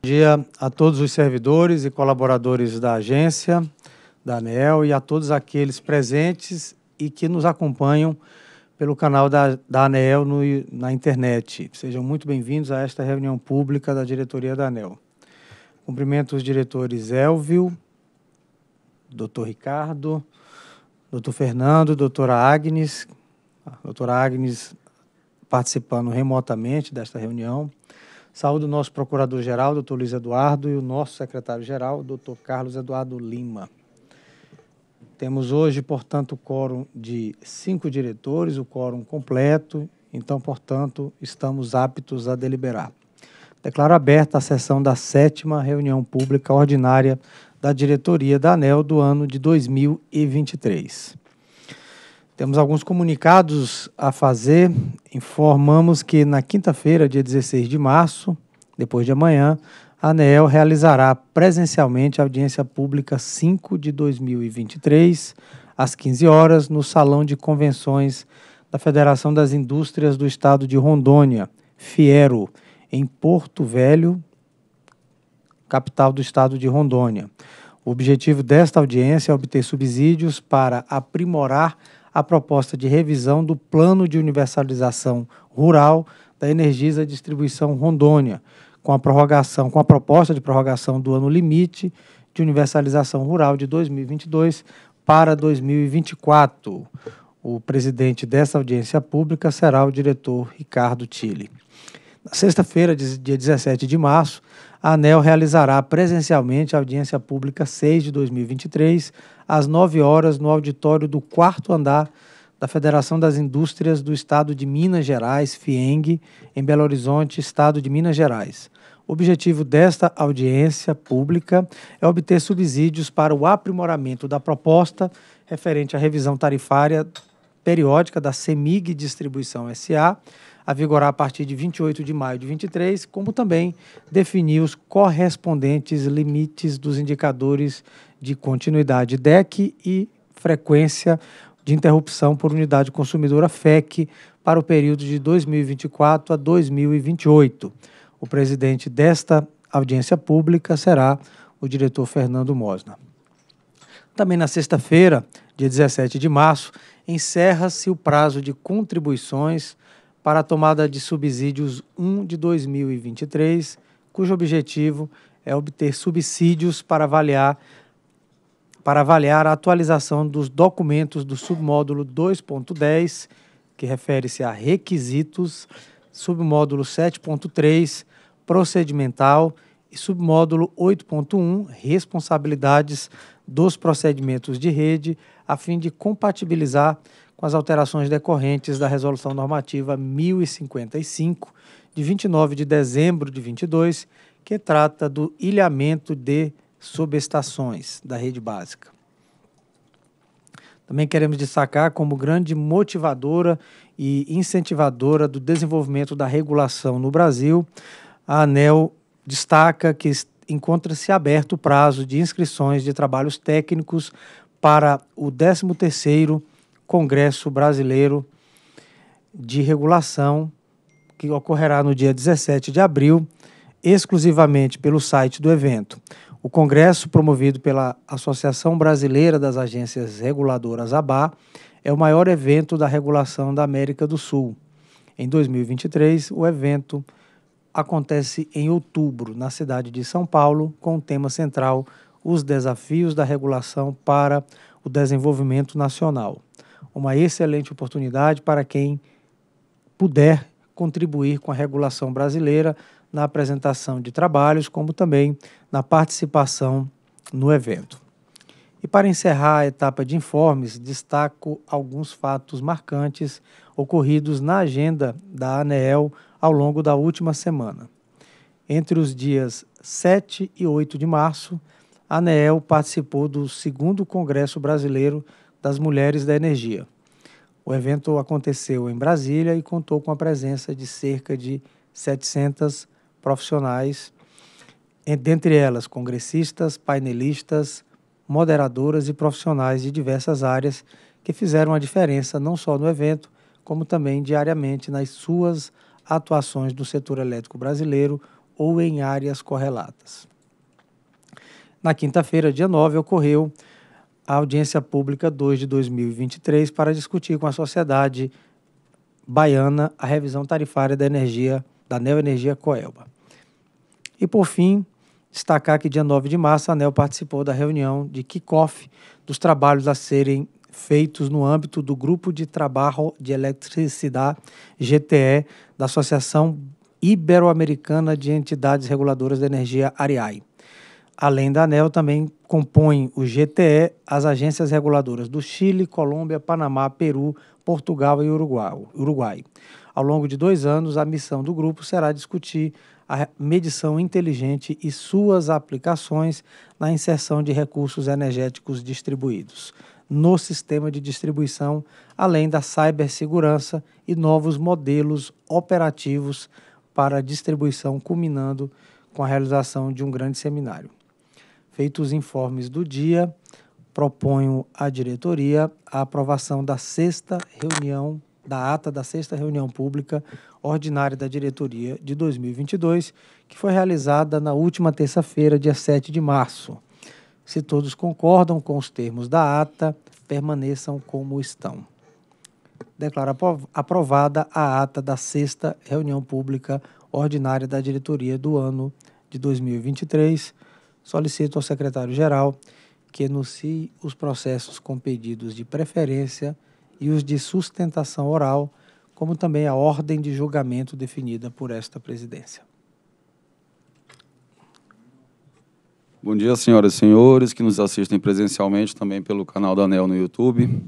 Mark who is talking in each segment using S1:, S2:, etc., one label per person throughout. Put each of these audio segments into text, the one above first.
S1: Bom dia a todos os servidores e colaboradores da agência, da ANEL e a todos aqueles presentes e que nos acompanham pelo canal da, da ANEL no, na internet. Sejam muito bem-vindos a esta reunião pública da diretoria da ANEL. Cumprimento os diretores Elvio, doutor Ricardo, doutor Fernando, doutora Agnes, a doutora Agnes participando remotamente desta reunião, Saúdo o nosso procurador-geral, doutor Luiz Eduardo, e o nosso secretário-geral, doutor Carlos Eduardo Lima. Temos hoje, portanto, o quórum de cinco diretores, o quórum completo, então, portanto, estamos aptos a deliberar. Declaro aberta a sessão da sétima reunião pública ordinária da diretoria da ANEL do ano de 2023. Temos alguns comunicados a fazer. Informamos que na quinta-feira, dia 16 de março, depois de amanhã, a ANEEL realizará presencialmente a audiência pública 5 de 2023, às 15 horas, no Salão de Convenções da Federação das Indústrias do Estado de Rondônia, Fiero, em Porto Velho, capital do Estado de Rondônia. O objetivo desta audiência é obter subsídios para aprimorar a a proposta de revisão do Plano de Universalização Rural da Energisa Distribuição Rondônia, com a prorrogação, com a proposta de prorrogação do ano limite de universalização rural de 2022 para 2024. O presidente dessa audiência pública será o diretor Ricardo Tille. Na sexta-feira, dia 17 de março, a ANEL realizará presencialmente a audiência pública 6 de 2023, às 9 horas, no auditório do quarto andar da Federação das Indústrias do Estado de Minas Gerais, FIENG, em Belo Horizonte, Estado de Minas Gerais. O objetivo desta audiência pública é obter subsídios para o aprimoramento da proposta referente à revisão tarifária periódica da CEMIG Distribuição SA, a vigorar a partir de 28 de maio de 23, como também definir os correspondentes limites dos indicadores de continuidade DEC e frequência de interrupção por unidade consumidora FEC para o período de 2024 a 2028. O presidente desta audiência pública será o diretor Fernando Mosna. Também na sexta-feira, dia 17 de março, encerra-se o prazo de contribuições para a tomada de subsídios 1 de 2023, cujo objetivo é obter subsídios para avaliar para avaliar a atualização dos documentos do submódulo 2.10, que refere-se a requisitos, submódulo 7.3, procedimental, e submódulo 8.1, responsabilidades dos procedimentos de rede, a fim de compatibilizar com as alterações decorrentes da Resolução Normativa 1055, de 29 de dezembro de 22, que trata do ilhamento de subestações da rede básica. Também queremos destacar como grande motivadora e incentivadora do desenvolvimento da regulação no Brasil, a ANEL destaca que encontra-se aberto o prazo de inscrições de trabalhos técnicos para o 13º Congresso Brasileiro de Regulação, que ocorrerá no dia 17 de abril, exclusivamente pelo site do evento o congresso promovido pela Associação Brasileira das Agências Reguladoras ABA é o maior evento da regulação da América do Sul. Em 2023, o evento acontece em outubro, na cidade de São Paulo, com o tema central Os Desafios da Regulação para o Desenvolvimento Nacional. Uma excelente oportunidade para quem puder contribuir com a regulação brasileira na apresentação de trabalhos, como também na participação no evento. E para encerrar a etapa de informes, destaco alguns fatos marcantes ocorridos na agenda da ANEEL ao longo da última semana. Entre os dias 7 e 8 de março, a ANEEL participou do segundo Congresso Brasileiro das Mulheres da Energia. O evento aconteceu em Brasília e contou com a presença de cerca de 700 profissionais é dentre elas congressistas, painelistas, moderadoras e profissionais de diversas áreas que fizeram a diferença não só no evento, como também diariamente nas suas atuações do setor elétrico brasileiro ou em áreas correlatas. Na quinta-feira, dia 9, ocorreu a audiência pública 2 de 2023 para discutir com a sociedade baiana a revisão tarifária da energia da Neoenergia Coelba. E por fim, Destacar que dia 9 de março a ANEL participou da reunião de kickoff dos trabalhos a serem feitos no âmbito do Grupo de Trabalho de Eletricidade, GTE, da Associação Ibero-Americana de Entidades Reguladoras da Energia, AREAI. Além da ANEL, também compõem o GTE as agências reguladoras do Chile, Colômbia, Panamá, Peru, Portugal e Uruguai. Ao longo de dois anos, a missão do grupo será discutir a medição inteligente e suas aplicações na inserção de recursos energéticos distribuídos no sistema de distribuição, além da cibersegurança e novos modelos operativos para a distribuição, culminando com a realização de um grande seminário. Feitos os informes do dia, proponho à diretoria a aprovação da sexta reunião da ata da sexta reunião pública ordinária da diretoria de 2022, que foi realizada na última terça-feira, dia 7 de março. Se todos concordam com os termos da ata, permaneçam como estão. Declara aprovada a ata da sexta reunião pública ordinária da diretoria do ano de 2023. Solicito ao secretário-geral que enuncie os processos com pedidos de preferência e os de sustentação oral, como também a ordem de julgamento definida por esta presidência.
S2: Bom dia, senhoras e senhores que nos assistem presencialmente também pelo canal da ANEL no YouTube.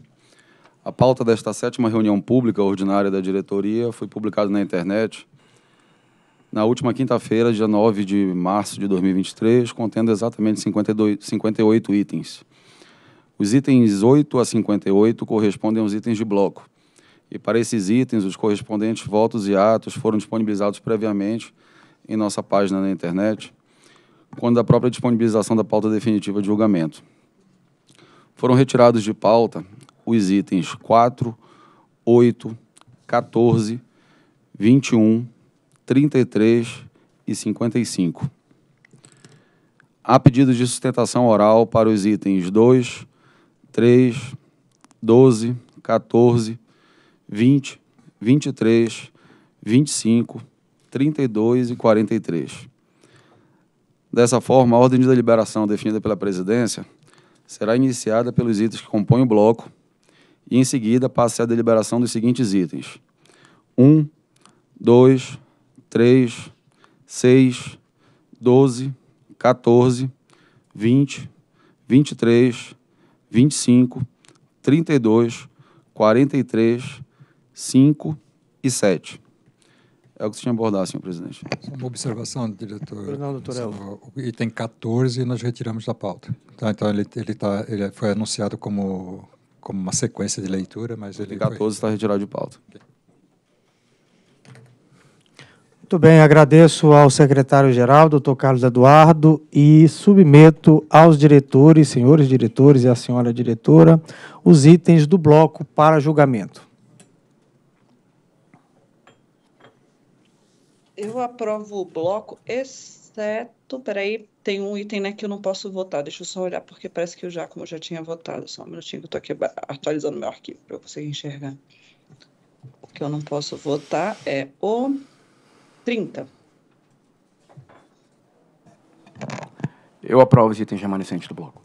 S2: A pauta desta sétima reunião pública ordinária da diretoria foi publicada na internet na última quinta-feira, dia 9 de março de 2023, contendo exatamente 52, 58 itens. Os itens 8 a 58 correspondem aos itens de bloco. E para esses itens, os correspondentes votos e atos foram disponibilizados previamente em nossa página na internet, quando da própria disponibilização da pauta definitiva de julgamento. Foram retirados de pauta os itens 4, 8, 14, 21, 33 e 55. Há pedidos de sustentação oral para os itens 2, 3, 12, 14, 20, 23, 25, 32 e 43. Dessa forma, a ordem de deliberação definida pela presidência será iniciada pelos itens que compõem o bloco e, em seguida, passe a deliberação dos seguintes itens: 1, 2, 3, 6, 12, 14, 20, 23, 25, 32, 43, 5 e 7.
S3: É o que você tinha abordado, senhor presidente. Só uma observação, diretor. Não, doutor Elvio. O item 14 nós retiramos da pauta. Tá, então, ele, ele, tá, ele foi anunciado como, como uma sequência de leitura, mas ele. O item 14 está foi... retirado de pauta. Okay.
S1: Muito bem, agradeço ao secretário-geral, doutor Carlos Eduardo, e submeto aos diretores, senhores diretores e à senhora diretora, os itens do bloco para julgamento.
S4: Eu aprovo o bloco, exceto, peraí, tem um item né, que eu não posso votar, deixa eu só olhar, porque parece que eu já, como eu já tinha votado, só um minutinho que eu estou aqui atualizando meu arquivo para eu conseguir enxergar. O que eu não posso votar é o 30.
S5: Eu aprovo os itens remanescentes do bloco.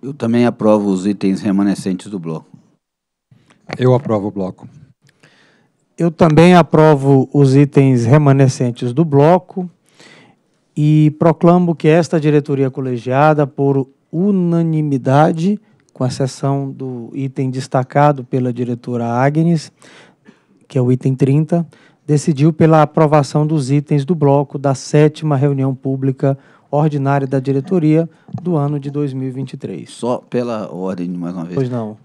S5: Eu também aprovo os itens remanescentes do bloco.
S1: Eu aprovo o bloco. Eu também aprovo os itens remanescentes do bloco e proclamo que esta diretoria colegiada, por unanimidade, com exceção do item destacado pela diretora Agnes, que é o item 30, decidiu pela aprovação dos itens do bloco da sétima reunião pública ordinária da diretoria do ano de 2023. Só pela ordem, mais uma vez. Pois não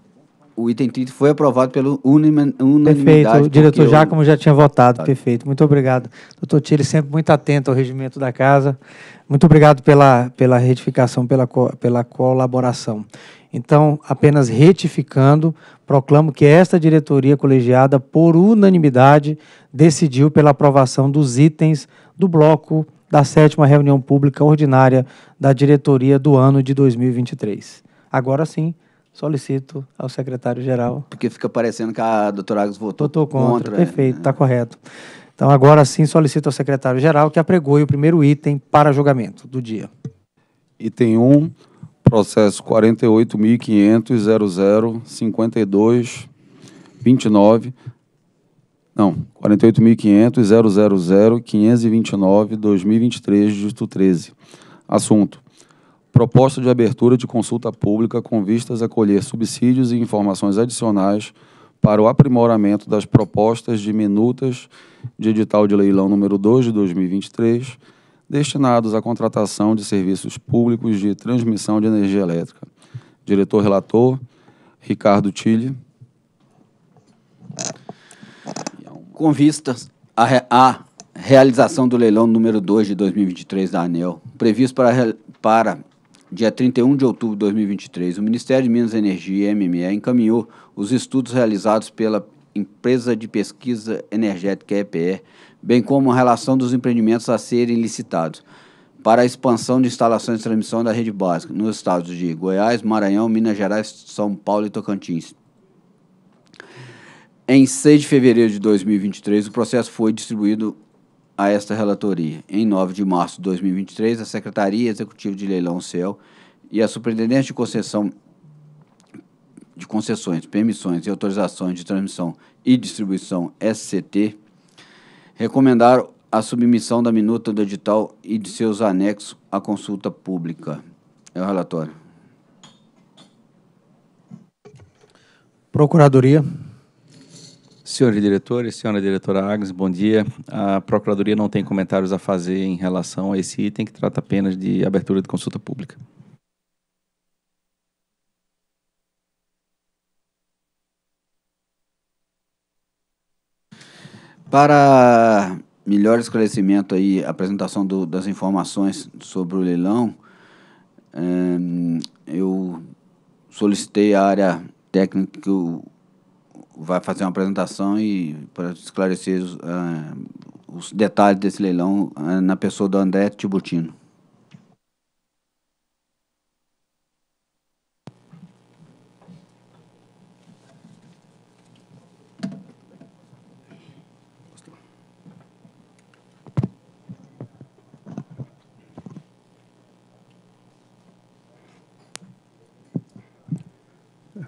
S5: o item 30 foi aprovado pelo unanimidade. Perfeito, o diretor já, como
S1: já tinha votado, tá. perfeito. Muito obrigado. Doutor Tire, sempre muito atento ao regimento da casa. Muito obrigado pela, pela retificação, pela, pela colaboração. Então, apenas retificando, proclamo que esta diretoria colegiada, por unanimidade, decidiu pela aprovação dos itens do bloco da sétima reunião pública ordinária da diretoria do ano de 2023. Agora sim, solicito ao secretário-geral.
S5: Porque fica parecendo que a doutora Agnes votou, contra. contra é. perfeito, está
S1: é. correto. Então, agora sim, solicito ao secretário-geral que apregoe o primeiro item para julgamento do dia.
S2: Item 1, um, processo 48.500.0052.29, não, 48.500.000.529.2023, dígito 13. Assunto, Proposta de abertura de consulta pública com vistas a colher subsídios e informações adicionais para o aprimoramento das propostas de minutas de edital de leilão número 2 de 2023, destinados à contratação de serviços públicos de transmissão de energia elétrica. Diretor relator, Ricardo
S5: Tille. Com vistas à, re realização do leilão número 2 de 2023 da ANEL, previsto para, para Dia 31 de outubro de 2023, o Ministério de Minas e Energia, MME, encaminhou os estudos realizados pela Empresa de Pesquisa Energética, EPE, bem como a relação dos empreendimentos a serem licitados para a expansão de instalações de transmissão da rede básica nos estados de Goiás, Maranhão, Minas Gerais, São Paulo e Tocantins. Em 6 de fevereiro de 2023, o processo foi distribuído a esta relatoria. Em 9 de março de 2023, a Secretaria Executiva de Leilão CEL e a Superintendência de Concessão de Concessões, Permissões e Autorizações de Transmissão e Distribuição SCT recomendaram a submissão da minuta do edital e de seus anexos à consulta pública. É o relatório.
S1: Procuradoria.
S6: Senhores diretores, senhora diretora Agnes, bom dia. A Procuradoria não tem comentários a fazer em relação a esse item que trata apenas de abertura de consulta
S5: pública. Para melhor esclarecimento aí, apresentação do, das informações sobre o leilão, eh, eu solicitei a área técnica que o vai fazer uma apresentação e para esclarecer os, uh, os, detalhes desse leilão uh, na pessoa do André Tibutino.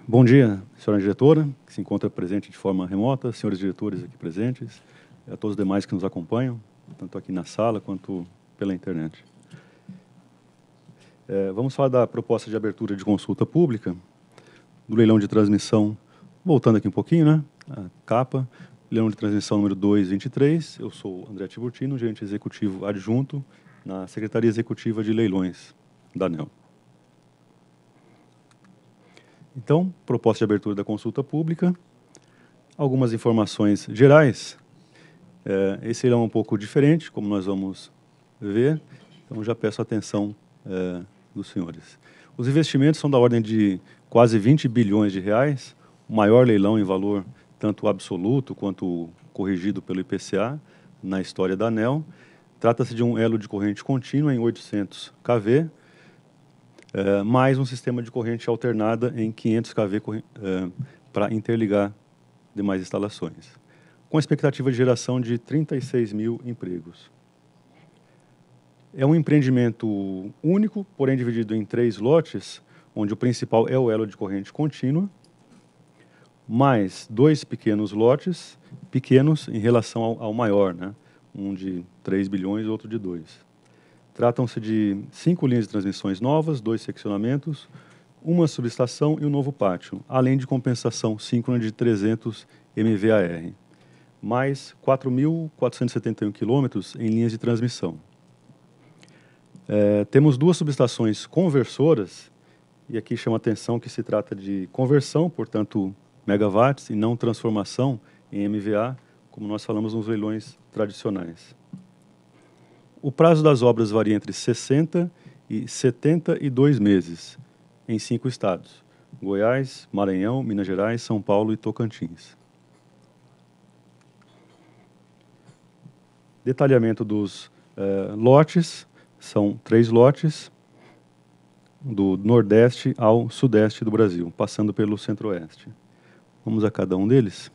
S7: Bom dia, senhora diretora que se encontra presente de forma remota, senhores diretores aqui presentes, a todos os demais que nos acompanham, tanto aqui na sala quanto pela internet. É, vamos falar da proposta de abertura de consulta pública, do leilão de transmissão, voltando aqui um pouquinho, né? A capa, leilão de transmissão número 223. Eu sou André Tiburtino, gerente executivo adjunto na Secretaria Executiva de Leilões da ANEL. Então, proposta de abertura da consulta pública, algumas informações gerais. É, esse leilão é um pouco diferente, como nós vamos ver, então já peço atenção é, dos senhores. Os investimentos são da ordem de quase 20 bilhões de reais, o maior leilão em valor tanto absoluto quanto corrigido pelo IPCA na história da ANEL. Trata-se de um elo de corrente contínua em 800 kV, é, mais um sistema de corrente alternada em 500 kV é, eh, para interligar demais instalações, com expectativa de geração de 36 mil empregos. É um empreendimento único, porém dividido em três lotes, onde o principal é o elo de corrente contínua, mais dois pequenos lotes, pequenos em relação ao, ao maior, né? um de 3 bilhões e outro de 2 Tratam-se de cinco linhas de transmissões novas, dois seccionamentos, uma subestação e um novo pátio, além de compensação síncrona de 300 MVAR, mais 4.471 quilômetros em linhas de transmissão. É, temos duas subestações conversoras, e aqui chama atenção que se trata de conversão, portanto, megawatts, e não transformação em MVA, como nós falamos nos leilões tradicionais. O prazo das obras varia entre 60 e 72 meses, em cinco estados: Goiás, Maranhão, Minas Gerais, São Paulo e Tocantins. Detalhamento dos eh, lotes: são três lotes, do Nordeste ao Sudeste do Brasil, passando pelo Centro-Oeste. Vamos a cada um deles.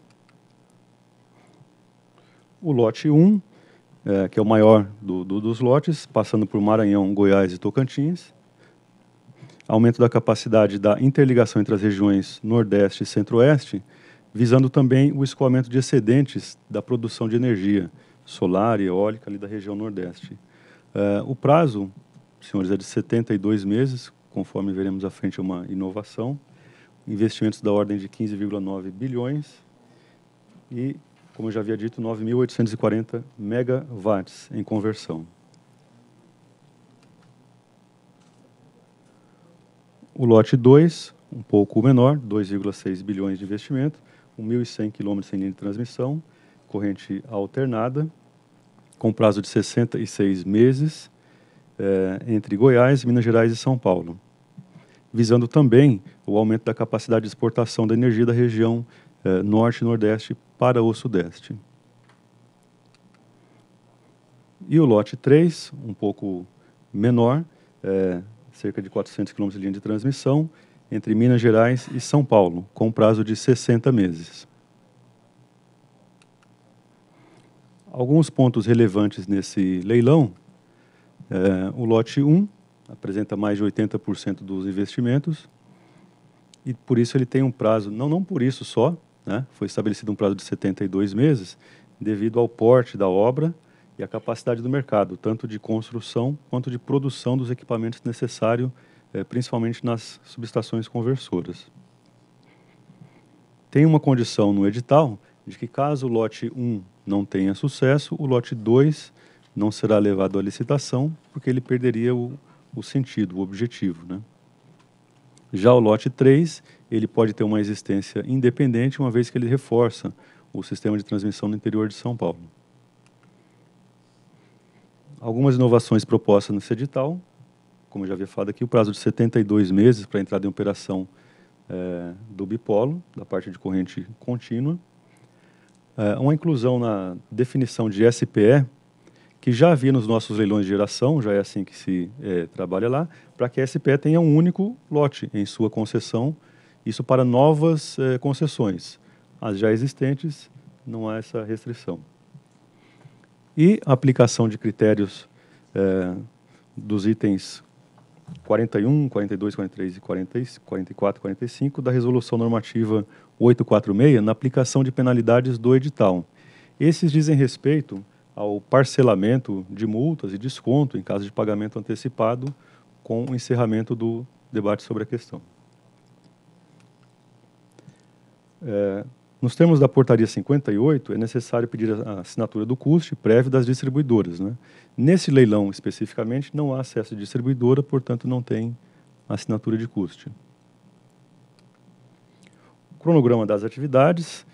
S7: O lote 1 é, que é o maior do, do, dos lotes, passando por Maranhão, Goiás e Tocantins. Aumento da capacidade da interligação entre as regiões Nordeste e Centro-Oeste, visando também o escoamento de excedentes da produção de energia solar e eólica ali da região Nordeste. É, o prazo, senhores, é de 72 meses, conforme veremos à frente, é uma inovação. Investimentos da ordem de 15,9 bilhões e como eu já havia dito, 9.840 megawatts em conversão. O lote 2, um pouco menor, 2,6 bilhões de investimento, 1.100 quilômetros em linha de transmissão, corrente alternada, com prazo de 66 meses, é, entre Goiás, Minas Gerais e São Paulo, visando também o aumento da capacidade de exportação da energia da região eh, norte e nordeste para o sudeste. E o lote 3, um pouco menor, eh, cerca de 400 km de linha de transmissão, entre Minas Gerais e São Paulo, com prazo de 60 meses. Alguns pontos relevantes nesse leilão, eh, o lote 1 apresenta mais de 80% dos investimentos, e por isso ele tem um prazo, não, não por isso só, né? Foi estabelecido um prazo de 72 meses devido ao porte da obra e à capacidade do mercado, tanto de construção quanto de produção dos equipamentos necessários, eh, principalmente nas subestações conversoras. Tem uma condição no edital de que caso o lote 1 não tenha sucesso, o lote 2 não será levado à licitação, porque ele perderia o, o sentido, o objetivo. Né? Já o lote 3, ele pode ter uma existência independente, uma vez que ele reforça o sistema de transmissão no interior de São Paulo. Algumas inovações propostas nesse edital, como eu já havia falado aqui, o prazo de 72 meses para a entrada em operação é, do bipolo, da parte de corrente contínua. É, uma inclusão na definição de SPE, que já havia nos nossos leilões de geração, já é assim que se é, trabalha lá, para que a SPE tenha um único lote em sua concessão isso para novas eh, concessões. As já existentes, não há essa restrição. E a aplicação de critérios eh, dos itens 41, 42, 43 e 40, 44, 45 da Resolução Normativa 846 na aplicação de penalidades do edital. Esses dizem respeito ao parcelamento de multas e desconto em caso de pagamento antecipado com o encerramento do debate sobre a questão. É, nos termos da portaria 58, é necessário pedir a assinatura do custe prévio das distribuidoras. Né? Nesse leilão, especificamente, não há acesso de distribuidora, portanto, não tem assinatura de custe. O cronograma das atividades,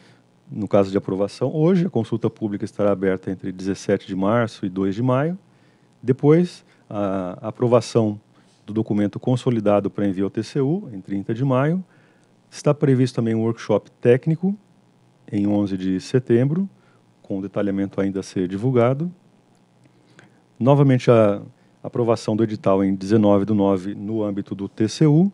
S7: no caso de aprovação, hoje a consulta pública estará aberta entre 17 de março e 2 de maio. Depois, a aprovação do documento consolidado para envio ao TCU, em 30 de maio, Está previsto também um workshop técnico em 11 de setembro, com o detalhamento ainda a ser divulgado. Novamente, a aprovação do edital em 19 do 9 no âmbito do TCU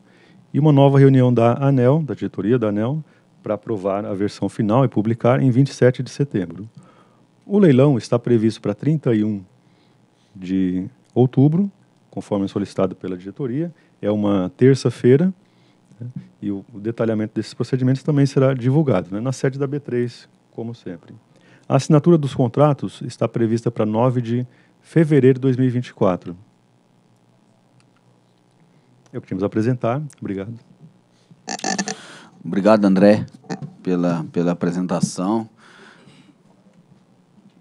S7: e uma nova reunião da ANEL, da diretoria da ANEL, para aprovar a versão final e publicar em 27 de setembro. O leilão está previsto para 31 de outubro, conforme solicitado pela diretoria. É uma terça-feira. Né? E o, o, detalhamento desses procedimentos também será divulgado né, na sede da B3, como sempre. A assinatura dos contratos está prevista para 9 de fevereiro de 2024. É o que tínhamos a apresentar. Obrigado.
S5: Obrigado, André, pela, pela apresentação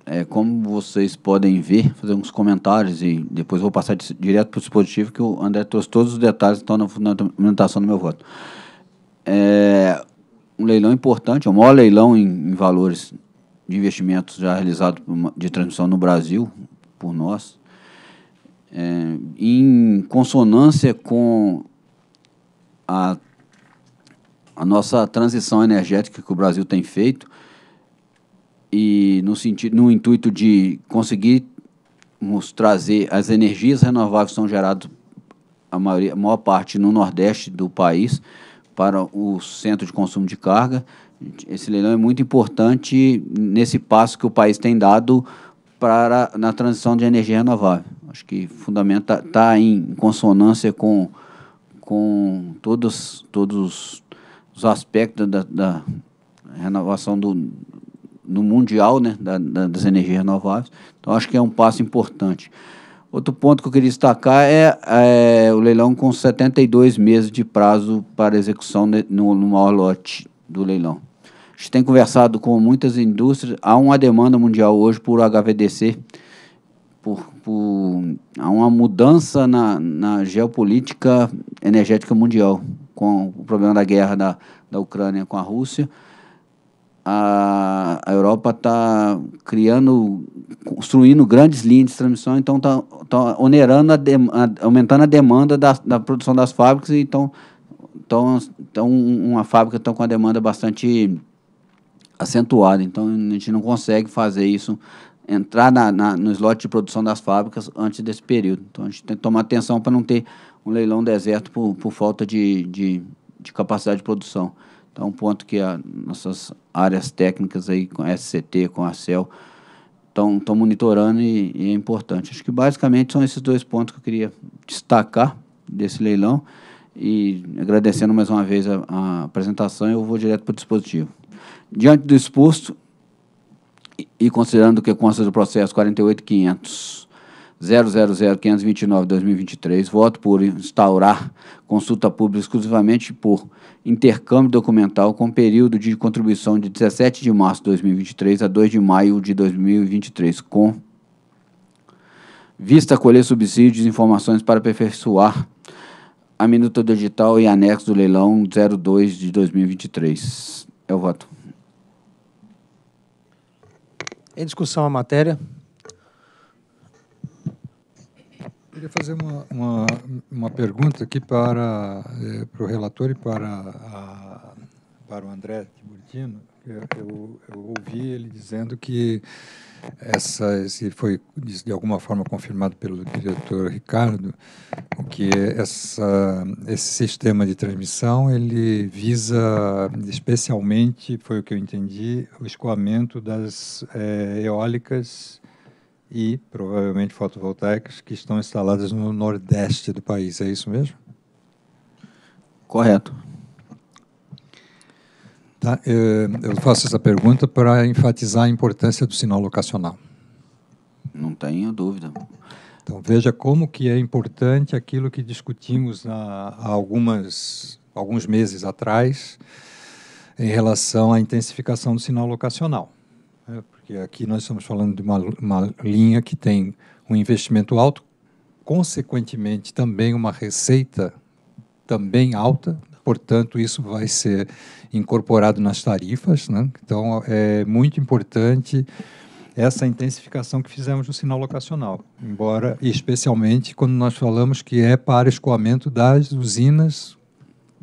S5: é, como vocês podem ver, fazer uns comentários e depois vou passar de, direto para o dispositivo, que o André trouxe todos os detalhes que estão na fundamentação do meu voto. É um leilão importante, é o maior leilão em, em valores de investimentos já realizado de transmissão no Brasil, por nós, é, em consonância com a, a nossa transição energética que o Brasil tem feito, e no sentido, no intuito de conseguirmos trazer as energias renováveis que são geradas a, maioria, a maior parte no Nordeste do país para o centro de consumo de carga. Esse leilão é muito importante nesse passo que o país tem dado para na transição de energia renovável. Acho que fundamenta está em consonância com com todos todos os aspectos da, da renovação do no mundial né, da, da, das energias renováveis. Então, acho que é um passo importante. Outro ponto que eu queria destacar é, é o leilão com 72 meses de prazo para execução no, no maior lote do leilão. A gente tem conversado com muitas indústrias. Há uma demanda mundial hoje por HVDC, por, por há uma mudança na, na geopolítica energética mundial, com o problema da guerra da, da Ucrânia com a Rússia a, a Europa está criando, construindo grandes linhas de transmissão, então está tá onerando, a de, a, aumentando a demanda da, da produção das fábricas, então tão, tão uma fábrica está com a demanda bastante acentuada, então a gente não consegue fazer isso, entrar na, na, no slot de produção das fábricas antes desse período. Então a gente tem que tomar atenção para não ter um leilão deserto por, por falta de, de, de capacidade de produção. Então, um ponto que as nossas áreas técnicas aí, com a SCT, com a CEL, estão monitorando e, e, é importante. Acho que basicamente são esses dois pontos que eu queria destacar desse leilão. E agradecendo mais uma vez a, a apresentação, eu vou direto para o dispositivo. Diante do exposto, e, e considerando que consta do processo 48.500... 2023 voto por instaurar consulta pública exclusivamente por intercâmbio documental com período de contribuição de 17 de março de 2023 a 2 de maio de 2023, com vista a colher subsídios e informações para aperfeiçoar a minuta digital e anexo do leilão 02 de 2023. É o
S1: voto. Em discussão a matéria.
S3: Queria fazer uma, uma, uma pergunta aqui para, é, para o relator e para, a, para o André Tiburtino. Eu, eu, eu, ouvi ele dizendo que essa, esse foi de alguma forma confirmado pelo diretor Ricardo, que essa, esse sistema de transmissão ele visa especialmente, foi o que eu entendi, o escoamento das é, eólicas e provavelmente fotovoltaicas que estão instaladas no nordeste do país. É isso mesmo? Correto. Tá, eu faço essa pergunta para enfatizar a importância do sinal locacional. Não tenho dúvida. Então veja como que é importante aquilo que discutimos há algumas, alguns meses atrás em relação à intensificação do sinal locacional porque aqui nós estamos falando de uma, uma linha que tem um investimento alto, consequentemente também uma receita também alta, portanto, isso vai ser incorporado nas tarifas. Né? Então, é muito importante essa intensificação que fizemos no sinal locacional, embora, especialmente quando nós falamos que é para escoamento das usinas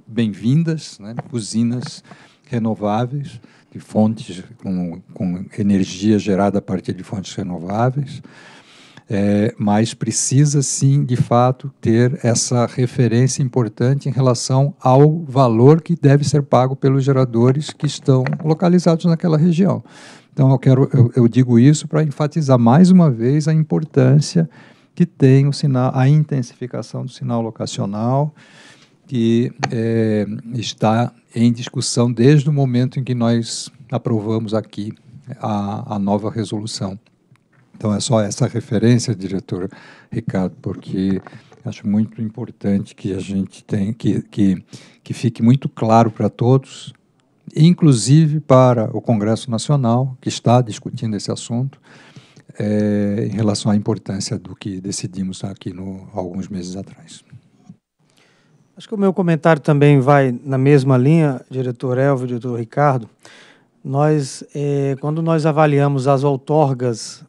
S3: bem-vindas, né? usinas renováveis, de fontes com, com energia gerada a partir de fontes renováveis, é, mas precisa sim, de fato, ter essa referência importante em relação ao valor que deve ser pago pelos geradores que estão localizados naquela região. Então, eu, quero, eu, eu digo isso para enfatizar mais uma vez a importância que tem o sinal, a intensificação do sinal locacional que é, está em discussão desde o momento em que nós aprovamos aqui a, a nova resolução. Então é só essa referência, diretor Ricardo, porque acho muito importante que a gente tem que, que, que fique muito claro para todos, inclusive para o Congresso Nacional que está discutindo esse assunto é, em relação à importância do que decidimos aqui no, alguns meses atrás.
S1: Acho que o meu comentário também vai na mesma linha, diretor Elvio, diretor Ricardo. Nós, eh, quando nós avaliamos as outorgas,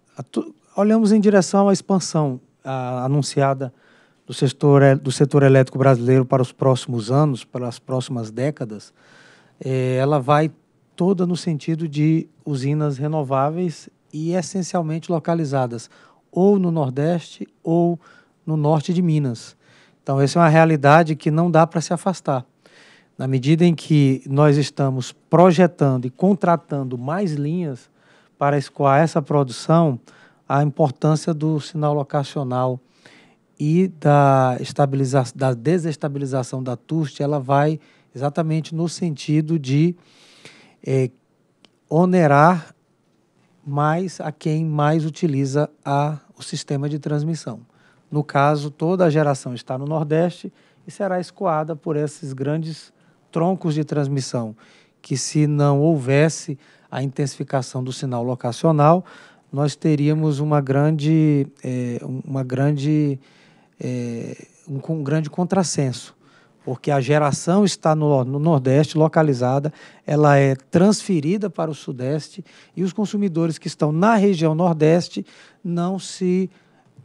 S1: olhamos em direção à expansão a, anunciada do setor, é, do setor elétrico brasileiro para os próximos anos, para as próximas décadas. Eh, ela vai toda no sentido de usinas renováveis e essencialmente localizadas ou no Nordeste ou no Norte de Minas. Então, essa é uma realidade que não dá para se afastar. Na medida em que nós estamos projetando e contratando mais linhas para escoar essa produção, a importância do sinal locacional e da, da desestabilização da TUST, ela vai exatamente no sentido de é, onerar mais a quem mais utiliza a, o sistema de transmissão. No caso, toda a geração está no Nordeste e será escoada por esses grandes troncos de transmissão, que se não houvesse a intensificação do sinal locacional, nós teríamos uma grande, é, uma grande, é, um, um grande contrassenso, porque a geração está no, no, Nordeste, localizada, ela é transferida para o Sudeste e os consumidores que estão na região Nordeste não se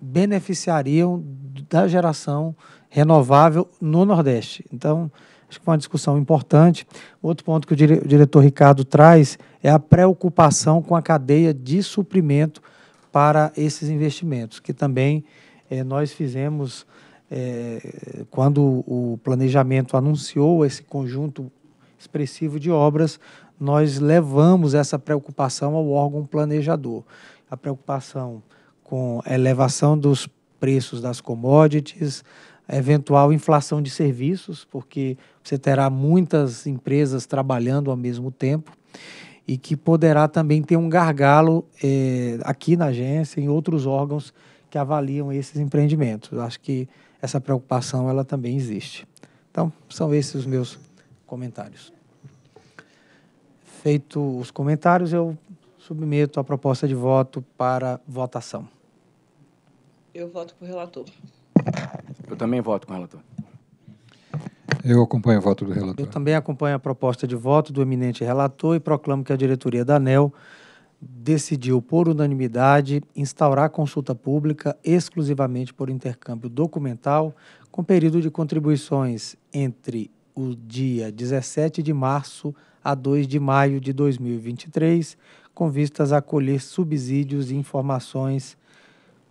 S1: beneficiariam da geração renovável no Nordeste. Então, acho que foi uma discussão importante. Outro ponto que o, dire o diretor Ricardo traz é a preocupação com a cadeia de suprimento para esses investimentos, que também eh, nós fizemos eh, quando o planejamento anunciou esse conjunto expressivo de obras, nós levamos essa preocupação ao órgão planejador. A preocupação com elevação dos preços das commodities, eventual inflação de serviços, porque você terá muitas empresas trabalhando ao mesmo tempo e que poderá também ter um gargalo eh, aqui na agência, em outros órgãos que avaliam esses empreendimentos. acho que essa preocupação ela também existe. Então, são esses os meus comentários. Feito os comentários, eu submeto a proposta de voto para votação.
S4: Eu voto com o relator.
S1: Eu também voto com o relator.
S3: Eu acompanho o voto do relator.
S1: Eu também acompanho a proposta de voto do eminente relator e proclamo que a diretoria da ANEL decidiu, por unanimidade, instaurar consulta pública exclusivamente por intercâmbio documental, com período de contribuições entre o dia 17 de março a 2 de maio de 2023, com vistas a colher subsídios e informações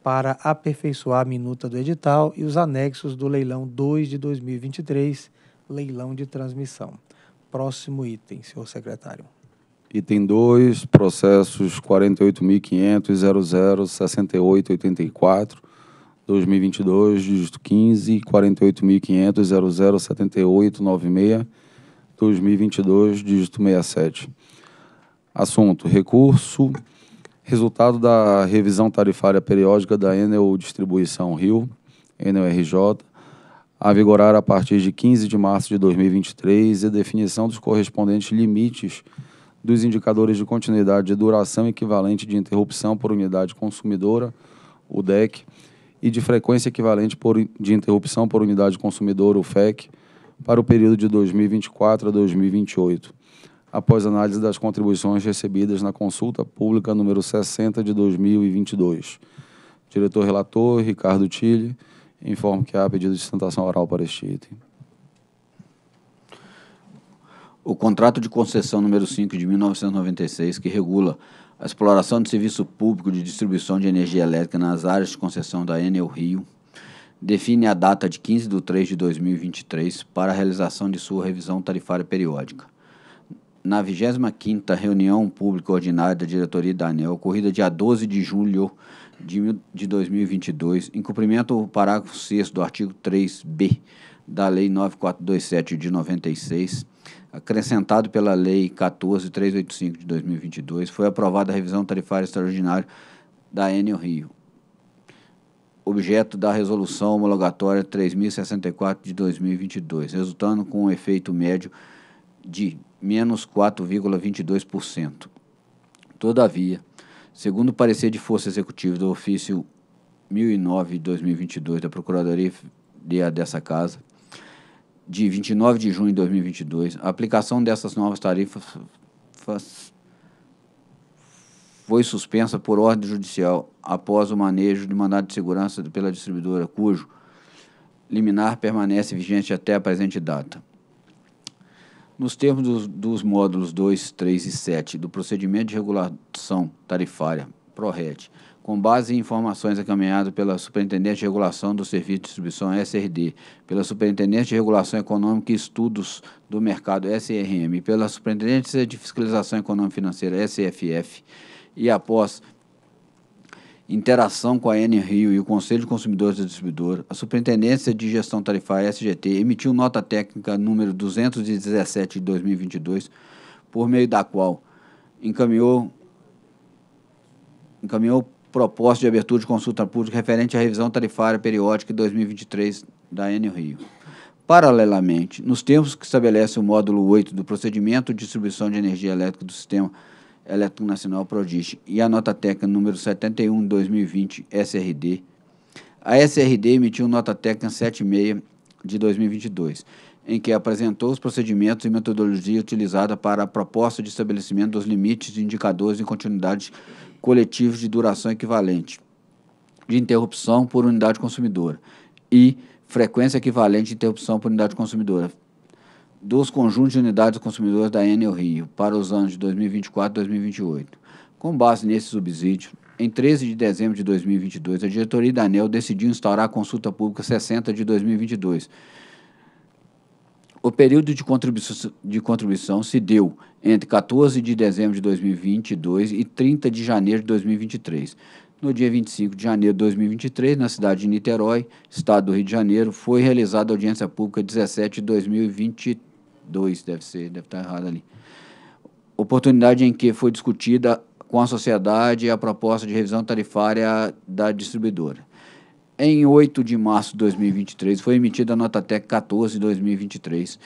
S1: para aperfeiçoar a minuta do edital e os anexos do leilão 2 de 2023, leilão de transmissão. Próximo item, senhor secretário.
S2: Item 2, processos 48.500.006884, 2022, dígito 15, 48.500.007896, 2022, dígito 67. Assunto: recurso Resultado da revisão tarifária periódica da Enel Distribuição Rio, Enel RJ, a vigorar a partir de 15 de março de 2023 e definição dos correspondentes limites dos indicadores de continuidade de duração equivalente de interrupção por unidade consumidora, o DEC, e de frequência equivalente por, de interrupção por unidade consumidora, o FEC, para o período de 2024 a 2028 após análise das contribuições recebidas na consulta pública número 60 de 2022. Diretor relator Ricardo Tille, informo que há pedido de sustentação oral para este item.
S5: O contrato de concessão número 5 de 1996, que regula a exploração de serviço público de distribuição de energia elétrica nas áreas de concessão da Enel Rio, define a data de 15 de 3 de 2023 para a realização de sua revisão tarifária periódica na 25ª reunião pública ordinária da diretoria da ANEL, ocorrida dia 12 de julho de, 2022, em cumprimento ao parágrafo 6 do artigo 3b da Lei 9427 de 96, acrescentado pela Lei 14385 de 2022, foi aprovada a revisão tarifária extraordinária da Enel Rio, objeto da resolução homologatória 3064 de 2022, resultando com um efeito médio de menos 4,22%. Todavia, segundo o parecer de força executiva do ofício 1009-2022 da Procuradoria dessa Casa, de 29 de junho de 2022, a aplicação dessas novas tarifas foi suspensa por ordem judicial após o manejo de mandado de segurança pela distribuidora, cujo liminar permanece vigente até a presente data. Nos termos dos, dos módulos 2, 3 e 7 do procedimento de regulação tarifária, PRORET, com base em informações encaminhadas pela Superintendente de Regulação do Serviço de Distribuição SRD, pela Superintendente de Regulação Econômica e Estudos do Mercado SRM pela Superintendência de Fiscalização Econômica e Financeira SFF, e após interação com a Rio e o Conselho de Consumidores do Distribuidor, a Superintendência de Gestão Tarifária SGT emitiu nota técnica número 217 de 2022, por meio da qual encaminhou encaminhou proposta de abertura de consulta pública referente à revisão tarifária periódica 2023 da Rio. Paralelamente, nos termos que estabelece o módulo 8 do procedimento de distribuição de energia elétrica do sistema Eletronacional é Prodigy e a nota técnica número 71 2020 SRD. A SRD emitiu nota técnica 76 de 2022, em que apresentou os procedimentos e metodologia utilizada para a proposta de estabelecimento dos limites de indicadores de continuidade coletivos de duração equivalente, de interrupção por unidade consumidora e frequência equivalente de interrupção por unidade consumidora, dos conjuntos de unidades consumidoras da Enel Rio para os anos de 2024 e 2028. Com base nesse subsídio, em 13 de dezembro de 2022, a diretoria da ANEL decidiu instaurar a consulta pública 60 de 2022. O período de contribuição, de contribuição se deu entre 14 de dezembro de 2022 e 30 de janeiro de 2023. No dia 25 de janeiro de 2023, na cidade de Niterói, estado do Rio de Janeiro, foi realizada a audiência pública 17 de 2023. 2, deve ser, deve estar errado ali. Oportunidade em que foi discutida com a sociedade a proposta de revisão tarifária da distribuidora. Em 8 de março de 2023 foi emitida a nota TEC 14 2023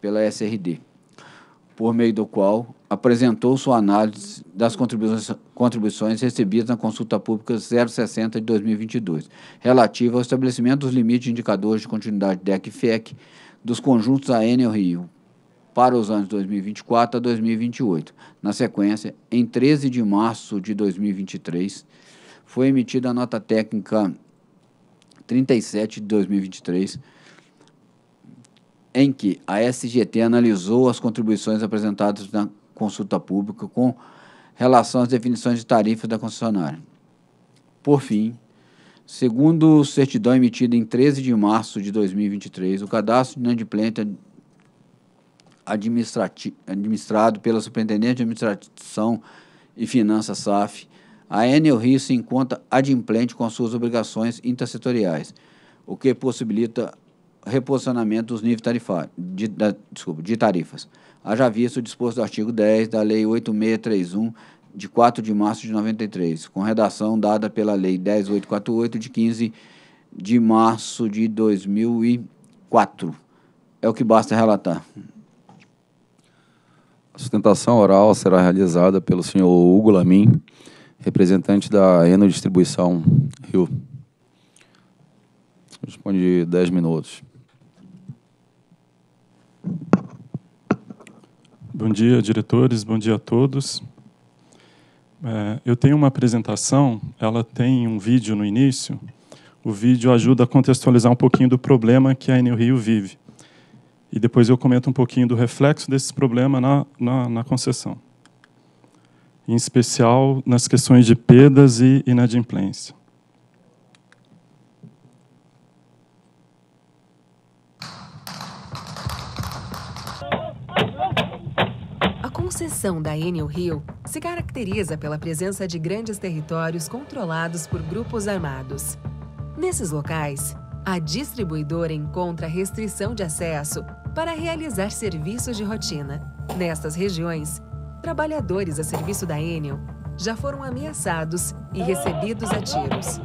S5: pela SRD, por meio do qual apresentou sua análise das contribuições, contribuições recebidas na consulta pública 060 de 2022, relativa ao estabelecimento dos limites de indicadores de continuidade DEC e FEC dos conjuntos AN Rio, para os anos 2024 a 2028. Na sequência, em 13 de março de 2023, foi emitida a nota técnica 37 de 2023, em que a SGT analisou as contribuições apresentadas na consulta pública com relação às definições de tarifas da concessionária. Por fim, segundo certidão emitida em 13 de março de 2023, o cadastro de inadimplência administrado pela Superintendente de Administração e Finanças SAF, a Enel Rio se encontra adimplente com suas obrigações intersetoriais, o que possibilita reposicionamento dos níveis tarifários, de, da, desculpa, de tarifas. Haja visto o disposto do artigo 10 da Lei 8631, de 4 de março de 93, com redação dada pela Lei 10848, de 15 de março de 2004. É o que basta relatar
S2: sustentação oral será realizada pelo senhor Hugo Lamin, representante da Eno Distribuição
S8: Rio. Responde 10 minutos. Bom dia, diretores, bom dia a todos. É, eu tenho uma apresentação, ela tem um vídeo no início. O vídeo ajuda a contextualizar um pouquinho do problema que a Enel Rio vive. E depois eu comento um pouquinho do reflexo desse problema na, na, na concessão. Em especial nas questões de perdas e inadimplência.
S9: A concessão da Enel Rio se caracteriza pela presença de grandes territórios controlados por grupos armados. Nesses locais, a distribuidora encontra restrição de acesso para realizar serviços de rotina. Nestas regiões, trabalhadores a serviço da Enel já foram ameaçados e recebidos a tiros.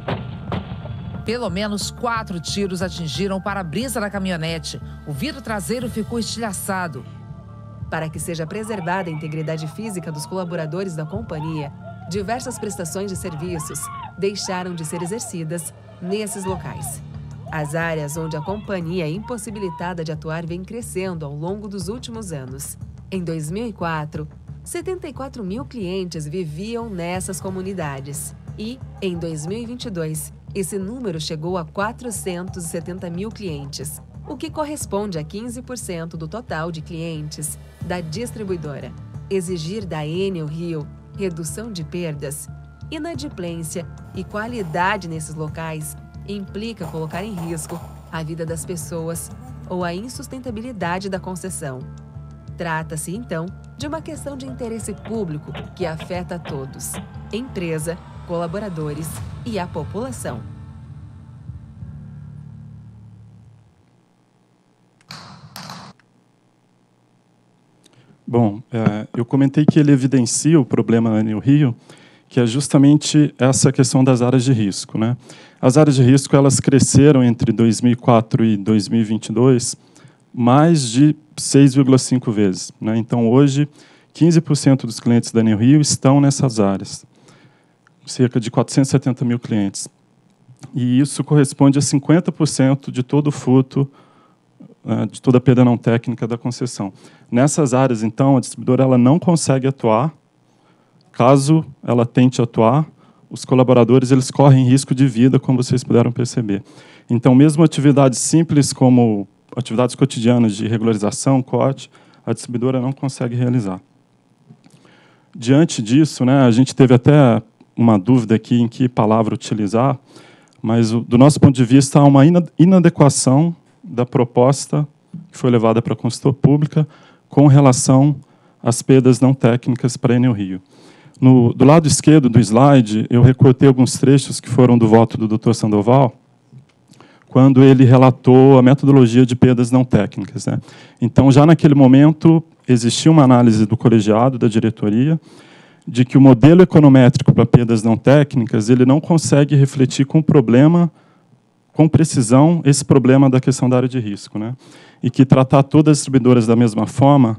S9: Pelo menos quatro tiros atingiram o para-brisa da caminhonete. O vidro traseiro ficou estilhaçado. Para que seja preservada a integridade física dos colaboradores da companhia, diversas prestações de serviços deixaram de ser exercidas nesses locais. As áreas onde a companhia é impossibilitada de atuar vem crescendo ao longo dos últimos anos. Em 2004, 74 mil clientes viviam nessas comunidades. E, em 2022, esse número chegou a 470 mil clientes, o que corresponde a 15% do total de clientes da distribuidora. Exigir da Enel Rio redução de perdas, inadimplência e qualidade nesses locais implica colocar em risco a vida das pessoas ou a insustentabilidade da concessão. Trata-se, então, de uma questão de interesse público que afeta a todos: empresa, colaboradores e a população.
S8: Bom, é, eu comentei que ele evidencia o problema no Rio, que é justamente essa questão das áreas de risco. Né? As áreas de risco elas cresceram entre 2004 e 2022 mais de 6,5 vezes. Né? Então, hoje, 15% dos clientes da New Rio estão nessas áreas, cerca de 470 mil clientes. E isso corresponde a 50% de todo o fruto, né? de toda a perda não técnica da concessão. Nessas áreas, então, a distribuidora ela não consegue atuar. Caso ela tente atuar, os colaboradores eles correm risco de vida, como vocês puderam perceber. Então, mesmo atividades simples como atividades cotidianas de regularização, corte, a distribuidora não consegue realizar. Diante disso, né, a gente teve até uma dúvida aqui em que palavra utilizar, mas do nosso ponto de vista há uma inadequação da proposta que foi levada para a consultoria pública com relação às perdas não técnicas para Enel Rio. No, do lado esquerdo do slide, eu recortei alguns trechos que foram do voto do Dr. Sandoval, quando ele relatou a metodologia de perdas não técnicas. Né? Então, já naquele momento, existia uma análise do colegiado, da diretoria, de que o modelo econométrico para perdas não técnicas ele não consegue refletir com problema, com precisão, esse problema da questão da área de risco, né? E que tratar todas as distribuidoras da mesma forma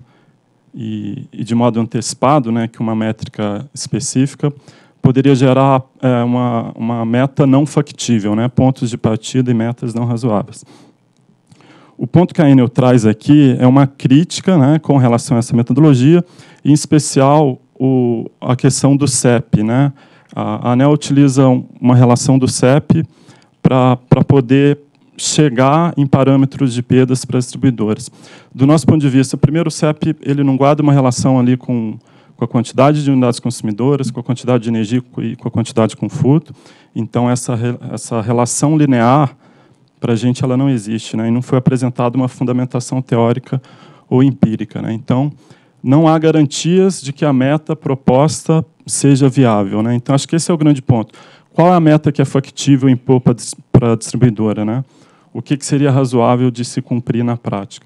S8: e, e de modo antecipado, né, que uma métrica específica poderia gerar é, uma, uma meta não factível, né, pontos de partida e metas não razoáveis. O ponto que a Enel traz aqui é uma crítica né, com relação a essa metodologia, em especial o, a questão do CEP. Né? A, a ANEL utiliza uma relação do CEP para poder chegar em parâmetros de perdas para distribuidores Do nosso ponto de vista, primeiro o CEP ele não guarda uma relação ali com, com a quantidade de unidades consumidoras, com a quantidade de energia e com a quantidade de conforto. Então essa essa relação linear para a gente ela não existe, né? E não foi apresentada uma fundamentação teórica ou empírica, né? Então não há garantias de que a meta proposta seja viável, né? Então acho que esse é o grande ponto. Qual é a meta que é factível impor para a distribuidora, né? o que, que seria razoável de se cumprir na prática.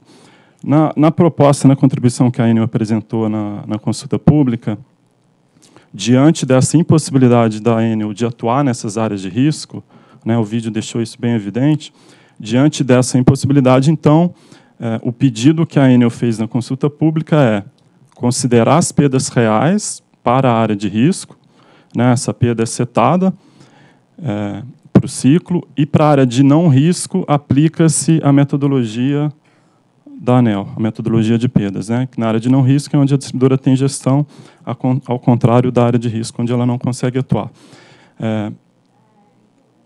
S8: Na, na proposta, na contribuição que a Enel apresentou na, na consulta pública, diante dessa impossibilidade da Enel de atuar nessas áreas de risco, né, o vídeo deixou isso bem evidente, diante dessa impossibilidade, então, é, o pedido que a Enel fez na consulta pública é considerar as perdas reais para a área de risco, né, essa perda é setada, eh, para o ciclo, e para a área de não risco, aplica-se a metodologia da ANEL, a metodologia de perdas. Né? Na área de não risco é onde a distribuidora tem gestão, ao contrário da área de risco, onde ela não consegue atuar. É,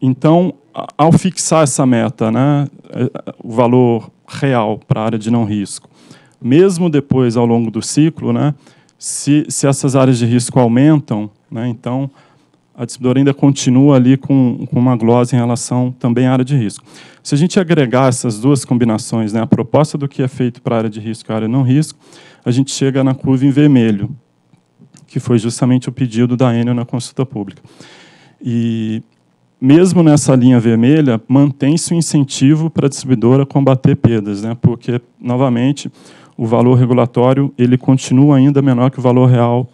S8: então, ao fixar essa meta, né, é, o valor real para a área de não risco, mesmo depois, ao longo do ciclo, né, se, se essas áreas de risco aumentam, né, então a distribuidora ainda continua ali com, com uma glosa em relação também à área de risco. Se a gente agregar essas duas combinações, né, a proposta do que é feito para a área de risco e a área não risco, a gente chega na curva em vermelho, que foi justamente o pedido da Enel na consulta pública. E mesmo nessa linha vermelha, mantém-se o incentivo para a distribuidora combater perdas, né, porque, novamente, o valor regulatório ele continua ainda menor que o valor real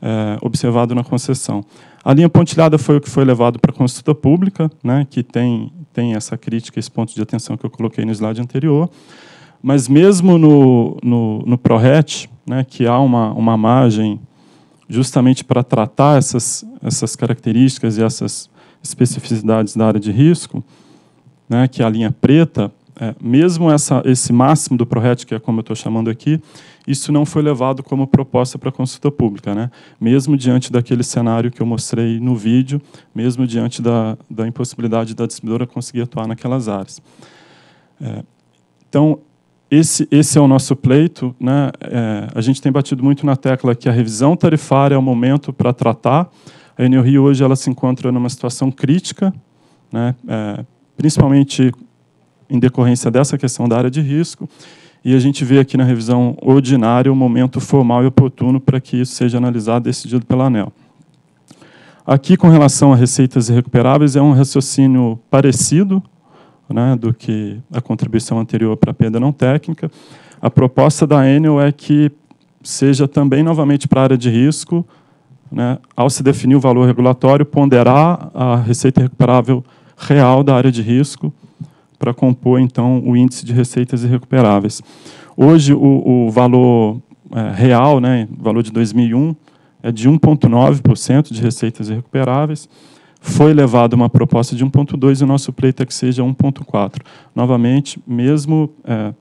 S8: é, observado na concessão. A linha pontilhada foi o que foi levado para a consulta pública, né, que tem, tem essa crítica, esse ponto de atenção que eu coloquei no slide anterior. Mas mesmo no, no, no ProRet, né, que há uma, uma margem justamente para tratar essas, essas características e essas especificidades da área de risco, né, que é a linha preta, é, mesmo essa, esse máximo do ProRet, que é como eu estou chamando aqui, isso não foi levado como proposta para consulta pública. Né? Mesmo diante daquele cenário que eu mostrei no vídeo, mesmo diante da, da impossibilidade da distribuidora conseguir atuar naquelas áreas. É, então, esse, esse é o nosso pleito. Né? É, a gente tem batido muito na tecla que a revisão tarifária é o momento para tratar. A Enel Rio hoje ela se encontra numa situação crítica, né? É, principalmente em decorrência dessa questão da área de risco e a gente vê aqui na revisão ordinária o momento formal e oportuno para que isso seja analisado e decidido pela ANEL. Aqui, com relação a receitas irrecuperáveis, é um raciocínio parecido né, do que a contribuição anterior para a perda não técnica. A proposta da Anel é que seja também, novamente, para a área de risco, né, ao se definir o valor regulatório, ponderar a receita recuperável real da área de risco para compor, então, o índice de receitas irrecuperáveis. Hoje, o, o valor é, real, né, valor de 2001, é de 1,9% de receitas irrecuperáveis. Foi levada uma proposta de 1,2% e o nosso pleito é que seja 1,4%. Novamente, mesmo é,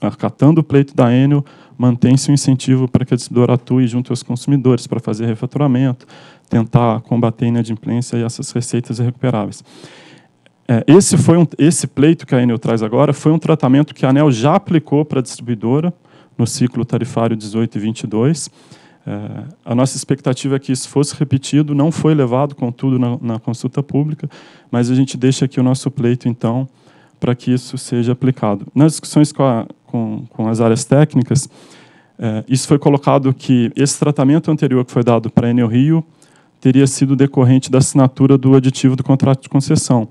S8: acatando o pleito da Enel, mantém-se o um incentivo para que a distribuidora atue junto aos consumidores para fazer refaturamento, tentar combater a inadimplência e essas receitas irrecuperáveis. É, esse, foi um, esse pleito que a Enel traz agora foi um tratamento que a Enel já aplicou para a distribuidora no ciclo tarifário 18 e 22. É, a nossa expectativa é que isso fosse repetido, não foi levado, contudo, na, na consulta pública, mas a gente deixa aqui o nosso pleito, então, para que isso seja aplicado. Nas discussões com, a, com, com as áreas técnicas, é, isso foi colocado que esse tratamento anterior que foi dado para a Enel Rio teria sido decorrente da assinatura do aditivo do contrato de concessão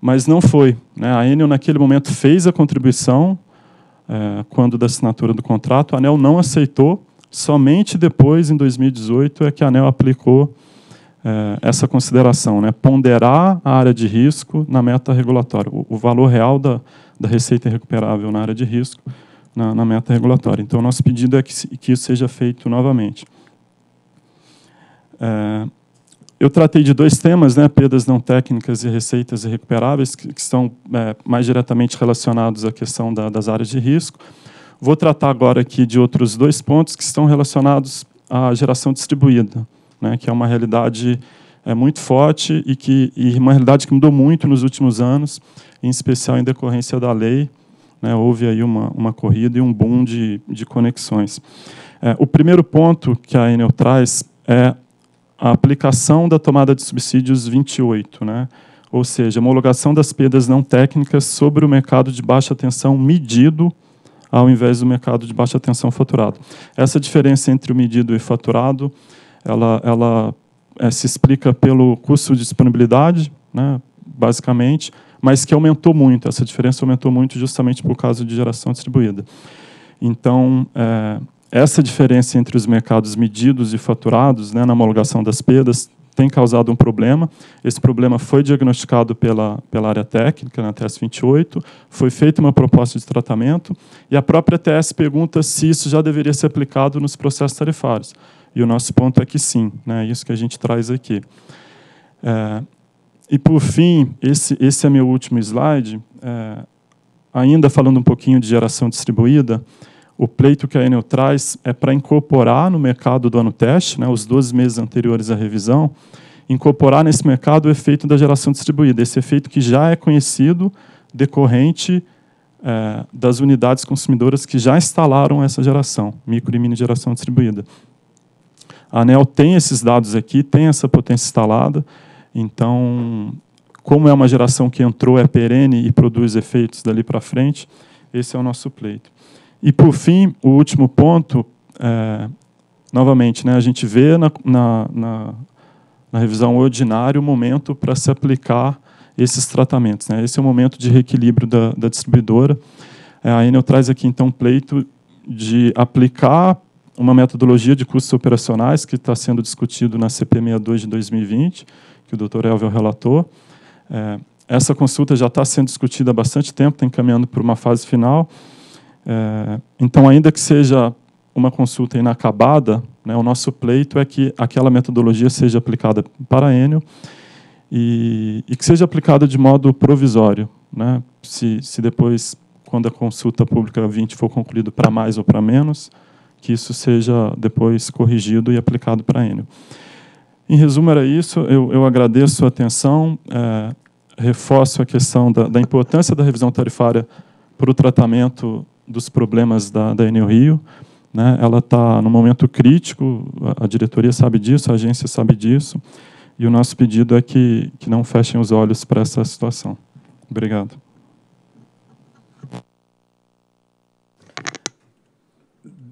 S8: mas não foi. Né? A Enel, naquele momento, fez a contribuição é, quando da assinatura do contrato, a Anel não aceitou, somente depois, em 2018, é que a Anel aplicou é, essa consideração, né? ponderar a área de risco na meta regulatória, o, valor real da, da receita recuperável na área de risco na, meta regulatória. Então, nosso pedido é que, que isso seja feito novamente. É, eu tratei de dois temas, né, perdas não técnicas e receitas irrecuperáveis, que, que estão é, mais diretamente relacionados à questão da, das áreas de risco. Vou tratar agora aqui de outros dois pontos que estão relacionados à geração distribuída, né, que é uma realidade é, muito forte e que e uma realidade que mudou muito nos últimos anos, em especial em decorrência da lei. Né, houve aí uma, uma corrida e um boom de, de conexões. É, o primeiro ponto que a Enel traz é a aplicação da tomada de subsídios 28, né? ou seja, homologação das perdas não técnicas sobre o mercado de baixa tensão medido ao invés do mercado de baixa tensão faturado. Essa diferença entre o medido e faturado, ela, ela é, se explica pelo custo de disponibilidade, né, basicamente, mas que aumentou muito. Essa diferença aumentou muito justamente por causa de geração distribuída. Então, é, essa diferença entre os mercados medidos e faturados né, na homologação das perdas tem causado um problema. Esse problema foi diagnosticado pela, pela área técnica, na TS 28, foi feita uma proposta de tratamento, e a própria TS pergunta se isso já deveria ser aplicado nos processos tarifários. E o nosso ponto é que sim, né, é isso que a gente traz aqui. É, e, por fim, esse, esse é meu último slide, é, ainda falando um pouquinho de geração distribuída, o pleito que a Enel traz é para incorporar no mercado do ano teste, né, os 12 meses anteriores à revisão, incorporar nesse mercado o efeito da geração distribuída, esse efeito que já é conhecido decorrente é, das unidades consumidoras que já instalaram essa geração, micro e mini geração distribuída. A ANEL tem esses dados aqui, tem essa potência instalada, então, como é uma geração que entrou, é perene e produz efeitos dali para frente, esse é o nosso pleito. E, por fim, o último ponto, é, novamente, né, a gente vê na, na, na, na revisão ordinária o momento para se aplicar esses tratamentos. Né? Esse é o momento de reequilíbrio da, da distribuidora. É, a Enel traz aqui, então, um pleito de aplicar uma metodologia de custos operacionais que está sendo discutido na CP62 de 2020, que o doutor Elvio relatou. É, essa consulta já está sendo discutida há bastante tempo, está encaminhando para uma fase final. É, então, ainda que seja uma consulta inacabada, né, o nosso pleito é que aquela metodologia seja aplicada para Enio e, e que seja aplicada de modo provisório. Né? Se, se depois, quando a consulta pública 20 for concluída para mais ou para menos, que isso seja depois corrigido e aplicado para Enio. Em resumo, era isso. Eu, eu agradeço a atenção, é, reforço a questão da, da importância da revisão tarifária para o tratamento dos problemas da, da Enel Rio. Né? Ela está no momento crítico, a, diretoria sabe disso, a agência sabe disso, e o nosso pedido é que, que não fechem os olhos para essa situação. Obrigado.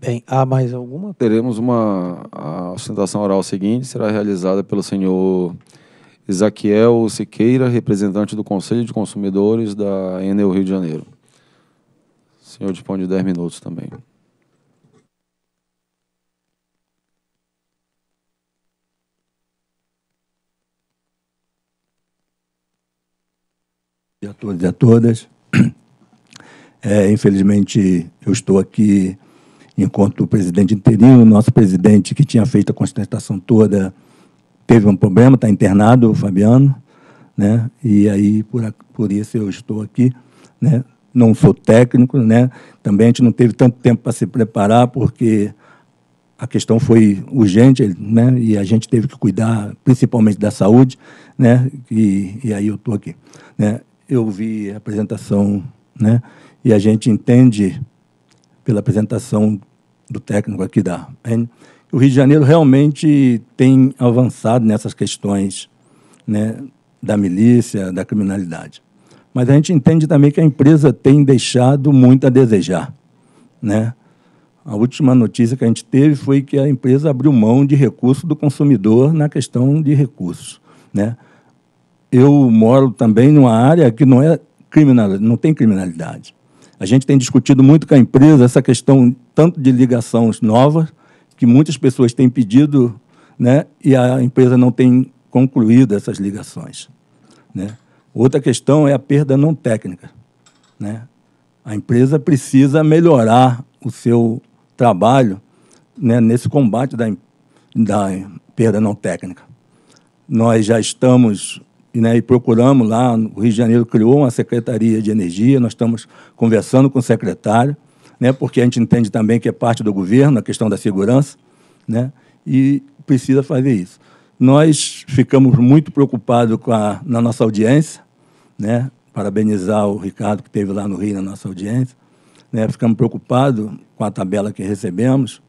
S1: Bem, há mais alguma?
S2: Teremos uma a sustentação oral seguinte, será realizada pelo senhor Isaquiel Siqueira, representante do Conselho de Consumidores da Enel Rio de Janeiro senhor dispõe de 10 minutos também.
S10: a todos e a todas. É, infelizmente, eu estou aqui enquanto presidente interino. Nosso presidente, que tinha feito a constatação toda, teve um problema, está internado, o Fabiano. Né? E aí, por, por isso, eu estou aqui. Né? não sou técnico, né? Também a gente não teve tanto tempo para se preparar, porque a questão foi urgente, né? E a gente teve que cuidar, principalmente da saúde, né? E, e aí eu estou aqui, né? Eu vi a apresentação, né? E a gente entende pela apresentação do técnico aqui da N, o Rio de Janeiro realmente tem avançado nessas questões, né? Da milícia, da criminalidade mas a gente entende também que a empresa tem deixado muito a desejar. Né? A última notícia que a gente teve foi que a empresa abriu mão de recurso do consumidor na questão de recursos. Né? Eu moro também numa área que não é criminal, não tem criminalidade. A gente tem discutido muito com a empresa essa questão tanto de ligações novas que muitas pessoas têm pedido, né, e a empresa não tem concluído essas ligações, né? Outra questão é a perda não técnica. Né? A empresa precisa melhorar o seu trabalho né, nesse combate da, da perda não técnica. Nós já estamos né, e procuramos lá, o Rio de Janeiro criou uma Secretaria de Energia, nós estamos conversando com o secretário, né, porque a gente entende também que é parte do governo a questão da segurança, né, e precisa fazer isso. Nós ficamos muito preocupados com a, na nossa audiência, né? Parabenizar o Ricardo que teve lá no Rio na nossa audiência, né? Ficamos preocupados com a tabela que recebemos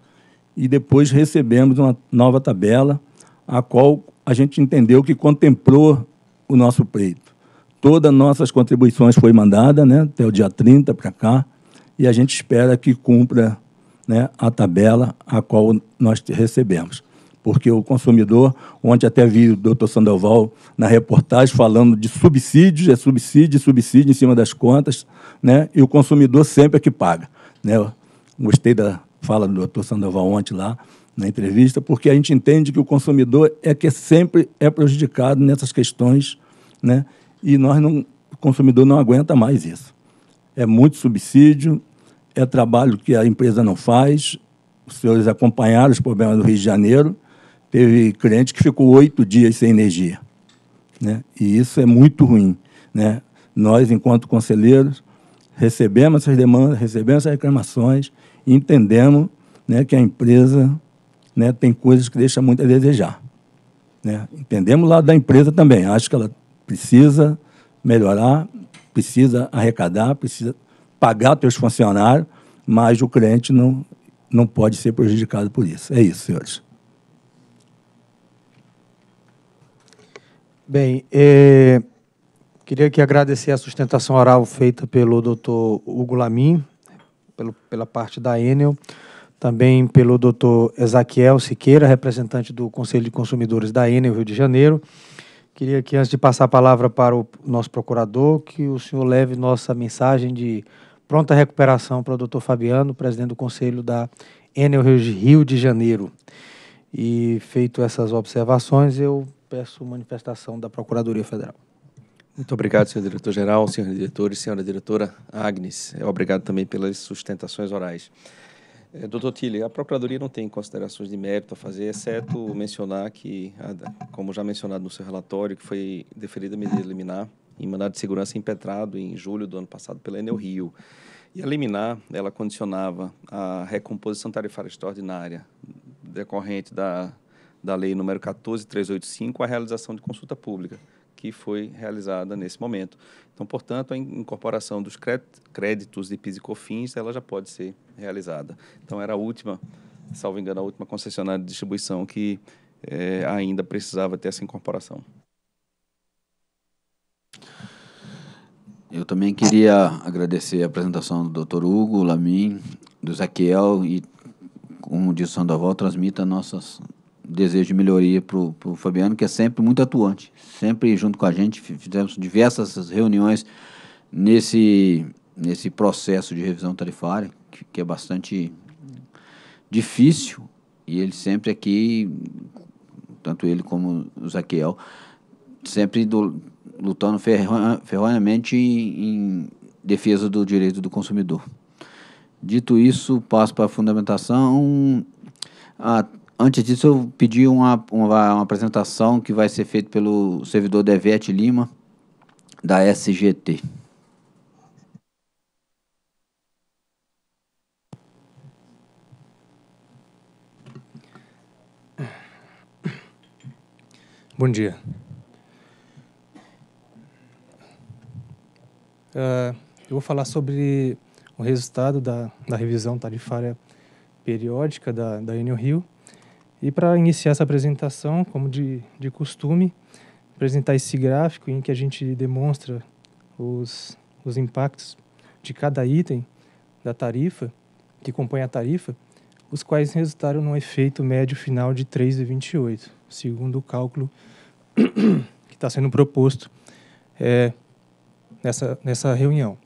S10: e depois recebemos uma nova tabela a qual a gente entendeu que contemplou o nosso pleito. Todas nossas contribuições foi mandada, né, até o dia 30 para cá, e a gente espera que cumpra né, a tabela a qual nós recebemos porque o consumidor, ontem até vi o doutor Sandoval na reportagem falando de subsídios, é subsídio, subsídio em cima das contas, né? e o consumidor sempre é que paga. Né? Gostei da fala do doutor Sandoval ontem lá na entrevista, porque a gente entende que o consumidor é que sempre é prejudicado nessas questões, né? e nós não, o consumidor não aguenta mais isso. É muito subsídio, é trabalho que a empresa não faz, os senhores acompanharam os problemas do Rio de Janeiro, Teve cliente que ficou oito dias sem energia. Né? E isso é muito ruim. Né? Nós, enquanto conselheiros, recebemos essas demandas, recebemos essas reclamações, entendemos né, que a empresa né, tem coisas que deixam muito a desejar. Né? Entendemos o lado da empresa também. Acho que ela precisa melhorar, precisa arrecadar, precisa pagar seus funcionários, mas o cliente não, não pode ser prejudicado por isso. É isso, senhores.
S1: Bem, é, queria aqui agradecer a sustentação oral feita pelo doutor Hugo Lamin, pelo, pela parte da Enel, também pelo doutor Ezaquiel Siqueira, representante do Conselho de Consumidores da Enel Rio de Janeiro. Queria aqui, antes de passar a palavra para o nosso procurador, que o senhor leve nossa mensagem de pronta recuperação para o doutor Fabiano, presidente do Conselho da Enel Rio de Janeiro. E feito essas observações, eu peço manifestação da Procuradoria Federal.
S6: Muito obrigado, senhor diretor-geral, senhores diretores, senhora diretora Agnes. É, obrigado também pelas sustentações orais. É, doutor Tilly, a Procuradoria não tem considerações de mérito a fazer, exceto mencionar que, como já mencionado no seu relatório, que foi deferida a medida liminar em mandado de segurança impetrado em julho do ano passado pela Enel Rio. E a liminar, ela condicionava a recomposição tarifária extraordinária decorrente da da lei número 14385 a realização de consulta pública, que foi realizada nesse momento. Então, portanto, a incorporação dos créditos de PIS e COFINS, ela já pode ser realizada. Então, era a última, salvo engano, a última concessionária de distribuição que é, ainda precisava ter essa incorporação.
S5: Eu também queria agradecer a apresentação do Dr. Hugo, Lamin, do Zaquiel e, como disse o Sandoval, transmita nossas desejo de melhoria para o Fabiano, que é sempre muito atuante, sempre junto com a gente. Fizemos diversas reuniões nesse, nesse processo de revisão tarifária, que, que é bastante difícil, e ele sempre aqui, tanto ele como o Zaqueel, sempre do, lutando ferroamente em, em defesa do direito do consumidor. Dito isso, passo para a fundamentação. A Antes disso, eu pedi uma, uma, uma apresentação que vai ser feita pelo servidor Devete Lima, da SGT.
S11: Bom dia. Uh, eu vou falar sobre o resultado da, da revisão tarifária periódica da, da Enel Rio, e para iniciar essa apresentação, como de, de costume, apresentar esse gráfico em que a gente demonstra os, os impactos de cada item da tarifa, que compõe a tarifa, os quais resultaram num efeito médio final de 3,28, segundo o cálculo que está sendo proposto é, nessa, nessa reunião.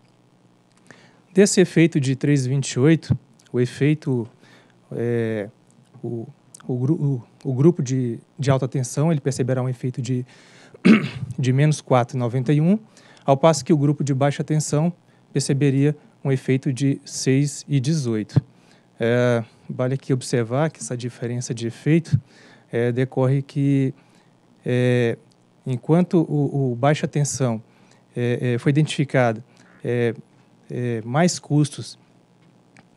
S11: Desse efeito de 3,28, o efeito, é, o, o, o, o grupo de, de, alta tensão ele perceberá um efeito de, de menos 4,91, ao passo que o grupo de baixa tensão perceberia um efeito de 6,18. É, vale aqui observar que essa diferença de efeito é, decorre que, é, enquanto o, o, baixa tensão é, é, foi identificado é, mais custos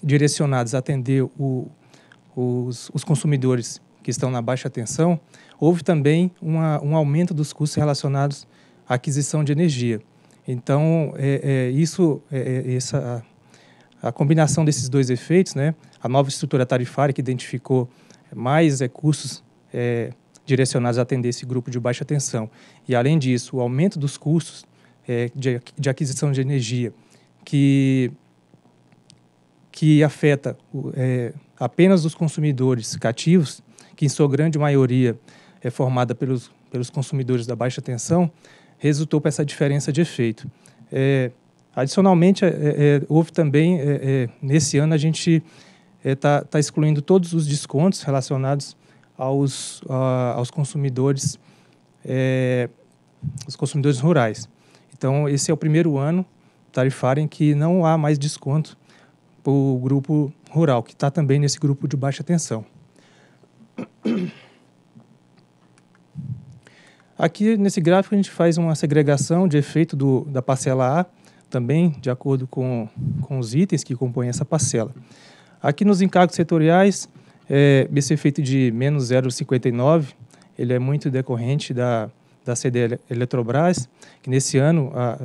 S11: direcionados a atender o, os, os consumidores que estão na baixa tensão, houve também uma, um aumento dos custos relacionados à aquisição de energia. Então, é, é, isso, é, é essa, a, a, combinação desses dois efeitos, né, a nova estrutura tarifária que identificou mais é, custos é, direcionados a atender esse grupo de baixa tensão, e além disso, o aumento dos custos de, de aquisição de energia, que que afeta é, apenas os consumidores cativos, que em sua grande maioria é formada pelos, pelos consumidores da baixa tensão, resultou para essa diferença de efeito. É, adicionalmente, é, é, é houve também, é, é, nesse ano, a gente está tá excluindo todos os descontos relacionados aos, a, aos consumidores os consumidores rurais. Então, esse é o primeiro ano tarifário em que não há mais desconto para tipo, o grupo rural, que está também nesse grupo de baixa tensão. Aqui, nesse gráfico, a gente faz uma segregação de efeito do, da parcela A, também de acordo com, com os itens que compõem essa parcela. Aqui nos encargos setoriais, é, esse efeito de menos 0,59, ele é muito decorrente da, da CDE Eletrobras, que nesse ano, a,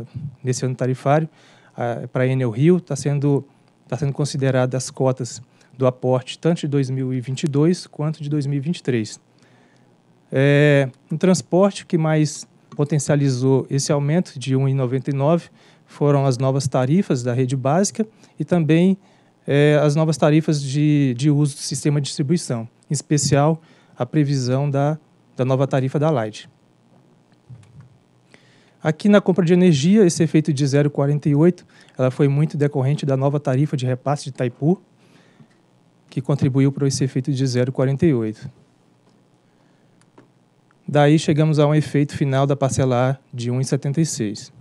S11: nesse ano tarifário, para a Enel Rio, está sendo está sendo considerada as cotas do aporte tanto de 2022 quanto de 2023. É, no transporte, que mais potencializou esse aumento de 1,99 foram as novas tarifas da rede básica e também é, as novas tarifas de, de uso do sistema de distribuição, em especial a previsão da, da nova tarifa da Light. Aqui na compra de energia, esse efeito de 0,48 ela foi muito decorrente da nova tarifa de repasse de Itaipu, que contribuiu para esse efeito de 0,48. Daí chegamos a um efeito final da parcela A de 1,76.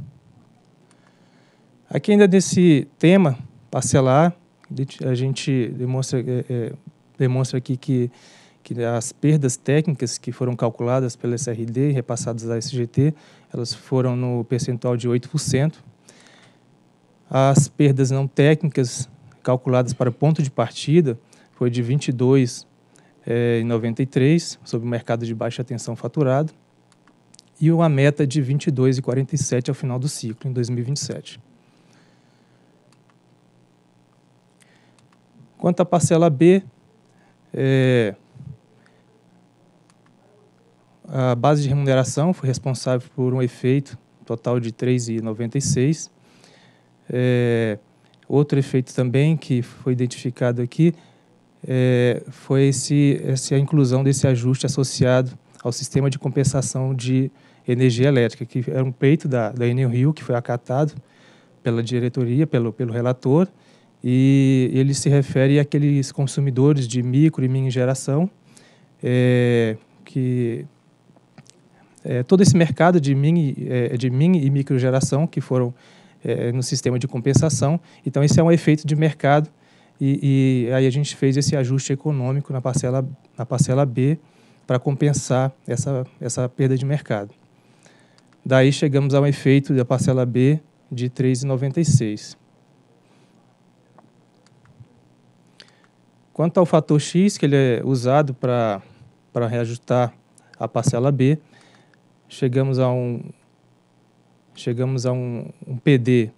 S11: Aqui ainda nesse tema, parcela A, a gente demonstra, é, é, demonstra aqui que, que as perdas técnicas que foram calculadas pela SRD e repassadas à SGT elas foram no percentual de 8%. As perdas não técnicas calculadas para ponto de partida foi de 22,93% é, em sobre o mercado de baixa tensão faturado e uma meta de 22,47 ao final do ciclo em 2027. Quanto à parcela B, é, a base de remuneração foi responsável por um efeito total de 3,96. É, outro efeito também que foi identificado aqui é, foi esse, essa inclusão desse ajuste associado ao sistema de compensação de energia elétrica, que era um peito da, da Enel Rio, que foi acatado pela diretoria, pelo, pelo relator, e ele se refere àqueles consumidores de micro e mini geração é, que é, todo esse mercado de mini, é, de mini e micro geração que foram é, no sistema de compensação. Então, esse é um efeito de mercado e, e aí a gente fez esse ajuste econômico na parcela, na parcela B para compensar essa, essa perda de mercado. Daí chegamos a um efeito da parcela B de 3,96. Quanto ao fator X, que ele é usado para reajustar a parcela B, chegamos a um chegamos a um, um PD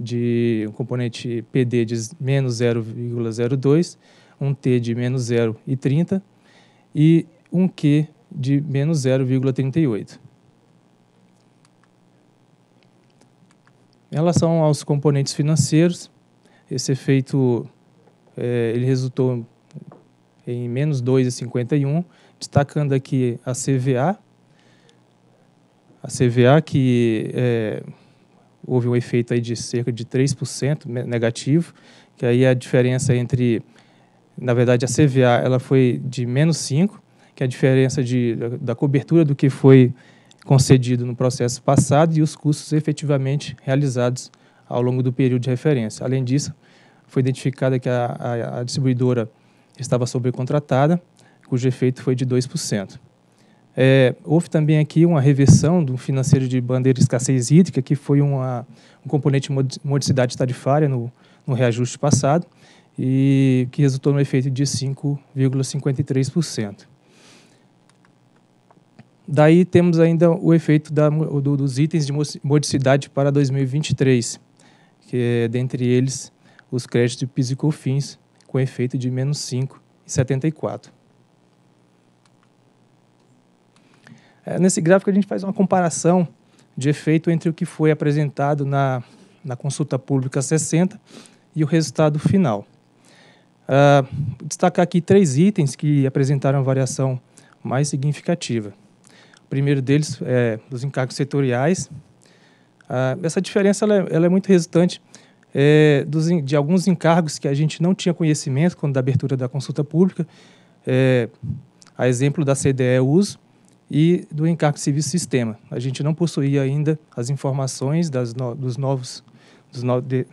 S11: de um componente PD de menos 0,02, um T de menos 0,30 e um Q de menos 0,38. Em relação aos componentes financeiros, esse efeito é, ele resultou em menos 2,51, destacando aqui a CVA, a CVA, que é, houve um efeito aí de cerca de 3% negativo, que aí a diferença entre, na verdade, a CVA ela foi de menos 5, que é a diferença de, da cobertura do que foi concedido no processo passado e os custos efetivamente realizados ao longo do período de referência. Além disso, foi identificada que a, a, a distribuidora estava sobrecontratada, cujo efeito foi de 2%. É, houve também aqui uma reversão do financeiro de bandeira de escassez hídrica, que foi uma, um componente de modicidade tarifária no, no reajuste passado, e que resultou no efeito de 5,53%. Daí temos ainda o efeito da, do, dos itens de modicidade para 2023, que é, dentre eles os créditos de PIS e COFINS, com efeito de menos 5,74. É, nesse gráfico, a gente faz uma comparação de efeito entre o que foi apresentado na, na consulta pública 60 e o resultado final. Uh, destacar aqui três itens que apresentaram variação mais significativa. O primeiro deles é dos encargos setoriais. Uh, essa diferença ela é, ela é muito resultante é, dos, de alguns encargos que a gente não tinha conhecimento quando da abertura da consulta pública, é, a exemplo da CDE Uso, e do encargo civil sistema. A gente não possuía ainda as informações no, dos novos, dos no, de,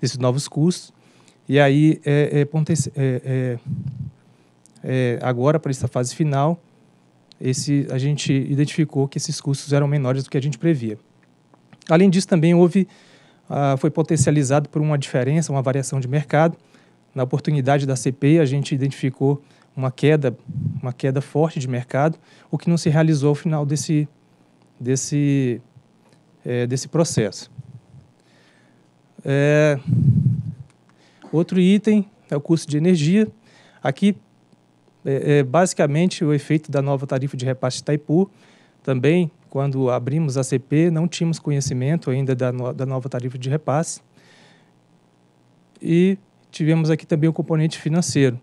S11: desses novos custos. E aí, é é, é, é, é, agora, para essa fase final, esse, a gente identificou que esses custos eram menores do que a gente previa. Além disso, também houve, ah, foi potencializado por uma diferença, uma variação de mercado. Na oportunidade da CP a gente identificou uma queda, uma queda forte de mercado, o que não se realizou ao final desse, desse, é, desse processo. É, outro item é o custo de energia. Aqui, é, basicamente, o efeito da nova tarifa de repasse de Itaipu. Também, quando abrimos a CP, não tínhamos conhecimento ainda da, no, da nova tarifa de repasse. E tivemos aqui também o componente financeiro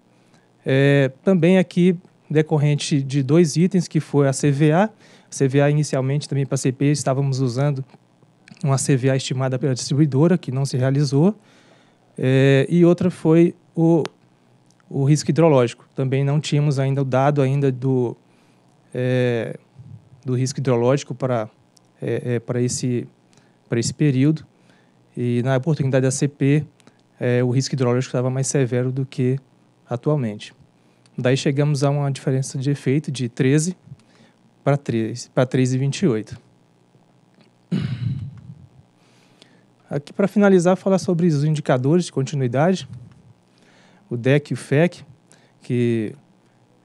S11: é, também aqui decorrente de dois itens, que foi a CVA. A CVA inicialmente também para a CP estávamos usando uma CVA estimada pela distribuidora, que não se realizou. É, e outra foi o, o risco hidrológico. Também não tínhamos ainda o dado ainda do, é, do risco hidrológico para, é, é para, esse, para esse período. E na oportunidade da CP, é, o risco hidrológico estava mais severo do que atualmente. Daí chegamos a uma diferença de efeito de 13 para 3, para 3,28. Aqui para finalizar, falar sobre os indicadores de continuidade, o DEC e o FEC, que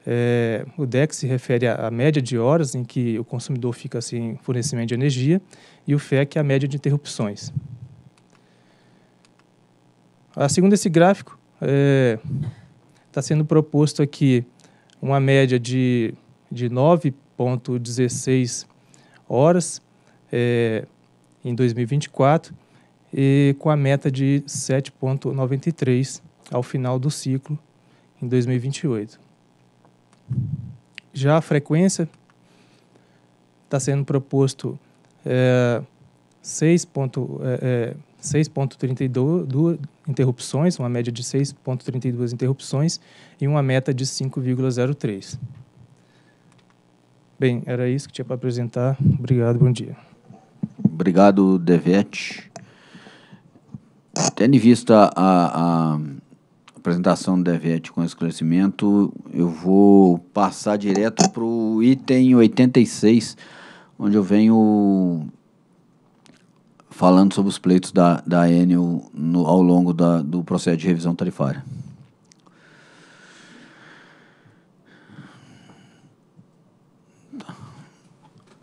S11: é, o DEC se refere à média de horas em que o consumidor fica sem fornecimento de energia e o FEC à é média de interrupções. A segundo esse gráfico, é, está sendo proposto aqui uma média de, de 9,16 horas é, em 2024 e com a meta de 7,93 ao final do ciclo em 2028. Já a frequência está sendo proposto é, 6. é, é 6,32 interrupções, uma média de 6,32 interrupções e uma meta de 5,03. Bem, era isso que tinha para apresentar. Obrigado, bom dia.
S5: Obrigado, Devete. Tendo em vista a, a apresentação do Devete com esclarecimento, eu vou passar direto para o item 86, onde eu venho falando sobre os pleitos da, da Enel no, ao longo da, do processo de revisão tarifária.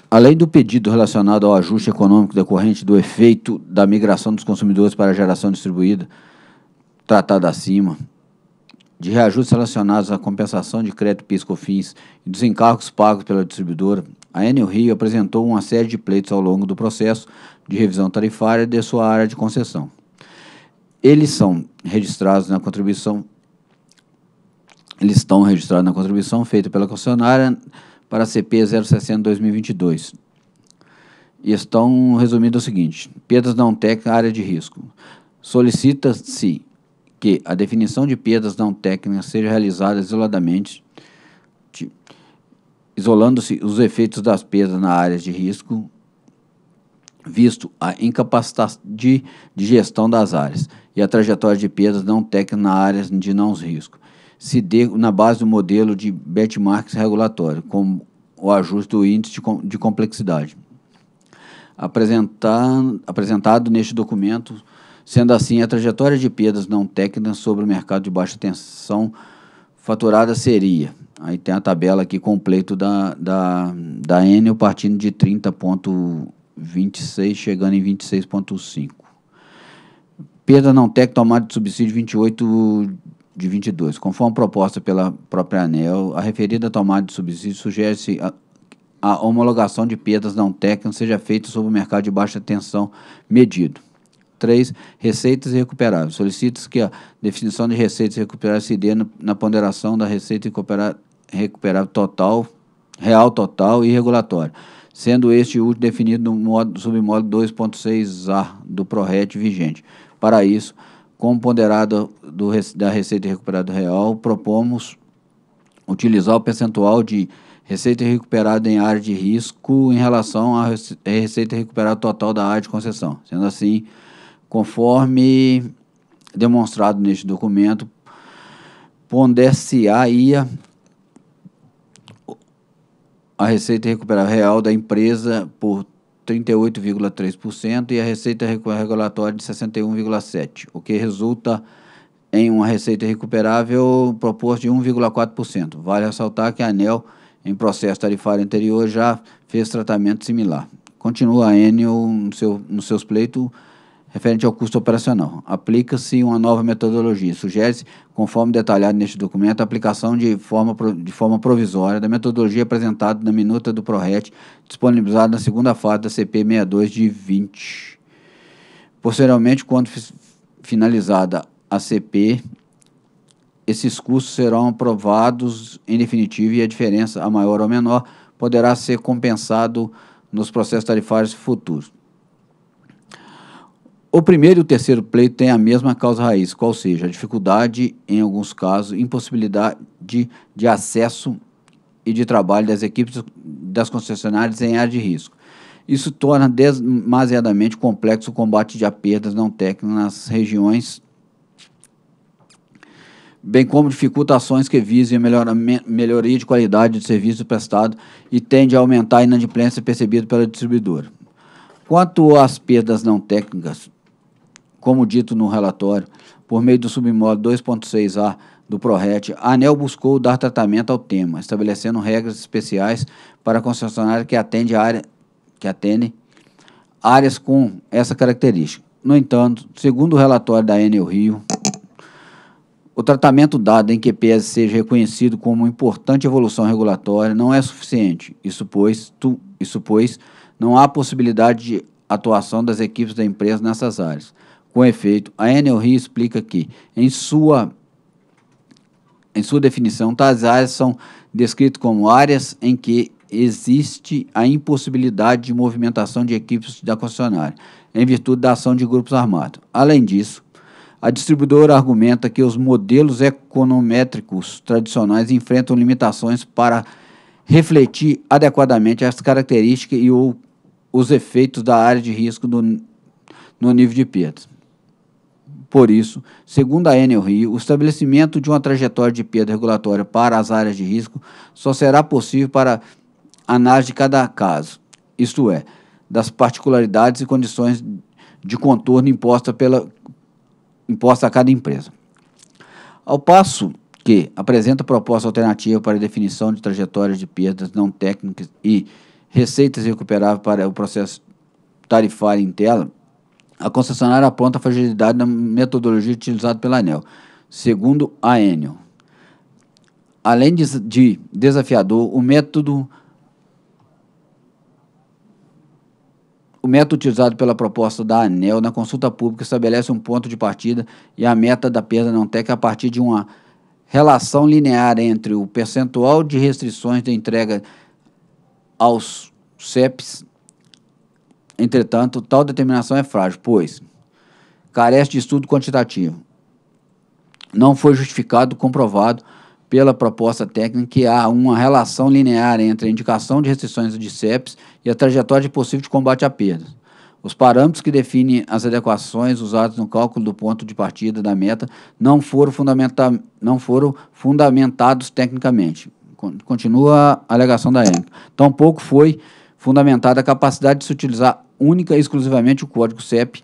S5: Além do pedido relacionado ao ajuste econômico decorrente do efeito da migração dos consumidores para a geração distribuída, tratado acima, de reajustes relacionados à compensação de crédito PIS-COFINS e dos encargos pagos pela distribuidora a Enel Rio apresentou uma série de pleitos ao longo do processo de revisão tarifária de sua área de concessão. Eles são registrados na contribuição eles estão registrados na contribuição feita pela concessionária para a CP 060-2022. E estão resumidos o seguinte: perdas não técnicas, área de risco. Solicita-se que a definição de perdas não técnicas seja realizada isoladamente isolando-se os efeitos das perdas na área de risco, visto a incapacidade de, de gestão das áreas e a trajetória de perdas não técnicas na área de não risco, se dê na base do modelo de benchmarks regulatório, como o ajuste do índice de, de complexidade. Apresentar, apresentado neste documento, sendo assim, a trajetória de perdas não técnicas sobre o mercado de baixa tensão faturada seria Aí tem a tabela aqui completo da, da, da Enel partindo de 30,26, chegando em 26,5. Perda não técnica tomada de subsídio 28 de 22. Conforme proposta pela própria ANEL, a referida tomada de subsídio sugere-se a, a, homologação de perdas não técnicas seja feita sob o mercado de baixa tensão medido. 3. Receitas recuperáveis. Solicita-se que a definição de receitas recuperáveis se dê no, na ponderação da receita recuperada recuperável total, real total e regulatório, sendo este último definido no modo, submódulo 2.6A do PRORET vigente. Para isso, como ponderado do, da receita recuperada real, propomos utilizar o percentual de receita recuperada em área de risco em relação à receita recuperada total da área de concessão. Sendo assim, conforme demonstrado neste documento, ponder-se-á a receita recuperável real da empresa por 38,3% e a receita regulatória de 61,7%, o que resulta em uma receita recuperável proposta de 1,4%. Vale ressaltar que a ANEL, em processo tarifário anterior, já fez tratamento similar. Continua a Anel no seu, nos seus pleitos referente ao custo operacional. Aplica-se uma nova metodologia. Sugere-se, conforme detalhado neste documento, a aplicação de forma, de forma provisória da metodologia apresentada na minuta do PRORET, disponibilizada na segunda fase da CP 62 de 20. Posteriormente, quando finalizada a CP, esses custos serão aprovados em definitivo e a diferença, a maior ou menor, poderá ser compensado nos processos tarifários futuros. O primeiro e o terceiro pleito têm a mesma causa raiz, qual seja, a dificuldade, em alguns casos, impossibilidade de, de acesso e de trabalho das equipes das concessionárias em área de risco. Isso torna demasiadamente complexo o combate de perdas não técnicas nas regiões, bem como dificulta ações que visem melhoria de qualidade do serviço prestado e tende a aumentar a inadimplência percebida pela distribuidora. Quanto às perdas não técnicas, como dito no relatório, por meio do submódulo 2.6A do ProRet, a ANEL buscou dar tratamento ao tema, estabelecendo regras especiais para a concessionária que atende, área, que atende áreas com essa característica. No entanto, segundo o relatório da Enel Rio, o tratamento dado em que PES seja reconhecido como uma importante evolução regulatória não é suficiente. Isso pois, tu, isso pois não há possibilidade de atuação das equipes da empresa nessas áreas. Com efeito, a Enel Rio explica que, em sua, em sua definição, tais áreas são descritas como áreas em que existe a impossibilidade de movimentação de equipes da concessionária, em virtude da ação de grupos armados. Além disso, a distribuidora argumenta que os modelos econométricos tradicionais enfrentam limitações para refletir adequadamente as características e o, os efeitos da área de risco do, no nível de perdas. Por isso, segundo a Enel Rio, o estabelecimento de uma trajetória de perda regulatória para as áreas de risco só será possível para análise de cada caso, isto é, das particularidades e condições de contorno imposta, pela, imposta a cada empresa. Ao passo que apresenta proposta alternativa para definição de trajetórias de perdas não técnicas e receitas recuperáveis para o processo tarifário tela, a concessionária aponta a fragilidade na metodologia utilizada pela ANEL, segundo a Enel. Além de, de desafiador, o método O método utilizado pela proposta da ANEL na consulta pública estabelece um ponto de partida e a meta da perda não técnica a partir de uma relação linear entre o percentual de restrições de entrega aos CEPs Entretanto, tal determinação é frágil, pois carece de estudo quantitativo. Não foi justificado, comprovado pela proposta técnica que há uma relação linear entre a indicação de restrições de CEPs e a trajetória de possível de combate a perda. Os parâmetros que definem as adequações usados no cálculo do ponto de partida da meta não foram, fundamenta não foram fundamentados tecnicamente. Continua a alegação da ENCA. Tampouco foi fundamentada a capacidade de se utilizar única e exclusivamente o código CEP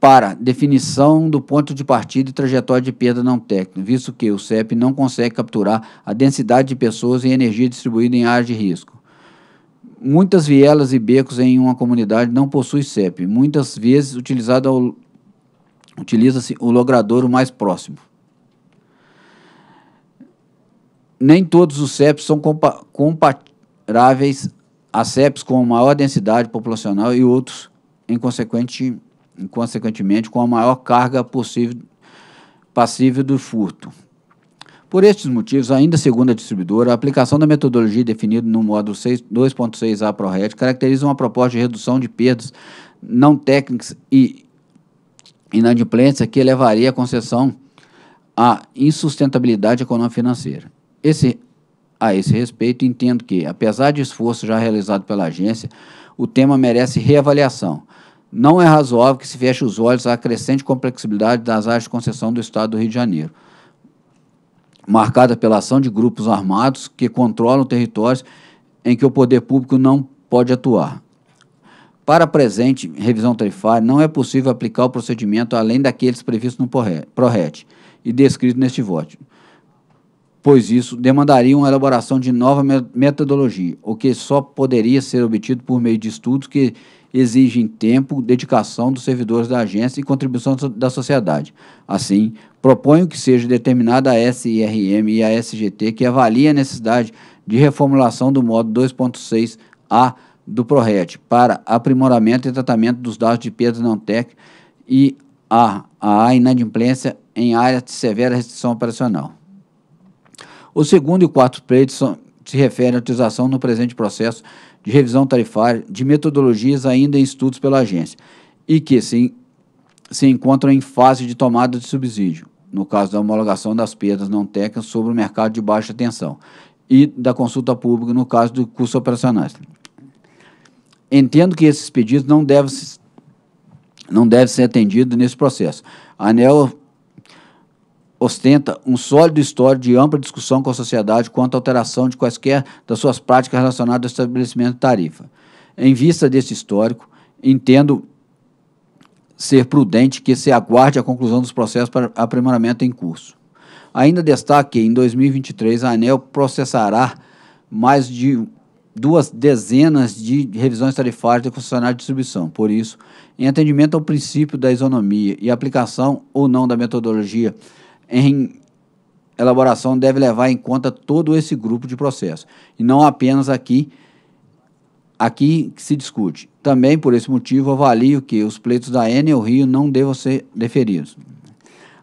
S5: para definição do ponto de partida e trajetória de perda não técnica, visto que o CEP não consegue capturar a densidade de pessoas e energia distribuída em áreas de risco. Muitas vielas e becos em uma comunidade não possuem CEP, muitas vezes utiliza-se o logradouro mais próximo. Nem todos os CEPs são compa compatíveis as CEPs com maior densidade populacional e outros, em inconsequentemente, com a maior carga possível passível do furto. Por estes motivos, ainda segundo a distribuidora, a aplicação da metodologia definida no módulo 2.6A ProRed caracteriza uma proposta de redução de perdas não técnicas e inadimplência que levaria a concessão à insustentabilidade econômica financeira. Esse a esse respeito, entendo que, apesar de esforço já realizado pela agência, o tema merece reavaliação. Não é razoável que se feche os olhos à crescente complexibilidade das áreas de concessão do Estado do Rio de Janeiro, marcada pela ação de grupos armados que controlam territórios em que o poder público não pode atuar. Para a presente revisão tarifária, não é possível aplicar o procedimento além daqueles previstos no PRORET e descrito neste voto pois isso demandaria uma elaboração de nova metodologia, o que só poderia ser obtido por meio de estudos que exigem tempo, dedicação dos servidores da agência e contribuição da sociedade. Assim, proponho que seja determinada a SIRM e a SGT que avaliem a necessidade de reformulação do modo 2.6A do PRORET para aprimoramento e tratamento dos dados de perdas não tech e a, a inadimplência em área de severa restrição operacional. O segundo e quarto pleito são, se referem à utilização no presente processo de revisão tarifária de metodologias ainda em estudos pela agência e que se, se encontram em fase de tomada de subsídio, no caso da homologação das perdas não técnicas sobre o mercado de baixa tensão e da consulta pública no caso do custo operacionais. Entendo que esses pedidos não devem, não devem ser atendidos nesse processo. A ANEL ostenta um sólido histórico de ampla discussão com a sociedade quanto à alteração de quaisquer das suas práticas relacionadas ao estabelecimento de tarifa. Em vista desse histórico, entendo ser prudente que se aguarde a conclusão dos processos para aprimoramento em curso. Ainda destaque que, em 2023, a ANEL processará mais de duas dezenas de revisões tarifárias de concessionário de distribuição. Por isso, em atendimento ao princípio da isonomia e aplicação ou não da metodologia em elaboração deve levar em conta todo esse grupo de processos, e não apenas aqui aqui que se discute. Também, por esse motivo, avalio que os pleitos da Enel Rio não devam ser deferidos.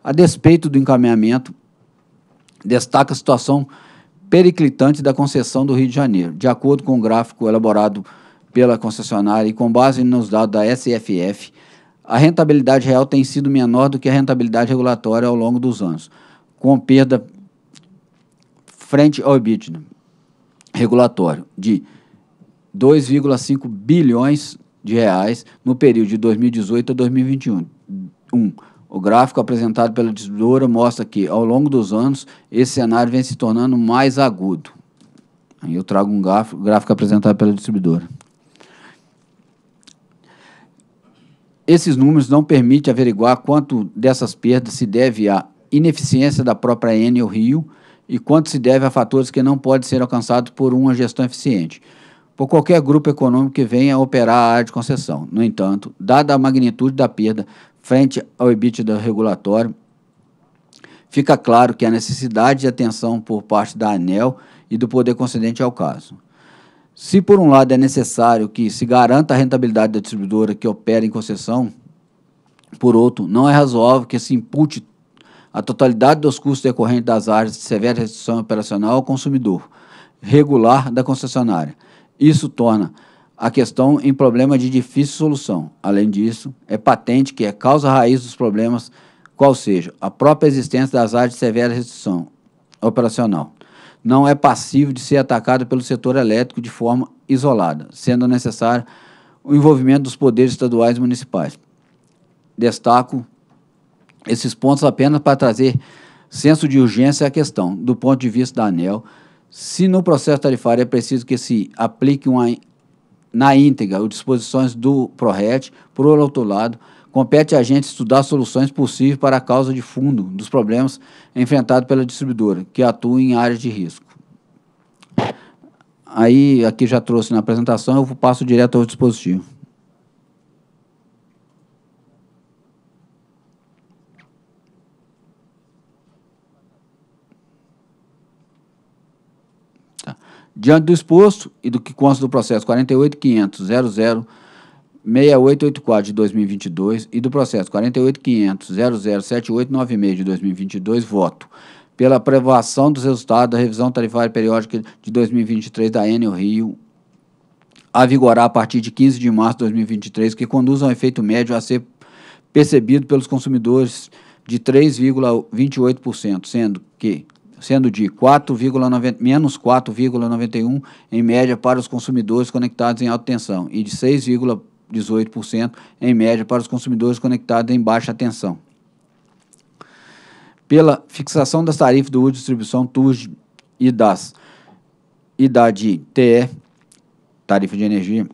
S5: A despeito do encaminhamento, destaca a situação periclitante da concessão do Rio de Janeiro. De acordo com o gráfico elaborado pela concessionária e com base nos dados da SFF, a rentabilidade real tem sido menor do que a rentabilidade regulatória ao longo dos anos, com perda frente ao EBITDA regulatório de 2,5 bilhões de reais no período de 2018 a 2021. Um, o gráfico apresentado pela distribuidora mostra que, ao longo dos anos, esse cenário vem se tornando mais agudo. Aí eu trago um gráfico, gráfico apresentado pela distribuidora. esses números não permitem averiguar quanto dessas perdas se deve à ineficiência da própria Enel Rio e quanto se deve a fatores que não podem ser alcançados por uma gestão eficiente, por qualquer grupo econômico que venha a operar a área de concessão. No entanto, dada a magnitude da perda frente ao EBITDA regulatório, fica claro que há necessidade de atenção por parte da ANEL e do poder concedente ao caso. Se, por um lado, é necessário que se garanta a rentabilidade da distribuidora que opera em concessão, por outro, não é razoável que se impute a totalidade dos custos decorrentes das áreas de severa restrição operacional ao consumidor regular da concessionária. Isso torna a questão em problema de difícil solução. Além disso, é patente que é causa raiz dos problemas, qual seja a própria existência das áreas de severa restrição operacional não é passivo de ser atacado pelo setor elétrico de forma isolada, sendo necessário o envolvimento dos poderes estaduais e municipais. Destaco esses pontos apenas para trazer senso de urgência à questão. Do ponto de vista da ANEL, se no processo tarifário é preciso que se aplique uma, na íntegra as disposições do PRORET, por outro lado, compete a gente estudar soluções possíveis para a causa de fundo dos problemas enfrentados pela distribuidora, que atua em áreas de risco. Aí, aqui já trouxe na apresentação, eu passo direto ao dispositivo. Tá. Diante do exposto e do que consta do processo 48.500.00, 6884 de 2022 e do processo 48500007896 de 2022, voto pela aprovação dos resultados da revisão tarifária periódica de 2023 da Enel Rio a vigorar a partir de 15 de março de 2023, que conduz a um efeito médio a ser percebido pelos consumidores de 3,28%, sendo que sendo de 4,90, menos 4,91 em média para os consumidores conectados em alta tensão e de 6, 18% em média para os consumidores conectados em baixa tensão. Pela fixação das tarifas do uso de distribuição TUG e, das, e da de TE, tarifa de energia,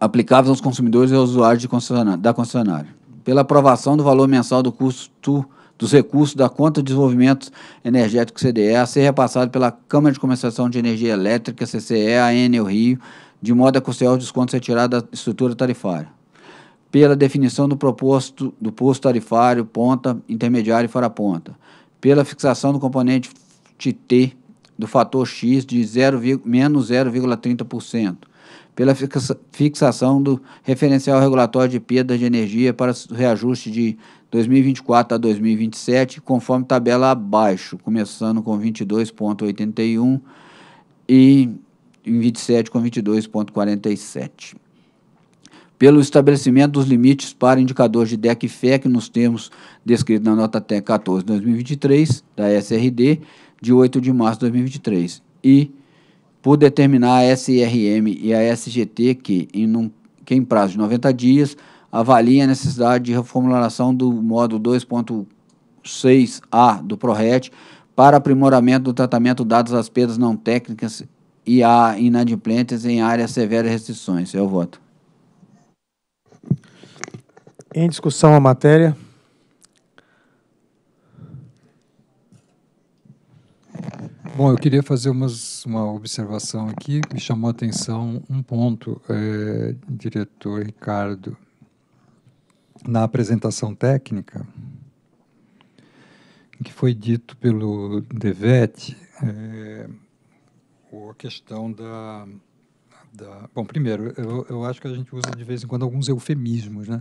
S5: aplicáveis aos consumidores e aos usuários concessionária, da concessionária. Pela aprovação do valor mensal do custo dos recursos da Conta de Desenvolvimento Energético CDE a ser repassado pela Câmara de Comercialização de Energia Elétrica, CCE, a Rio, de modo a custear os descontos retirados da estrutura tarifária. Pela definição do proposto do posto tarifário, ponta, intermediário e fora ponta. Pela fixação do componente T do fator X de 0, menos 0,30%. Pela fixação do referencial regulatório de perda de energia para reajuste de 2024 a 2027, conforme tabela abaixo, começando com 22,81 e em 27 com 22.47. Pelo estabelecimento dos limites para indicadores de DEC e FEC nos termos descritos na nota TEC 14 2023 da SRD de 8 de março de 2023 e por determinar a SRM e a SGT que em, um, que em prazo de 90 dias avaliem a necessidade de reformulação do módulo 2.6A do PRORET para aprimoramento do tratamento dados às perdas não técnicas e a inadimplentes em áreas severas restrições. Eu voto.
S1: Em discussão a matéria.
S3: Bom, eu queria fazer umas, uma observação aqui. Me chamou a atenção um ponto, é, diretor Ricardo. Na apresentação técnica, que foi dito pelo Devete. é, a questão da. da bom, primeiro, eu, eu acho que a gente usa de vez em quando alguns eufemismos, né?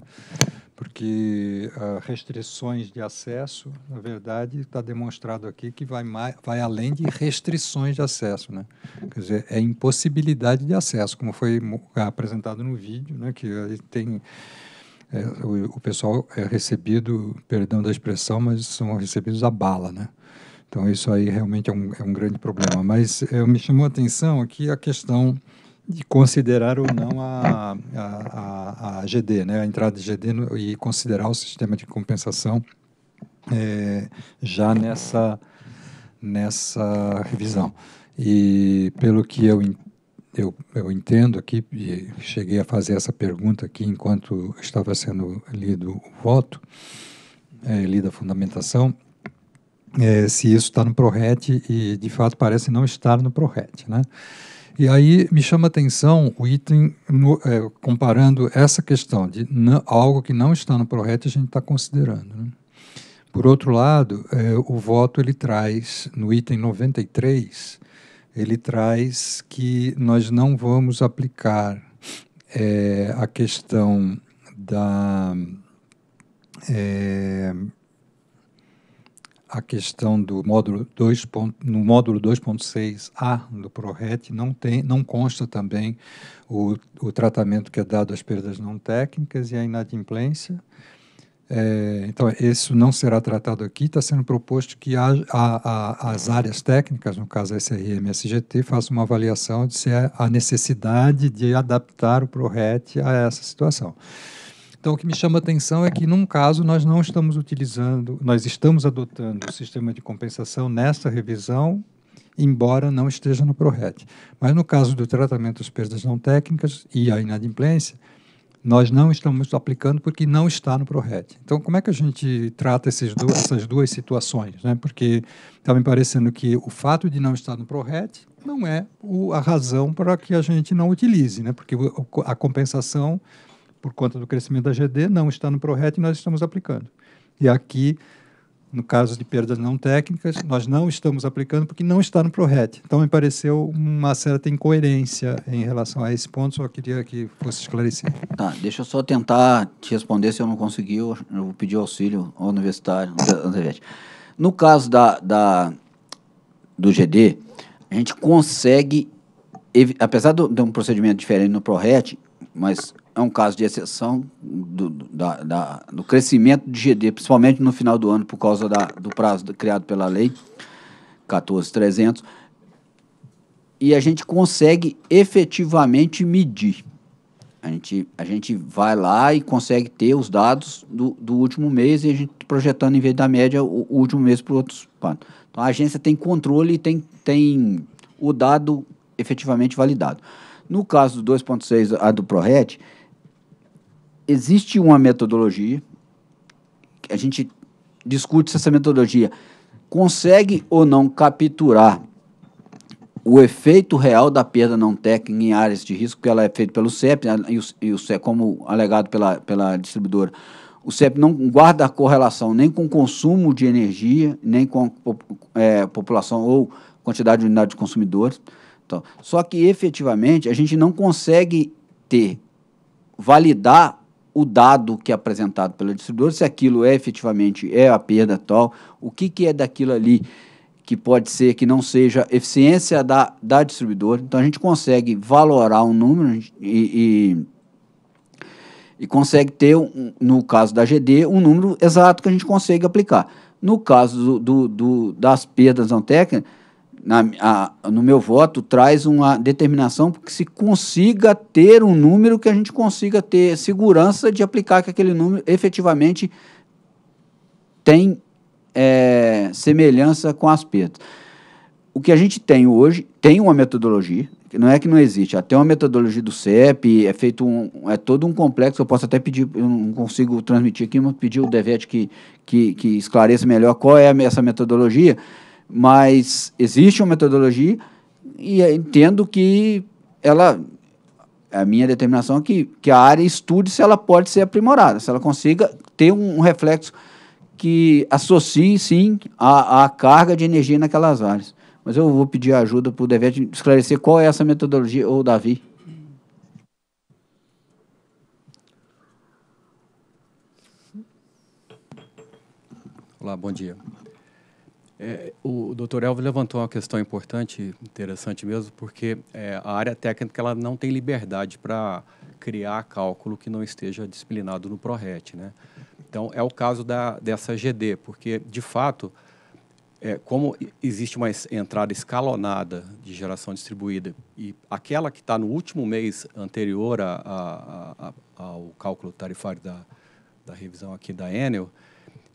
S3: porque uh, restrições de acesso, na verdade, está demonstrado aqui que vai, mais, vai além de restrições de acesso, né? Quer dizer, é impossibilidade de acesso, como foi apresentado no vídeo, né? Que tem é, o, o, pessoal é recebido, perdão da expressão, mas são recebidos a bala, né? Então, isso aí realmente é um, é um grande problema. Mas eu, eh, me chamou a atenção aqui a questão de considerar ou não a, a, a, a GD, né? a entrada de GD no, e considerar o sistema de compensação é, já nessa, nessa revisão. E pelo que eu, eu, eu entendo aqui, cheguei a fazer essa pergunta aqui enquanto estava sendo lido o voto, é, lida a fundamentação, é, se isso está no ProRet e de fato parece não estar no ProRet, né? E aí me chama atenção o item no, é, comparando essa questão de não, algo que não está no ProRet a gente está considerando. Né? Por outro lado, é, o voto ele traz no item 93 ele traz que nós não vamos aplicar é, a questão da é, a questão do módulo 2. No módulo 2.6a do ProRet não, tem, não consta também o, o tratamento que é dado às perdas não técnicas e à inadimplência. É, então, isso não será tratado aqui. Está sendo proposto que a, a, a, as áreas técnicas, no caso a SRM e SGT, façam uma avaliação de se há é a necessidade de adaptar o ProRet a essa situação. Então, o que me chama a atenção é que, num caso, nós não estamos utilizando, nós estamos adotando o sistema de compensação nessa revisão, embora não esteja no PRORET. Mas, no caso do tratamento das perdas não técnicas e a inadimplência, nós não estamos aplicando porque não está no ProRed. Então, como é que a gente trata duas, essas duas situações? Né? Porque está me parecendo que o fato de não estar no ProRed não é o, a razão para que a gente não utilize, né? porque o, a compensação por conta do crescimento da GD, não está no ProRet e nós estamos aplicando. E aqui, no caso de perdas não técnicas, nós não estamos aplicando porque não está no ProRet. Então, me pareceu uma certa incoerência em relação a esse ponto, só queria que fosse esclarecido.
S5: Tá, deixa eu só tentar te responder, se eu não consegui, eu vou pedir auxílio ao universitário. No caso da, da, do GD, a gente consegue, apesar de um procedimento diferente no ProRet, mas é um caso de exceção do, da, da, do crescimento do GD, principalmente no final do ano, por causa da, do prazo criado pela lei 14.300, e a gente consegue efetivamente medir. A gente, a gente vai lá e consegue ter os dados do, do último mês e a gente projetando em vez da média o, o último mês para outros outro. Então a agência tem controle e tem, tem o dado efetivamente validado. No caso do 2.6, a do ProRed, existe uma metodologia, a gente discute se essa metodologia consegue ou não capturar o efeito real da perda não técnica em áreas de risco, que ela é feita pelo CEP, né, e o, CEP, como alegado pela, pela distribuidora, o CEP não guarda correlação nem com consumo de energia, nem com é, população ou quantidade de unidade de consumidores. Então, só que efetivamente a gente não consegue ter, validar o dado que é apresentado pela distribuidora, se aquilo é efetivamente é a perda atual, o que, que é daquilo ali que pode ser que não seja eficiência da, da distribuidora. Então a gente consegue valorar um número e, e, e consegue ter, um, no caso da GD, um número exato que a gente consegue aplicar. No caso do, do, do das perdas não técnicas, na, a, no meu voto, traz uma determinação que se consiga ter um número que a gente consiga ter segurança de aplicar que aquele número efetivamente tem é, semelhança com as perdas. O que a gente tem hoje, tem uma metodologia, não é que não existe, até uma metodologia do CEP, é feito um, é todo um complexo, eu posso até pedir, eu não consigo transmitir aqui, mas pedir o Devete que, que, que esclareça melhor qual é essa metodologia, mas existe uma metodologia e entendo que ela é a minha determinação é que, que a área estude se ela pode ser aprimorada, se ela consiga ter um, reflexo que associe, sim, a, a carga de energia naquelas áreas. Mas eu vou pedir ajuda para o Devet de esclarecer qual é essa metodologia, ou Davi.
S12: Olá, bom dia. É, o doutor Elvio levantou uma questão importante, interessante mesmo, porque é, a área técnica ela não tem liberdade para criar cálculo que não esteja disciplinado no ProRet. Né? Então, é o caso da, dessa GD, porque, de fato, é, como existe uma entrada escalonada de geração distribuída e aquela que está no último mês anterior a, a, a, ao cálculo tarifário da, da revisão aqui da Enel,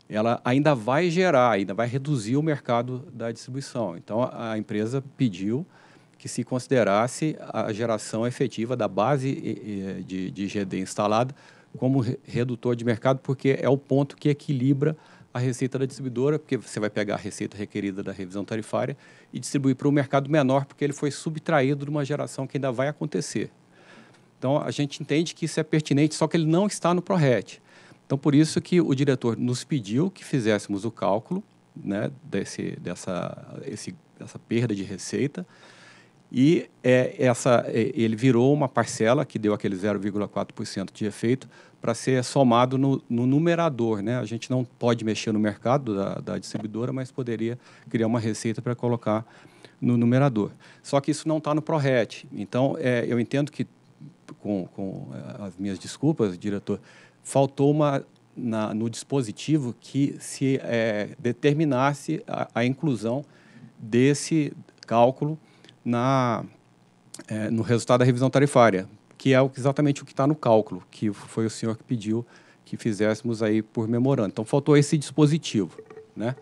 S12: ela ainda vai gerar, ainda vai reduzir o mercado da distribuição. Então, a empresa pediu que se considerasse a geração efetiva da base de, de GD instalada como redutor de mercado, porque é o ponto que equilibra a receita da distribuidora, porque você vai pegar a receita requerida da revisão tarifária e distribuir para um mercado menor, porque ele foi subtraído de uma geração que ainda vai acontecer. Então, a gente entende que isso é pertinente, só que ele não está no ProRet. Então, por isso que o diretor nos pediu que fizéssemos o cálculo né, desse, dessa, esse, dessa perda de receita e é, essa, é, ele virou uma parcela que deu aquele 0,4% de efeito para ser somado no, no, numerador. Né? A gente não pode mexer no mercado da, da distribuidora, mas poderia criar uma receita para colocar no numerador. Só que isso não está no ProRet. Então, é, eu entendo que, com, com eh, as minhas desculpas, diretor, faltou uma na, no dispositivo que se é, determinasse a, a, inclusão desse cálculo na, é, no resultado da revisão tarifária, que é exatamente o que está no cálculo, que foi o senhor que pediu que fizéssemos aí por memorando. Então, faltou esse dispositivo. Né?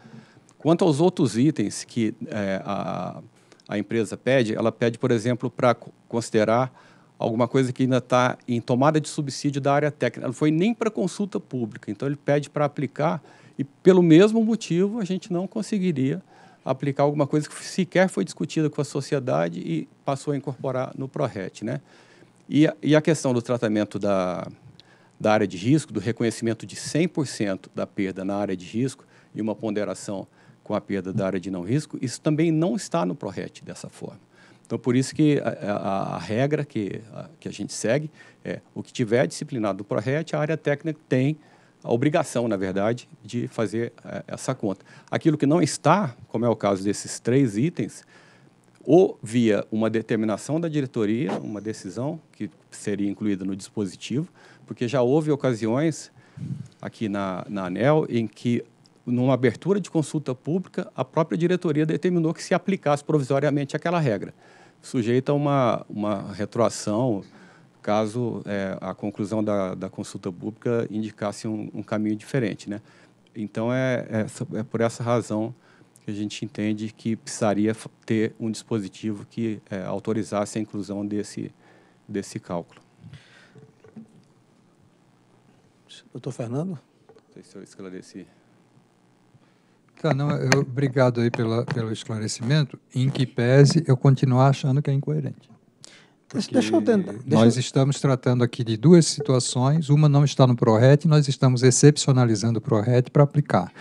S12: Quanto aos outros itens que é, a, a empresa pede, ela pede, por exemplo, para considerar alguma coisa que ainda está em tomada de subsídio da área técnica. Não foi nem para consulta pública. Então, ele pede para aplicar e, pelo mesmo motivo, a gente não conseguiria aplicar alguma coisa que sequer foi discutida com a sociedade e passou a incorporar no PRORET. Né? E, a, e a questão do tratamento da, da área de risco, do reconhecimento de 100% da perda na área de risco e uma ponderação com a perda da área de não risco, isso também não está no PRORET dessa forma. Então, por isso que a, a, a regra que a, que a gente segue é o que tiver disciplinado do ProRet, a área técnica tem a obrigação, na verdade, de fazer é, essa conta. Aquilo que não está, como é o caso desses três itens, ou via uma determinação da diretoria, uma decisão que seria incluída no dispositivo, porque já houve ocasiões aqui na, na ANEL em que numa abertura de consulta pública, a própria diretoria determinou que se aplicasse provisoriamente aquela regra sujeita a uma, uma retroação caso é, a conclusão da, da, consulta pública indicasse um, um caminho diferente. Né? Então, é, é, é, por essa razão que a gente entende que precisaria ter um dispositivo que é, autorizasse a inclusão desse,
S3: desse cálculo.
S1: Doutor Fernando? Não sei se eu esclareci.
S3: Tá, não, eu, obrigado aí pela, pelo esclarecimento, em que pese eu continuar achando que é incoerente.
S1: deixa eu tentar.
S3: nós estamos tratando aqui de duas situações. Uma não está no ProRet, nós estamos excepcionalizando o ProRet para aplicar.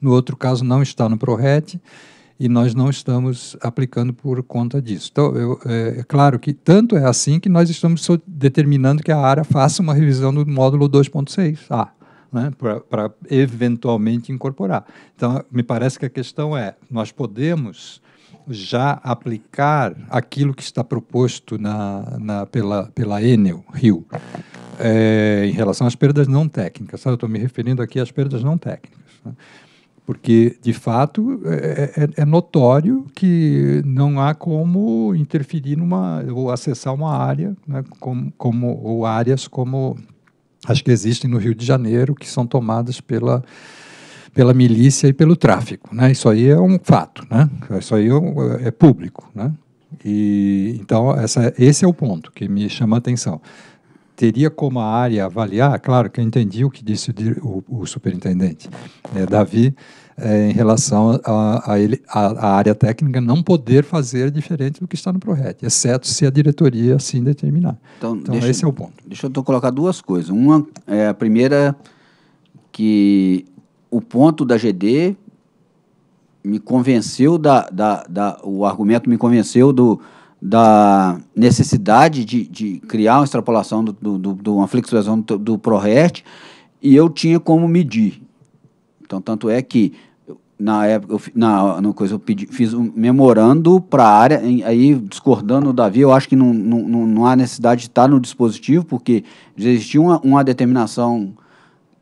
S3: No outro caso, não está no ProRet e nós não estamos aplicando por conta disso. Então, eu, é, é, claro que tanto é assim que nós estamos determinando que a área faça uma revisão do módulo 2.6a né, para eventualmente incorporar. Então, me parece que a questão é: nós podemos já aplicar aquilo que está proposto na, na pela, pela Enel Rio é, em relação às perdas não técnicas. Sabe? Eu estou me referindo aqui às perdas não técnicas. Né? Porque, de fato, é, é, é, é, notório que não há como interferir numa, ou acessar uma área né, como, como, ou áreas como as que existem no Rio de Janeiro, que são tomadas pela, pela milícia e pelo tráfico. Né? Isso aí é um fato, né? isso aí é, é, é público. Né? E, então, essa, esse é o ponto que me chama a atenção. Teria como a área avaliar? Claro que eu entendi o que disse o, o superintendente é, Davi é, em relação a, a, ele, a, a, área técnica não poder fazer diferente do que está no ProRed, exceto se a diretoria assim determinar.
S5: Então, então deixa, esse é o ponto. Deixa eu colocar duas coisas. Uma é a primeira que o ponto da GD me convenceu da, da, da o argumento me convenceu do da necessidade de, de criar uma extrapolação do, do, do, uma flexibilização do, do ProRest e eu tinha como medir. Então, tanto é que na época, eu, na, na coisa, eu pedi, fiz um memorando para a área, em, aí discordando o Davi, eu acho que não, não, não há necessidade de estar no dispositivo, porque já existia uma, uma determinação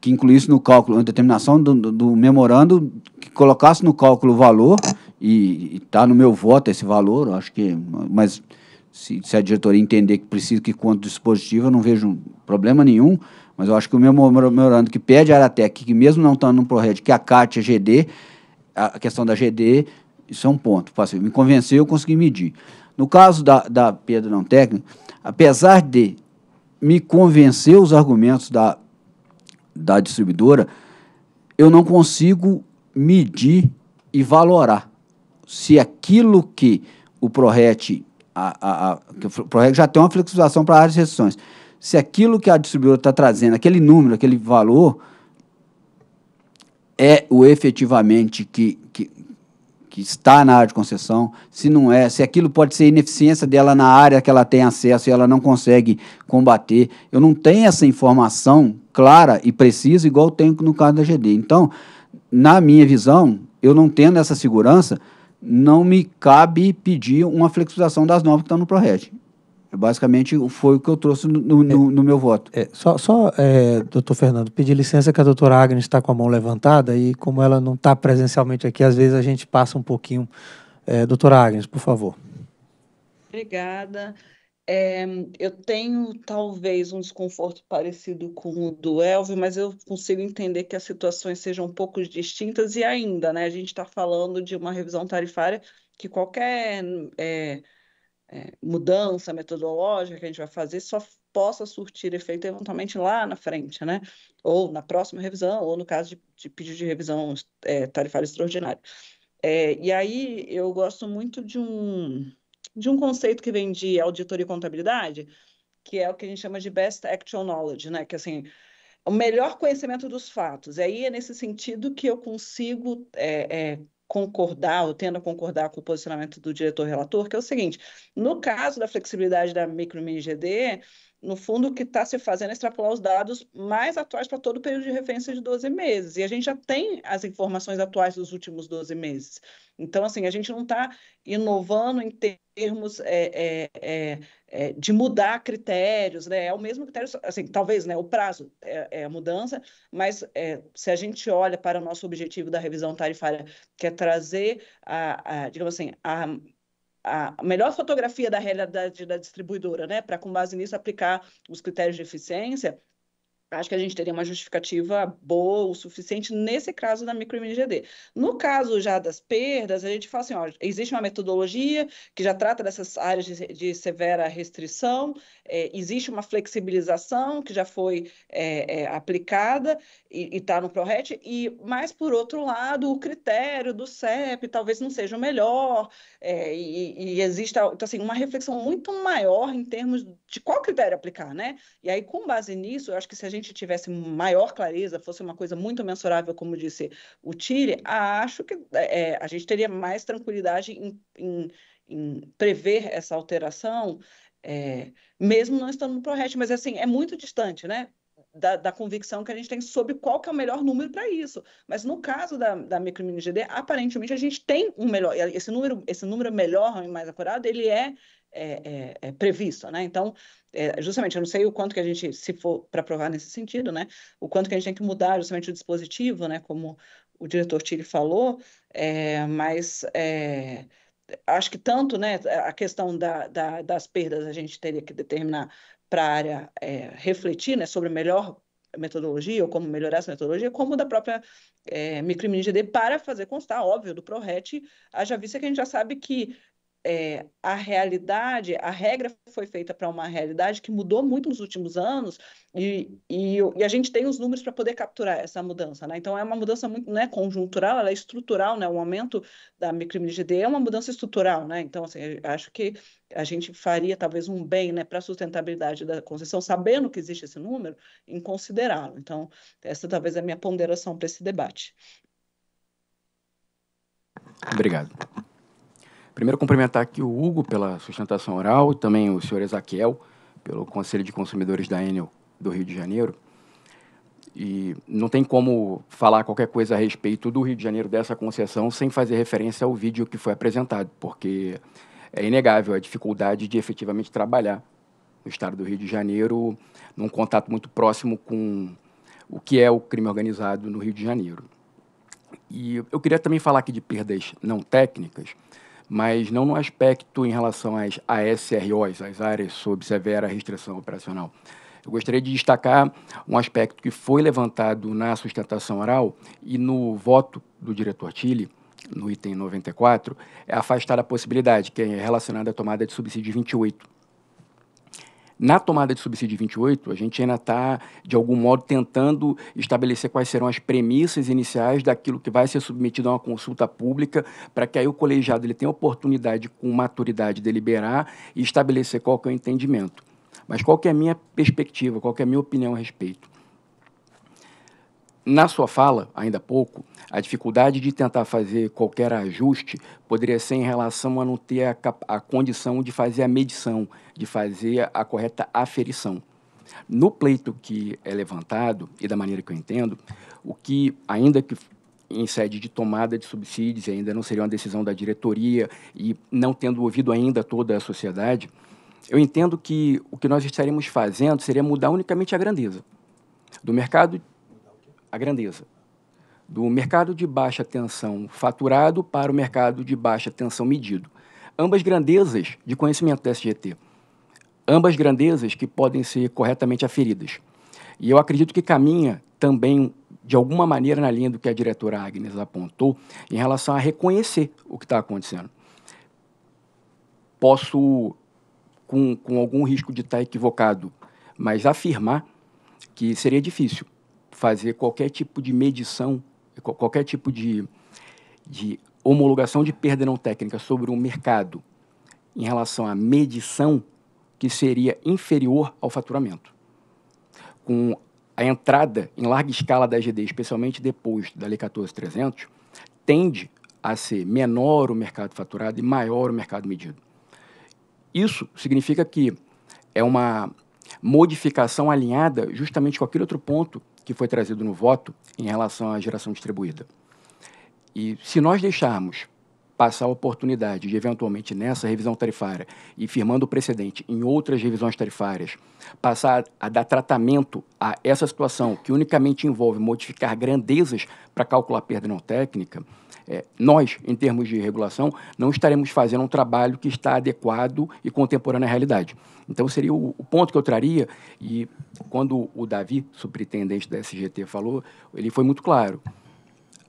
S5: que incluísse no cálculo, uma determinação do, do, do memorando que colocasse no cálculo o valor, e está no meu voto esse valor, eu acho que. Mas se, se a diretoria entender que precisa que quanto dispositivo, eu não vejo problema nenhum. Mas eu acho que o memorando que pede a Aratec, que mesmo não estando no ProRed, que a CAT, a GD, a questão da GD, isso é um ponto. Fácil. Assim, me convenceu, eu consegui medir. No caso da, da perda não técnica, apesar de me convencer os argumentos da, da distribuidora, eu não consigo medir e valorar se aquilo que o ProRet, a, a, a, o ProRet já tem uma flexibilização para áreas restrições, se aquilo que a distribuidora está trazendo, aquele número, aquele valor, é o efetivamente que, que, que, está na área de concessão, se não é, se aquilo pode ser ineficiência dela na área que ela tem acesso e ela não consegue combater. Eu não tenho essa informação clara e precisa, igual eu tenho no caso da GD. Então, na minha visão, eu não tendo essa segurança, não me cabe pedir uma flexibilização das normas que estão no ProRed. É basicamente, foi o
S1: que eu trouxe no, no, é. no meu voto. É, só, só é, doutor Fernando, pedir licença que a doutora Agnes está com a mão levantada e, como ela não está presencialmente aqui, às vezes a gente passa um pouquinho. É, doutora Agnes, por favor.
S4: Obrigada. É, eu tenho talvez um desconforto parecido com o do Elvio, mas eu consigo entender que as situações sejam um pouco distintas e ainda, né? A gente está falando de uma revisão tarifária que qualquer. É, é, mudança metodológica que a gente vai fazer só possa surtir efeito eventualmente lá na frente, né? Ou na próxima revisão, ou no caso de, de pedido de revisão é, tarifária extraordinária. É, e aí eu gosto muito de um, de um conceito que vem de auditoria e contabilidade, que é o que a gente chama de best actual knowledge, né? Que assim o melhor conhecimento dos fatos. E aí é nesse sentido que eu consigo é, é concordar ou tendo a concordar com o posicionamento do diretor relator, que é o seguinte: no caso da flexibilidade da micro Gd no fundo, o que está se fazendo é extrapolar os dados mais atuais para todo o período de referência de 12 meses. E a gente já tem as informações atuais dos últimos 12 meses. Então, assim, a gente não está inovando em termos é, é, é, é, de mudar critérios, né? É o mesmo critério, assim, talvez, né? O prazo é, é a mudança, mas é, se a gente olha para o nosso objetivo da revisão tarifária, que é trazer, a, a digamos assim, a a melhor fotografia da realidade da distribuidora, né, para com base nisso aplicar os critérios de eficiência, acho que a gente teria uma justificativa boa o suficiente nesse caso da microMGD. No caso já das perdas, a gente fala assim, ó, existe uma metodologia que já trata dessas áreas de, de severa restrição, é, existe uma flexibilização que já foi é, é, aplicada e está no ProRet, e mas por outro lado, o critério do CEP talvez não seja o melhor, é, e, e então, assim, uma reflexão muito maior em termos de qual critério aplicar, né? E aí, com base nisso, eu acho que se a gente gente tivesse maior clareza, fosse uma coisa muito mensurável, como disse o Chile, uhum. acho que é, é, a gente teria mais tranquilidade em, em, em prever essa alteração, é, mesmo não estando no ProRet. Mas, assim, é muito distante, né? Da, da, convicção que a gente tem sobre qual que é o melhor número para isso. Mas no caso da, da micro mini GD, aparentemente a gente tem um melhor, esse número, esse número melhor e mais acurado, ele é é, é, é prevista, né? Então, é, justamente, eu não sei o quanto que a gente, se for para provar nesse sentido, né? O quanto que a gente tem que mudar justamente o dispositivo, né? Como o diretor Tilly falou, é, mas é, acho que tanto, né? A questão da, da, das perdas a gente teria que determinar para a área refletir, né? Sobre melhor metodologia ou como melhorar essa metodologia, como da própria é, microMiniGD para fazer constar, óbvio, do ProRet, haja vista que a gente já sabe que é, a realidade, a regra foi feita para uma realidade que mudou muito nos últimos anos e, e, e a gente tem os números para poder capturar essa mudança, né? Então é uma mudança muito, né, conjuntural, ela é estrutural, né? O aumento da microMGD é uma mudança estrutural, né? Então assim, acho que a gente faria talvez um bem, né, para a sustentabilidade da concessão, sabendo que existe esse número, em considerá-lo. Então essa talvez é a minha ponderação para esse debate.
S13: Obrigado. Primeiro, cumprimentar aqui o Hugo pela sustentação oral e também o senhor Ezaquiel pelo Conselho de Consumidores da Enel do Rio de Janeiro. E não tem como falar qualquer coisa a respeito do Rio de Janeiro dessa concessão sem fazer referência ao vídeo que foi apresentado, porque é inegável a dificuldade de efetivamente trabalhar no estado do Rio de Janeiro, num contato muito próximo com o que é o crime organizado no Rio de Janeiro. E eu queria também falar aqui de perdas não técnicas, mas não no aspecto em relação às ASROs, as áreas sob severa restrição operacional. Eu gostaria de destacar um aspecto que foi levantado na sustentação oral e no voto do diretor Tilly, no item 94, é afastar a possibilidade, que é relacionada à tomada de subsídio 28 na tomada de subsídio 28, a gente ainda está, de algum modo, tentando estabelecer quais serão as premissas iniciais daquilo que vai ser submetido a uma consulta pública, para que aí o colegiado ele tenha oportunidade, com maturidade, deliberar e estabelecer qual que é o entendimento. Mas qual que é a minha perspectiva, qual que é a minha opinião a respeito? Na sua fala, ainda há pouco, a dificuldade de tentar fazer qualquer ajuste poderia ser em relação a não ter a, a condição de fazer a medição, de fazer a correta aferição. No pleito que é levantado, e da maneira que eu entendo, o que, ainda que em sede de tomada de subsídios, ainda não seria uma decisão da diretoria e não tendo ouvido ainda toda a sociedade, eu entendo que o que nós estaremos fazendo seria mudar unicamente a grandeza do mercado a grandeza do mercado de baixa tensão faturado para o mercado de baixa tensão medido. Ambas grandezas de conhecimento da SGT. Ambas grandezas que podem ser corretamente aferidas. E eu acredito que caminha também, de alguma maneira, na linha do que a diretora Agnes apontou, em relação a reconhecer o que está acontecendo. Posso, com, com algum risco de estar equivocado, mas afirmar que seria difícil fazer qualquer tipo de medição, qualquer tipo de, de homologação de perda não técnica sobre o um mercado em relação à medição que seria inferior ao faturamento. Com a entrada em larga escala da GD, especialmente depois da Lei 14300, tende a ser menor o mercado faturado e maior o mercado medido. Isso significa que é uma modificação alinhada justamente com aquele outro ponto que foi trazido no voto em relação à geração distribuída. E se nós deixarmos passar a oportunidade de, eventualmente, nessa revisão tarifária e firmando o precedente em outras revisões tarifárias, passar a dar tratamento a essa situação que unicamente envolve modificar grandezas para calcular perda não técnica, é, nós, em termos de regulação, não estaremos fazendo um trabalho que está adequado e contemporâneo à realidade. Então, seria o, o ponto que eu traria, e quando o Davi, superintendente da SGT, falou, ele foi muito claro.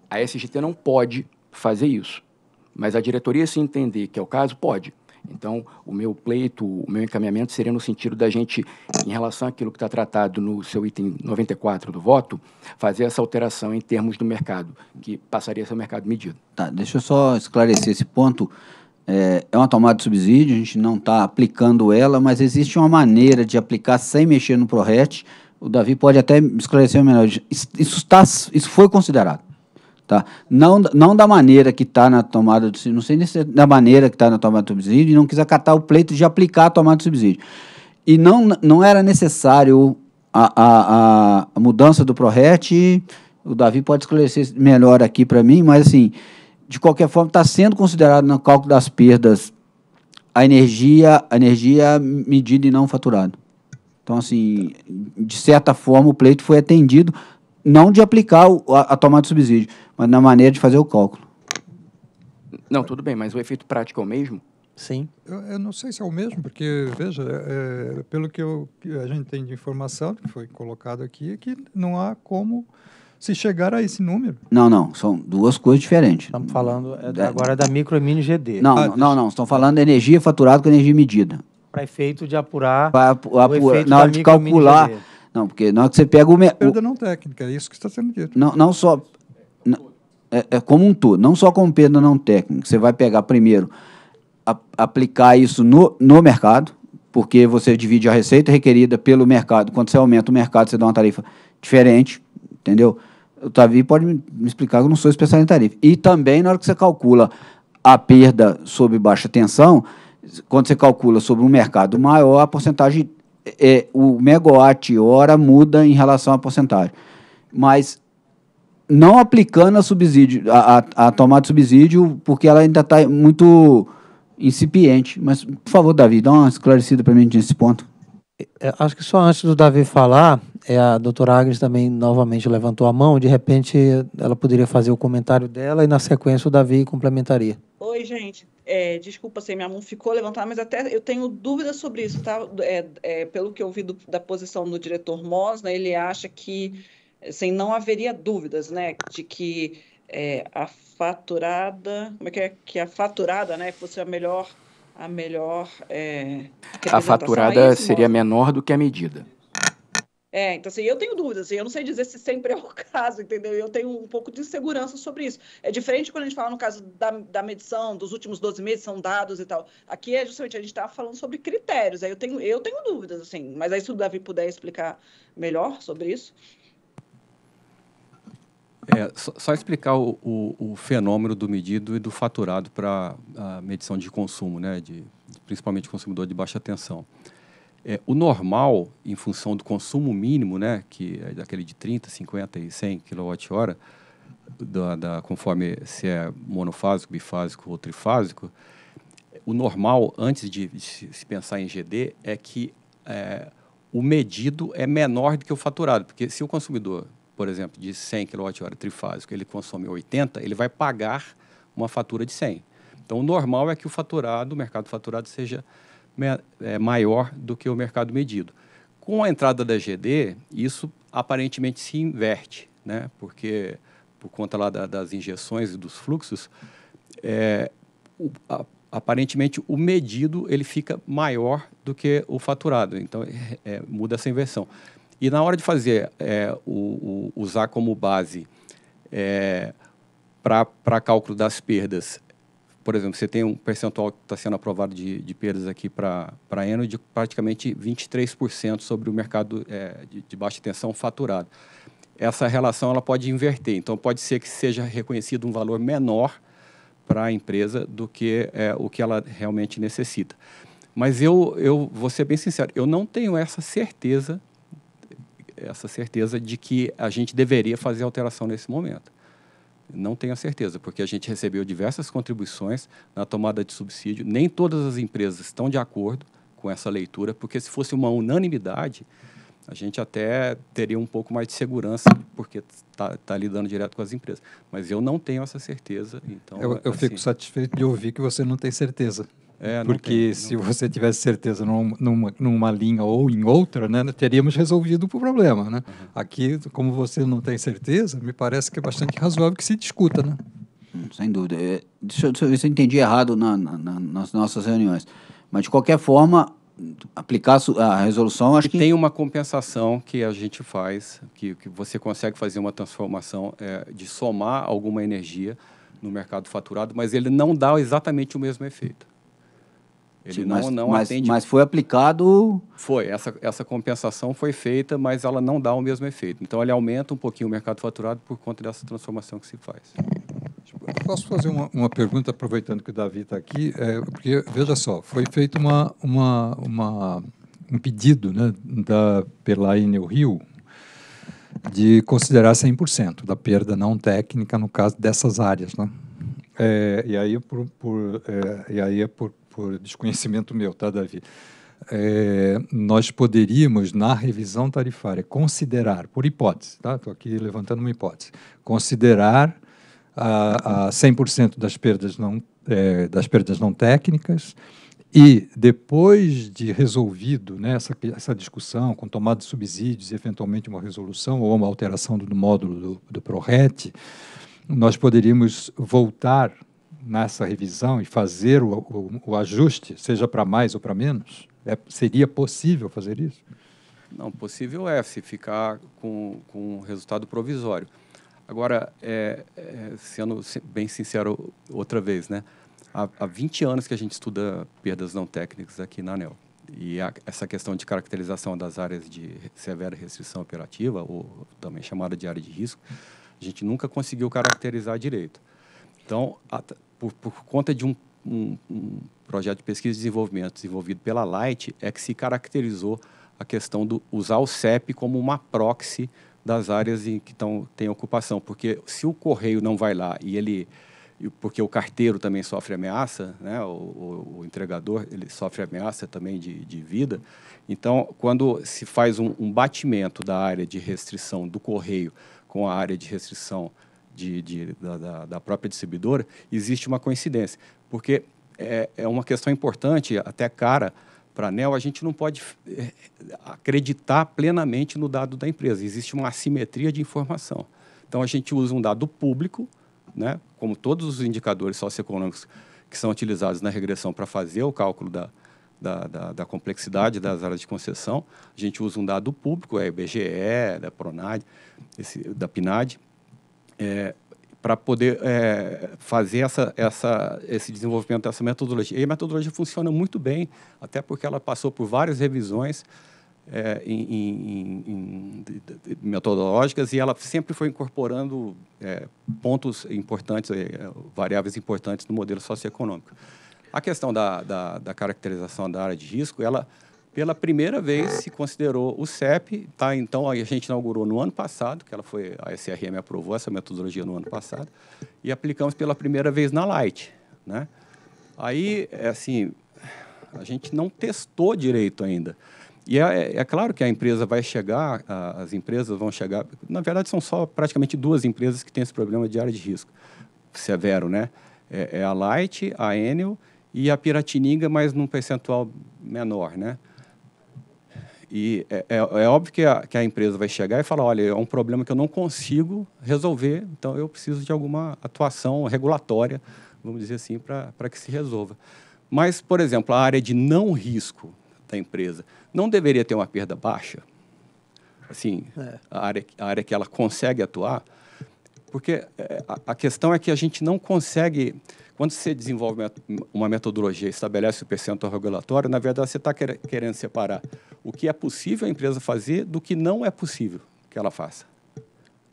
S13: A SGT não pode fazer isso, mas a diretoria, se entender que é o caso, pode. Então, o meu pleito, o meu encaminhamento seria no sentido da gente, em relação àquilo que está tratado no seu item 94 do voto, fazer essa alteração em termos do mercado, que passaria a ser o mercado medido.
S5: Tá, deixa eu só esclarecer esse ponto. É, é uma tomada de subsídio, a gente não está aplicando ela, mas existe uma maneira de aplicar sem mexer no ProRet. O Davi pode até esclarecer melhor. Isso, tá, isso foi considerado. Tá? Não, não da maneira que está na tomada do não sei nem se é da maneira que está na tomada do subsídio, e não quis acatar o pleito de aplicar a tomada do subsídio. E não, não era necessário a, a, a mudança do ProRet, o Davi pode esclarecer melhor aqui para mim, mas assim, de qualquer forma, está sendo considerado no cálculo das perdas a energia, a energia medida e não faturada. Então, assim, de certa forma, o pleito foi atendido, não de aplicar o, a, a tomada do subsídio, mas na maneira de fazer o cálculo.
S13: Não, tudo bem, mas o efeito prático é o mesmo?
S3: Sim. Eu, eu não sei se é o mesmo, porque, veja, é, pelo que, eu, a gente tem de informação, que foi colocado aqui, é que não há como se chegar a
S1: esse número.
S5: Não, não, são duas coisas diferentes. Estamos falando é, é. agora é
S1: da micro e mini GD. Não, ah, não, não,
S5: não, estão falando da energia faturada com energia medida.
S1: Para efeito de apurar. Para apurar, na
S5: hora de calcular. Não, porque na hora que você pega o. Me... Perda
S1: não técnica, é isso que está sendo dito.
S5: Não, não só é, é como um todo, não só como perda não técnica. Você vai pegar primeiro, a, aplicar isso no, no mercado, porque você divide a receita requerida pelo mercado. Quando você aumenta o mercado, você dá uma tarifa diferente, entendeu? O Tavi pode me explicar que eu não sou especialista em tarifa. E também, na hora que você calcula a perda sob baixa tensão, quando você calcula sobre um mercado maior, a porcentagem, é, é o megawatt-hora muda em relação à porcentagem. Mas não aplicando a subsídio, a, a, a tomada de subsídio, porque ela ainda está muito incipiente. Mas, por favor, Davi, dá uma esclarecida para mim nesse ponto.
S1: É, acho que só antes do Davi falar, é, a doutora Agnes também novamente levantou a mão. De repente, ela poderia fazer o comentário dela e, na sequência, o Davi complementaria.
S4: Oi, gente. É, desculpa se minha mão ficou levantada, mas até eu tenho dúvidas sobre isso, tá? É, é, pelo que eu vi do, da posição do diretor Mosna, né, ele acha que assim, não haveria dúvidas, né, de que é, a faturada, como é que é, que a faturada, né, fosse a melhor, a melhor é, a faturada seria
S13: modo. menor do que a medida.
S4: É, então assim, eu tenho dúvidas, assim, eu não sei dizer se sempre é o caso, entendeu? Eu tenho um pouco de insegurança sobre isso. É diferente quando a gente fala no caso da, da medição, dos últimos 12 meses, são dados e tal. Aqui é justamente a gente está falando sobre critérios, aí eu tenho, eu tenho dúvidas, assim, mas aí se o Davi puder explicar melhor sobre isso.
S12: É, só, só, explicar o, o, o, fenômeno do medido e do faturado para a medição de consumo, né, de, principalmente consumidor de baixa tensão. É, o normal, em função do consumo mínimo, né, que é daquele de 30, 50 e 100 kWh, da, da, conforme se é monofásico, bifásico ou trifásico, o normal, antes de, de se pensar em GD, é que é, o medido é menor do que o faturado, porque se o consumidor por exemplo, de 100 kWh trifásico, ele consome 80, ele vai pagar uma fatura de 100. Então, o normal é que o faturado, o mercado faturado, seja é, maior do que o mercado medido. Com a entrada da GD, isso aparentemente se inverte, né? porque por conta lá da, das injeções e dos fluxos, é, o, a, aparentemente o medido ele fica maior do que o faturado. Então, é, é muda essa inversão. E na hora de fazer, é, o, o, usar como base é, para cálculo das perdas, por exemplo, você tem um percentual que está sendo aprovado de, de perdas aqui para a Eno de praticamente 23% sobre o mercado é, de, de, baixa tensão faturado. Essa relação ela pode inverter, então pode ser que seja reconhecido um valor menor para a empresa do que é, o que ela realmente necessita. Mas eu, eu vou ser bem sincero, eu não tenho essa certeza essa certeza de que a gente deveria fazer alteração nesse momento. Não tenho a certeza, porque a gente recebeu diversas contribuições na tomada de subsídio. Nem todas as empresas estão de acordo com essa leitura, porque se fosse uma unanimidade, a gente até teria um pouco mais de segurança, porque está tá lidando direto com as empresas. Mas eu não tenho essa certeza. Então, eu, eu assim, fico
S3: satisfeito de ouvir que você não tem certeza. É, Porque tem, se você tivesse certeza numa, numa, linha ou em outra, né, teríamos resolvido o problema. Né? Uhum. Aqui, como você não tem certeza, me parece que é bastante razoável que se discuta. Né?
S5: Sem dúvida. É, deixa, eu ver se eu entendi errado na, na, na, nas nossas reuniões. Mas, de qualquer forma, aplicar a resolução, acho e que... Tem
S12: uma compensação que a gente faz, que, que você consegue fazer uma transformação é, de somar alguma energia no mercado faturado, mas ele não dá exatamente o mesmo efeito. Ele Sim, não, mas, não mas, atende. Mas foi aplicado. Foi, essa, essa compensação foi feita, mas ela não dá o mesmo efeito. Então, ele aumenta um pouquinho o mercado faturado por conta dessa
S3: transformação que se faz. Posso fazer uma, uma pergunta, aproveitando que o Davi está aqui? É, porque, veja só, foi feito uma, uma, uma, um pedido né, da, pela Enel Rio de considerar 100% da perda não técnica no caso dessas áreas. Né? É, e aí, por, por é, e aí é por por desconhecimento meu, tá, Davi? É, nós poderíamos, na revisão tarifária, considerar, por hipótese, estou tá? aqui levantando uma hipótese, considerar a, a 100% das perdas, não, é, das perdas não técnicas e, depois de resolvido né, essa, essa discussão com tomada de subsídios e, eventualmente, uma resolução ou uma alteração do, do módulo do, do PRORET, nós poderíamos voltar nessa revisão e fazer o, o, o ajuste, seja para mais ou para menos? É, seria possível fazer isso?
S12: Não, possível é se ficar com, com um resultado provisório. Agora, é, é, sendo bem sincero outra vez, né? Há, há 20 anos que a gente estuda perdas não técnicas aqui na ANEL. E a, essa questão de caracterização das áreas de severa restrição operativa, ou também chamada de área de risco, a gente nunca conseguiu caracterizar direito. Então, por, por conta de um, um, um, projeto de pesquisa e desenvolvimento desenvolvido pela Light, é que se caracterizou a questão do usar o CEP como uma proxy das áreas em que tão, tem ocupação. Porque se o correio não vai lá e ele porque o carteiro também sofre ameaça, né? o, o, o entregador ele sofre ameaça também de, de, vida. Então, quando se faz um, um batimento da área de restrição do correio com a área de restrição de, de da, da, própria distribuidora, existe uma coincidência. Porque é, é uma questão importante, até cara, para a ANEL, a gente não pode é, acreditar plenamente no dado da empresa. Existe uma assimetria de informação. Então, a gente usa um dado público, né, como todos os indicadores socioeconômicos que são utilizados na regressão para fazer o cálculo da, da, da, da, complexidade das áreas de concessão. A gente usa um dado público, é IBGE, da PRONAD, esse, da PNAD, é, para poder é, fazer essa, essa, esse desenvolvimento dessa metodologia. E a metodologia funciona muito bem, até porque ela passou por várias revisões é, em, em, em, metodológicas e ela sempre foi incorporando é, pontos importantes, é, variáveis importantes no modelo socioeconômico. A questão da, da, da caracterização da área de risco, ela pela primeira vez se considerou o CEP, tá? Então a gente inaugurou no ano passado, que ela foi a SRM aprovou essa metodologia no ano passado e aplicamos pela primeira vez na Light, né? Aí é assim a gente não testou direito ainda. E é, é, é claro que a empresa vai chegar, as empresas vão chegar. Na verdade, são só praticamente duas empresas que têm esse problema de área de risco severo, né? É, é a Light, a Enel e a Piratininga, mas num percentual menor, né? E é, é, é óbvio que a, que a, empresa vai chegar e falar: olha, é um problema que eu não consigo resolver, então eu preciso de alguma atuação regulatória, vamos dizer assim, para que se resolva. Mas, por exemplo, a área de não risco da empresa não deveria ter uma perda baixa? Assim, é. a, área, a área que ela consegue atuar porque é, a questão é que a gente não consegue. Quando você desenvolve uma metodologia, estabelece o percentual regulatório, na verdade você está querendo separar o que é possível a empresa fazer do que não é possível que ela faça.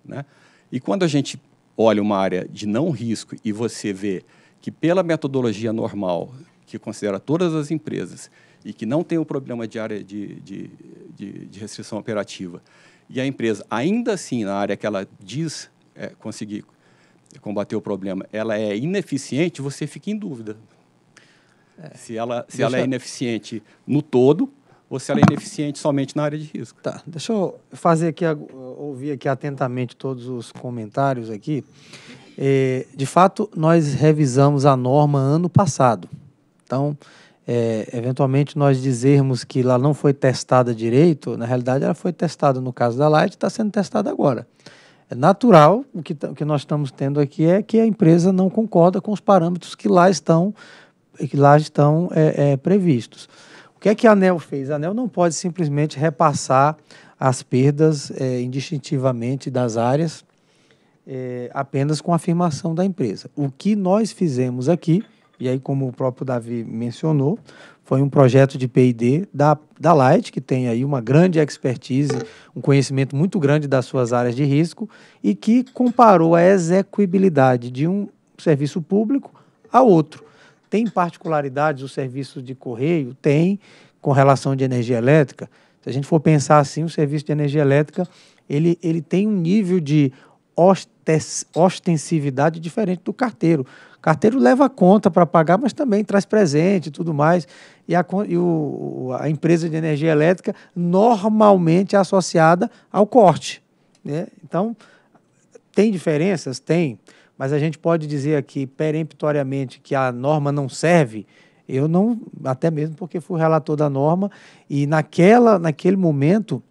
S12: Né? E quando a gente olha uma área de não risco e você vê que, pela metodologia normal, que considera todas as empresas e que não tem o problema de área de, de, de, de restrição operativa, e a empresa, ainda assim, na área que ela diz é, conseguir combater o problema, ela é ineficiente, você fica em dúvida. É. Se, ela, se deixa... ela é ineficiente no todo ou se ela é ineficiente somente na área de
S1: risco. Tá, deixa eu fazer aqui, ouvir aqui atentamente todos os comentários aqui. É, de fato, nós revisamos a norma ano passado. Então, é, eventualmente nós dizermos que ela não foi testada direito, na realidade ela foi testada no caso da Light, está sendo testada agora. É natural, o que, o que nós estamos tendo aqui é que a empresa não concorda com os parâmetros que lá estão, que lá estão é, é, previstos. O que é que a ANEL fez? A ANEL não pode simplesmente repassar as perdas é, indistintivamente das áreas é, apenas com a afirmação da empresa. O que nós fizemos aqui, e aí como o próprio Davi mencionou, foi um projeto de P&D da, da Light, que tem aí uma grande expertise, um conhecimento muito grande das suas áreas de risco e que comparou a execuibilidade de um serviço público a outro. Tem particularidades o serviço de correio? Tem, com relação de energia elétrica. Se a gente for pensar assim, o serviço de energia elétrica, ele, ele tem um nível de ostensividade diferente do carteiro carteiro leva a conta para pagar, mas também traz presente e tudo mais. E, a, e o, a empresa de energia elétrica normalmente é associada ao corte. Né? Então, tem diferenças? Tem. Mas a gente pode dizer aqui peremptoriamente que a norma não serve. Eu não, até mesmo porque fui relator da norma e naquela, naquele momento,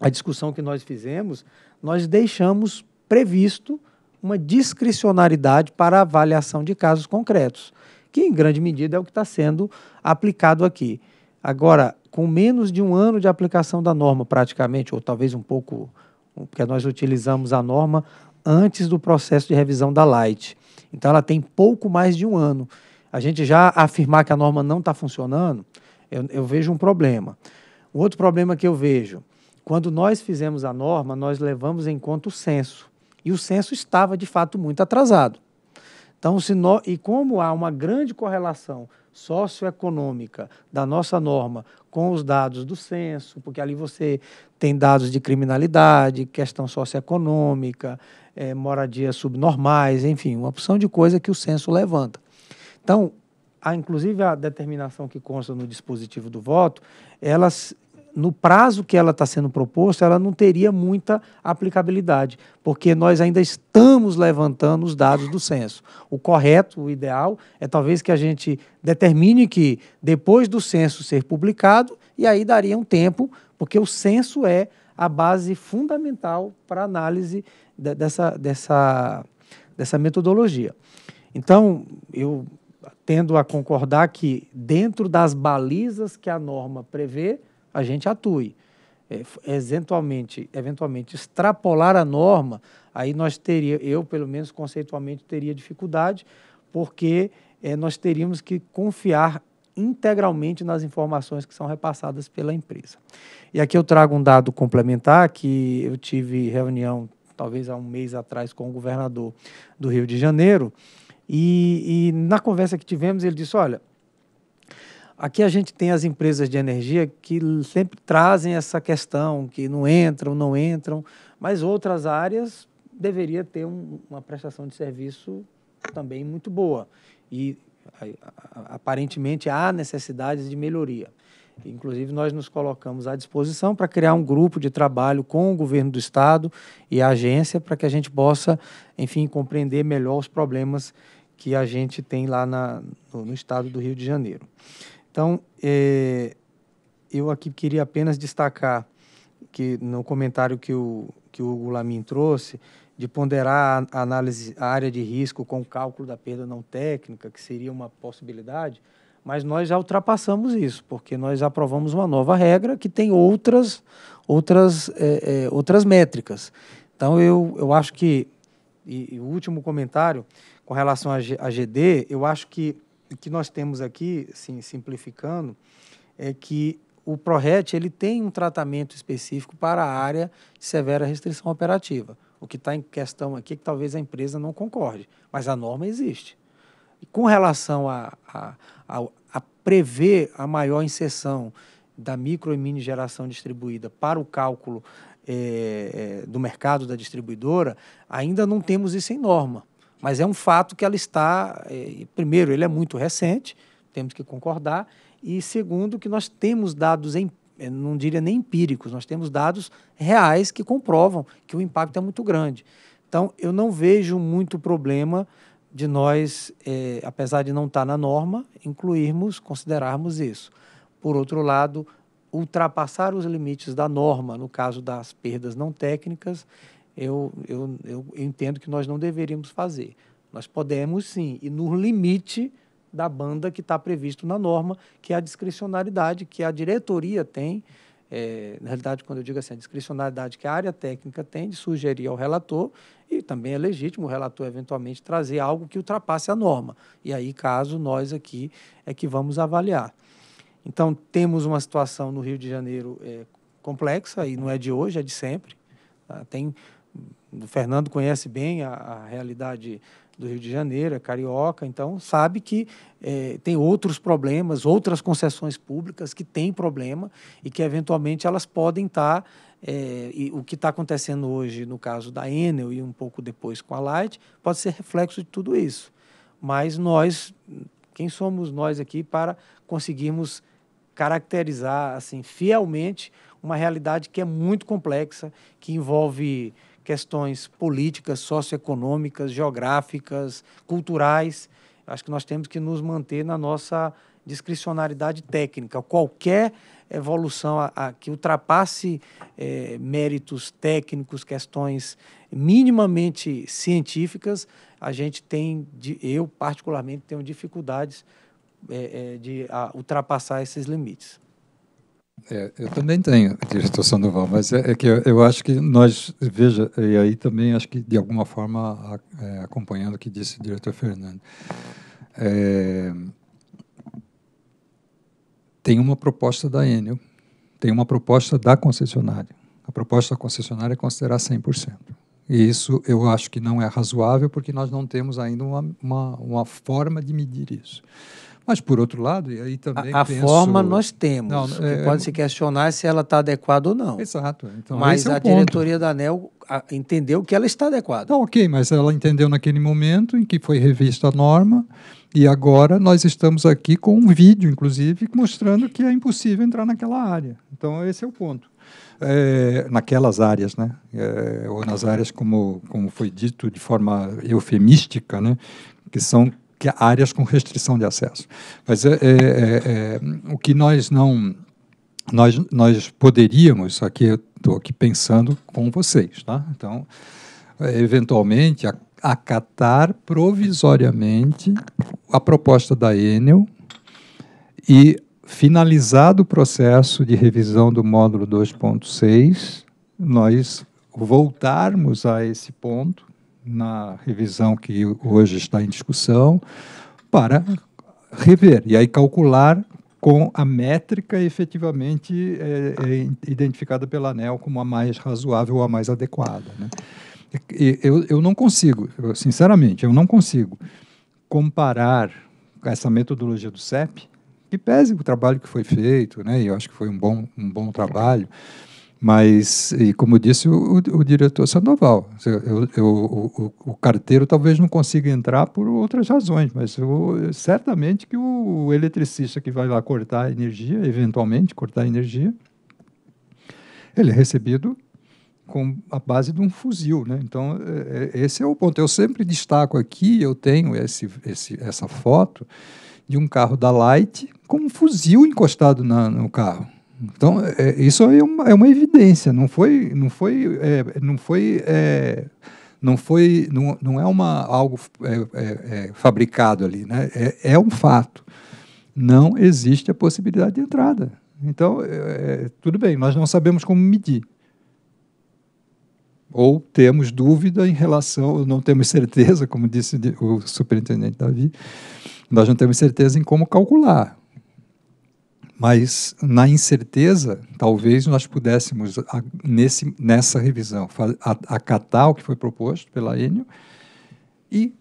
S1: a discussão que nós fizemos, nós deixamos previsto uma discricionariedade para avaliação de casos concretos, que em grande medida é o que está sendo aplicado aqui. Agora, com menos de um ano de aplicação da norma, praticamente, ou talvez um pouco, porque nós utilizamos a norma antes do processo de revisão da Light. Então, ela tem pouco mais de um ano. A gente já afirmar que a norma não está funcionando, eu, eu vejo um problema. O outro problema que eu vejo, quando nós fizemos a norma, nós levamos em conta o censo. E o censo estava, de fato, muito atrasado. Então, se no, e como há uma grande correlação socioeconômica da nossa norma com os dados do censo, porque ali você tem dados de criminalidade, questão socioeconômica, é, moradias subnormais, enfim, uma opção de coisa que o censo levanta. Então, há inclusive a determinação que consta no dispositivo do voto, ela no prazo que ela está sendo proposta, ela não teria muita aplicabilidade, porque nós ainda estamos levantando os dados do censo. O correto, o ideal, é talvez que a gente determine que depois do censo ser publicado, e aí daria um tempo, porque o censo é a base fundamental para análise de, dessa, dessa, dessa metodologia. Então, eu tendo a concordar que, dentro das balizas que a norma prevê, a gente atue. É, eventualmente, eventualmente extrapolar a norma, aí nós teria, eu pelo menos conceitualmente teria dificuldade, porque é, nós teríamos que confiar integralmente nas informações que são repassadas pela empresa. E aqui eu trago um dado complementar que eu tive reunião talvez há um mês atrás com o governador do Rio de Janeiro e, e na conversa que tivemos ele disse, olha, Aqui a gente tem as empresas de energia que sempre trazem essa questão, que não entram, não entram, mas outras áreas deveria ter um, uma prestação de serviço também muito boa. E aparentemente há necessidades de melhoria. Inclusive, nós nos colocamos à disposição para criar um grupo de trabalho com o governo do Estado e a agência para que a gente possa, enfim, compreender melhor os problemas que a gente tem lá na, no, no estado do Rio de Janeiro. Então, é, eu aqui queria apenas destacar que no comentário que o, que o Hugo Lamin trouxe, de ponderar a análise a área de risco com o cálculo da perda não técnica, que seria uma possibilidade, mas nós já ultrapassamos isso, porque nós aprovamos uma nova regra que tem outras, outras, é, é, outras métricas. Então, eu, eu acho que, e, e, o último comentário com relação à GD, eu acho que que nós temos aqui, assim, simplificando, é que o PRORET ele tem um tratamento específico para a área de severa restrição operativa. O que está em questão aqui é que talvez a empresa não concorde, mas a norma existe. E com relação a, a, a, a prever a maior inserção da micro e mini geração distribuída para o cálculo é, é, do mercado da distribuidora, ainda não temos isso em norma. Mas é um fato que ela está. É, primeiro, ele é muito recente, temos que concordar. E segundo, que nós temos dados, em, é, não diria nem empíricos, nós temos dados reais que comprovam que o impacto é muito grande. Então, eu não vejo muito problema de nós, é, apesar de não estar na norma, incluirmos, considerarmos isso. Por outro lado, ultrapassar os limites da norma, no caso das perdas não técnicas, eu, eu, eu entendo que nós não deveríamos fazer. Nós podemos sim, e no limite da banda que está previsto na norma, que é a discricionalidade que a diretoria tem, é, na realidade, quando eu digo assim, a discricionalidade que a área técnica tem de sugerir ao relator, e também é legítimo o relator eventualmente trazer algo que ultrapasse a norma. E aí, caso nós aqui é que vamos avaliar. Então, temos uma situação no Rio de Janeiro é, complexa, e não é de hoje, é de sempre. Tá? Tem o Fernando conhece bem a, a realidade do Rio de Janeiro, é carioca, então sabe que é, tem outros problemas, outras concessões públicas que têm problema e que eventualmente elas podem estar. Tá, é, e o que está acontecendo hoje no caso da Enel e um pouco depois com a Light pode ser reflexo de tudo isso. Mas nós, quem somos nós aqui para conseguirmos caracterizar assim fielmente uma realidade que é muito complexa, que envolve questões políticas, socioeconômicas, geográficas, culturais. Acho que nós temos que nos manter na nossa discricionariedade técnica. Qualquer evolução a, a, que ultrapasse é, méritos técnicos, questões minimamente científicas, a gente tem, de, eu particularmente, tenho dificuldades é, é, de a, ultrapassar esses limites. É, eu também
S3: tenho de do Sandoval, mas é, é que eu, eu, acho que nós, veja, e aí também acho que de alguma forma, a, é, acompanhando o que disse o diretor Fernando, é, tem uma proposta da Enel, tem uma proposta da concessionária. A proposta da concessionária é considerar 100%. E isso eu acho que não é razoável, porque nós não temos ainda uma, uma, uma forma de medir isso. Mas, por outro lado, e
S1: aí também. A, a penso... forma nós temos. Não, é, pode se questionar se ela está adequada ou não. Exato. Então, mas é a ponto. diretoria da ANEL entendeu que ela está adequada.
S3: Não, tá ok, mas ela entendeu naquele momento em que foi revista a norma. E agora nós estamos aqui com um vídeo, inclusive, mostrando que é impossível entrar naquela área. Então, esse é o ponto. É, naquelas áreas, né? É, ou nas áreas, como, como foi dito de forma eufemística, né? que são que áreas com restrição de acesso. Mas é é, é, é, o que nós não nós, nós poderíamos, aqui eu estou aqui pensando com vocês, tá? Então, é, eventualmente, acatar provisoriamente a proposta da Enel e, finalizado o processo de revisão do módulo 2.6, nós voltarmos a esse ponto na revisão que hoje está em discussão, para rever e aí calcular com a métrica efetivamente é, é identificada pela ANEL como a mais razoável ou a mais adequada. Né? Eu, eu não consigo, eu, sinceramente, eu não consigo comparar essa metodologia do CEP, que pese o trabalho que foi feito, né, e eu acho que foi um bom, um bom trabalho, mas, e como disse o, o diretor Sandoval, é eu, eu, o, o, carteiro talvez não consiga entrar por outras razões, mas eu, certamente que o, eletricista que vai lá cortar energia, eventualmente cortar energia, ele é recebido com a base de um fuzil. Né? Então, é, é, esse é o ponto. Eu sempre destaco aqui, eu tenho esse, esse, essa foto de um carro da Light com um fuzil encostado na, no carro. Então, é, isso é uma, é uma evidência, não foi, não foi, é, não foi, é, não foi, não, não é uma algo é, é, é, fabricado ali, né? É, um fato. Não existe a possibilidade de entrada. Então, tudo bem, nós não sabemos como medir. Ou temos dúvida em relação, não temos certeza, como disse o superintendente Davi, nós não temos certeza em como calcular mas na incerteza, talvez nós pudéssemos, nesse, nessa revisão, acatar o que foi proposto pela Enio e,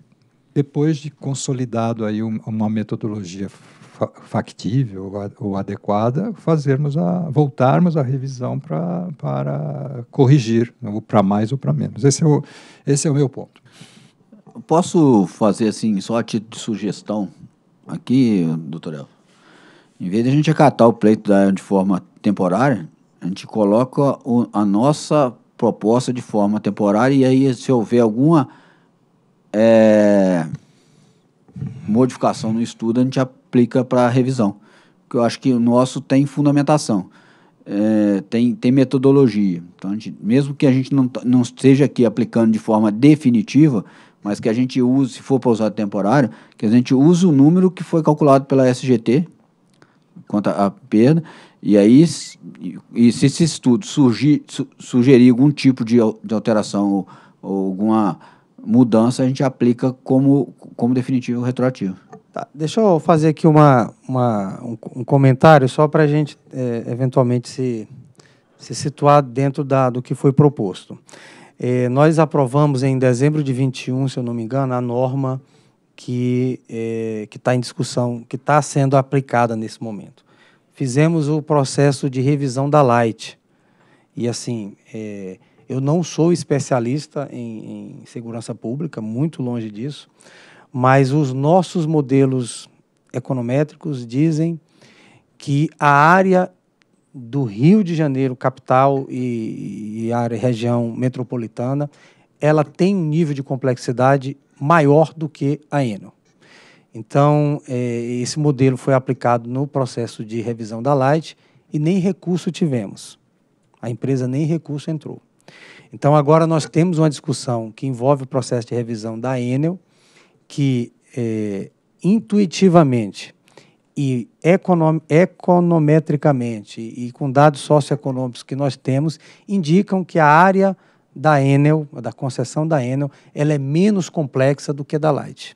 S3: depois de consolidado aí uma metodologia factível ou adequada, fazermos a, voltarmos à revisão pra, para corrigir, né, ou para mais ou para menos. Esse é, o, esse é o meu ponto.
S5: Posso fazer assim, só a título de sugestão aqui, doutor El? Em vez de a gente acatar o pleito da, de forma temporária, a gente coloca o, a nossa proposta de forma temporária e aí se houver alguma é, modificação no estudo, a gente aplica para revisão. Que eu acho que o nosso tem fundamentação, é, tem, tem metodologia. Então, gente, mesmo que a gente não, não esteja aqui aplicando de forma definitiva, mas que a gente use, se for para usar temporário, que a gente use o número que foi calculado pela SGT, quanto à perda. E aí, e se esse estudo surgir, su, sugerir algum tipo de, de alteração ou, ou, alguma mudança, a gente aplica como, como definitivo retroativo.
S1: Tá, deixa eu fazer aqui uma, uma um, um, comentário só para a gente é, eventualmente se, se situar dentro da, do que foi proposto. É, nós aprovamos em dezembro de 21, se eu não me engano, a norma que é, está em discussão, que está sendo aplicada nesse momento fizemos o processo de revisão da Light. E assim, é, eu não sou especialista em, em, segurança pública, muito longe disso, mas os nossos modelos econométricos dizem que a área do Rio de Janeiro, capital e, e a área, região metropolitana, ela tem um nível de complexidade maior do que a Eno. Então, é, esse modelo foi aplicado no processo de revisão da Light e nem recurso tivemos. A empresa nem recurso entrou. Então, agora nós temos uma discussão que envolve o processo de revisão da Enel, que é, intuitivamente e econom econometricamente e com dados socioeconômicos que nós temos, indicam que a área da Enel, da concessão da Enel, ela é menos complexa do que a da Light.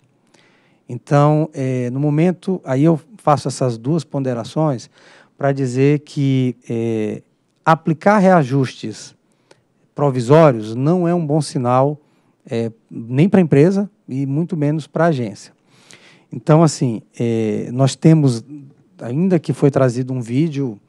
S1: Então, é, no momento, aí eu faço essas duas ponderações para dizer que é, aplicar reajustes provisórios não é um bom sinal é, nem para a empresa e muito menos para a agência. Então, assim, é, nós temos, ainda que foi trazido um vídeo,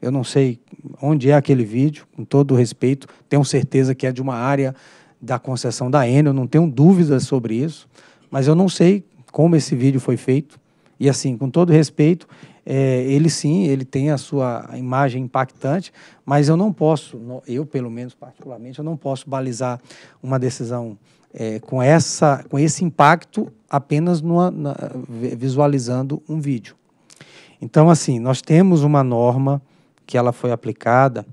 S1: eu não sei onde é aquele vídeo, com todo respeito, tenho certeza que é de uma área da concessão da Enel, não tenho dúvidas sobre isso, mas eu não sei como esse vídeo foi feito. E assim, com todo respeito, é, ele sim, ele tem a sua imagem impactante, mas eu não posso, eu pelo menos particularmente, eu não posso balizar uma decisão é, com, essa, com esse impacto apenas numa, na, visualizando um vídeo. Então, assim, nós temos uma norma que ela foi aplicada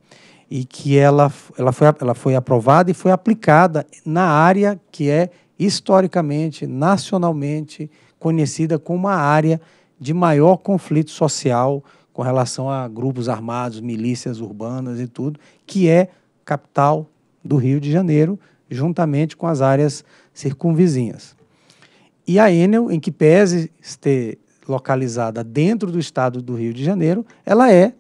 S1: e que ela, ela, foi, ela foi aprovada e foi aplicada na área que é historicamente, nacionalmente conhecida como a área de maior conflito social com relação a grupos armados, milícias urbanas e tudo, que é capital do Rio de Janeiro, juntamente com as áreas circunvizinhas. E a Enel, em que pese ter localizada dentro do estado do Rio de Janeiro, ela é,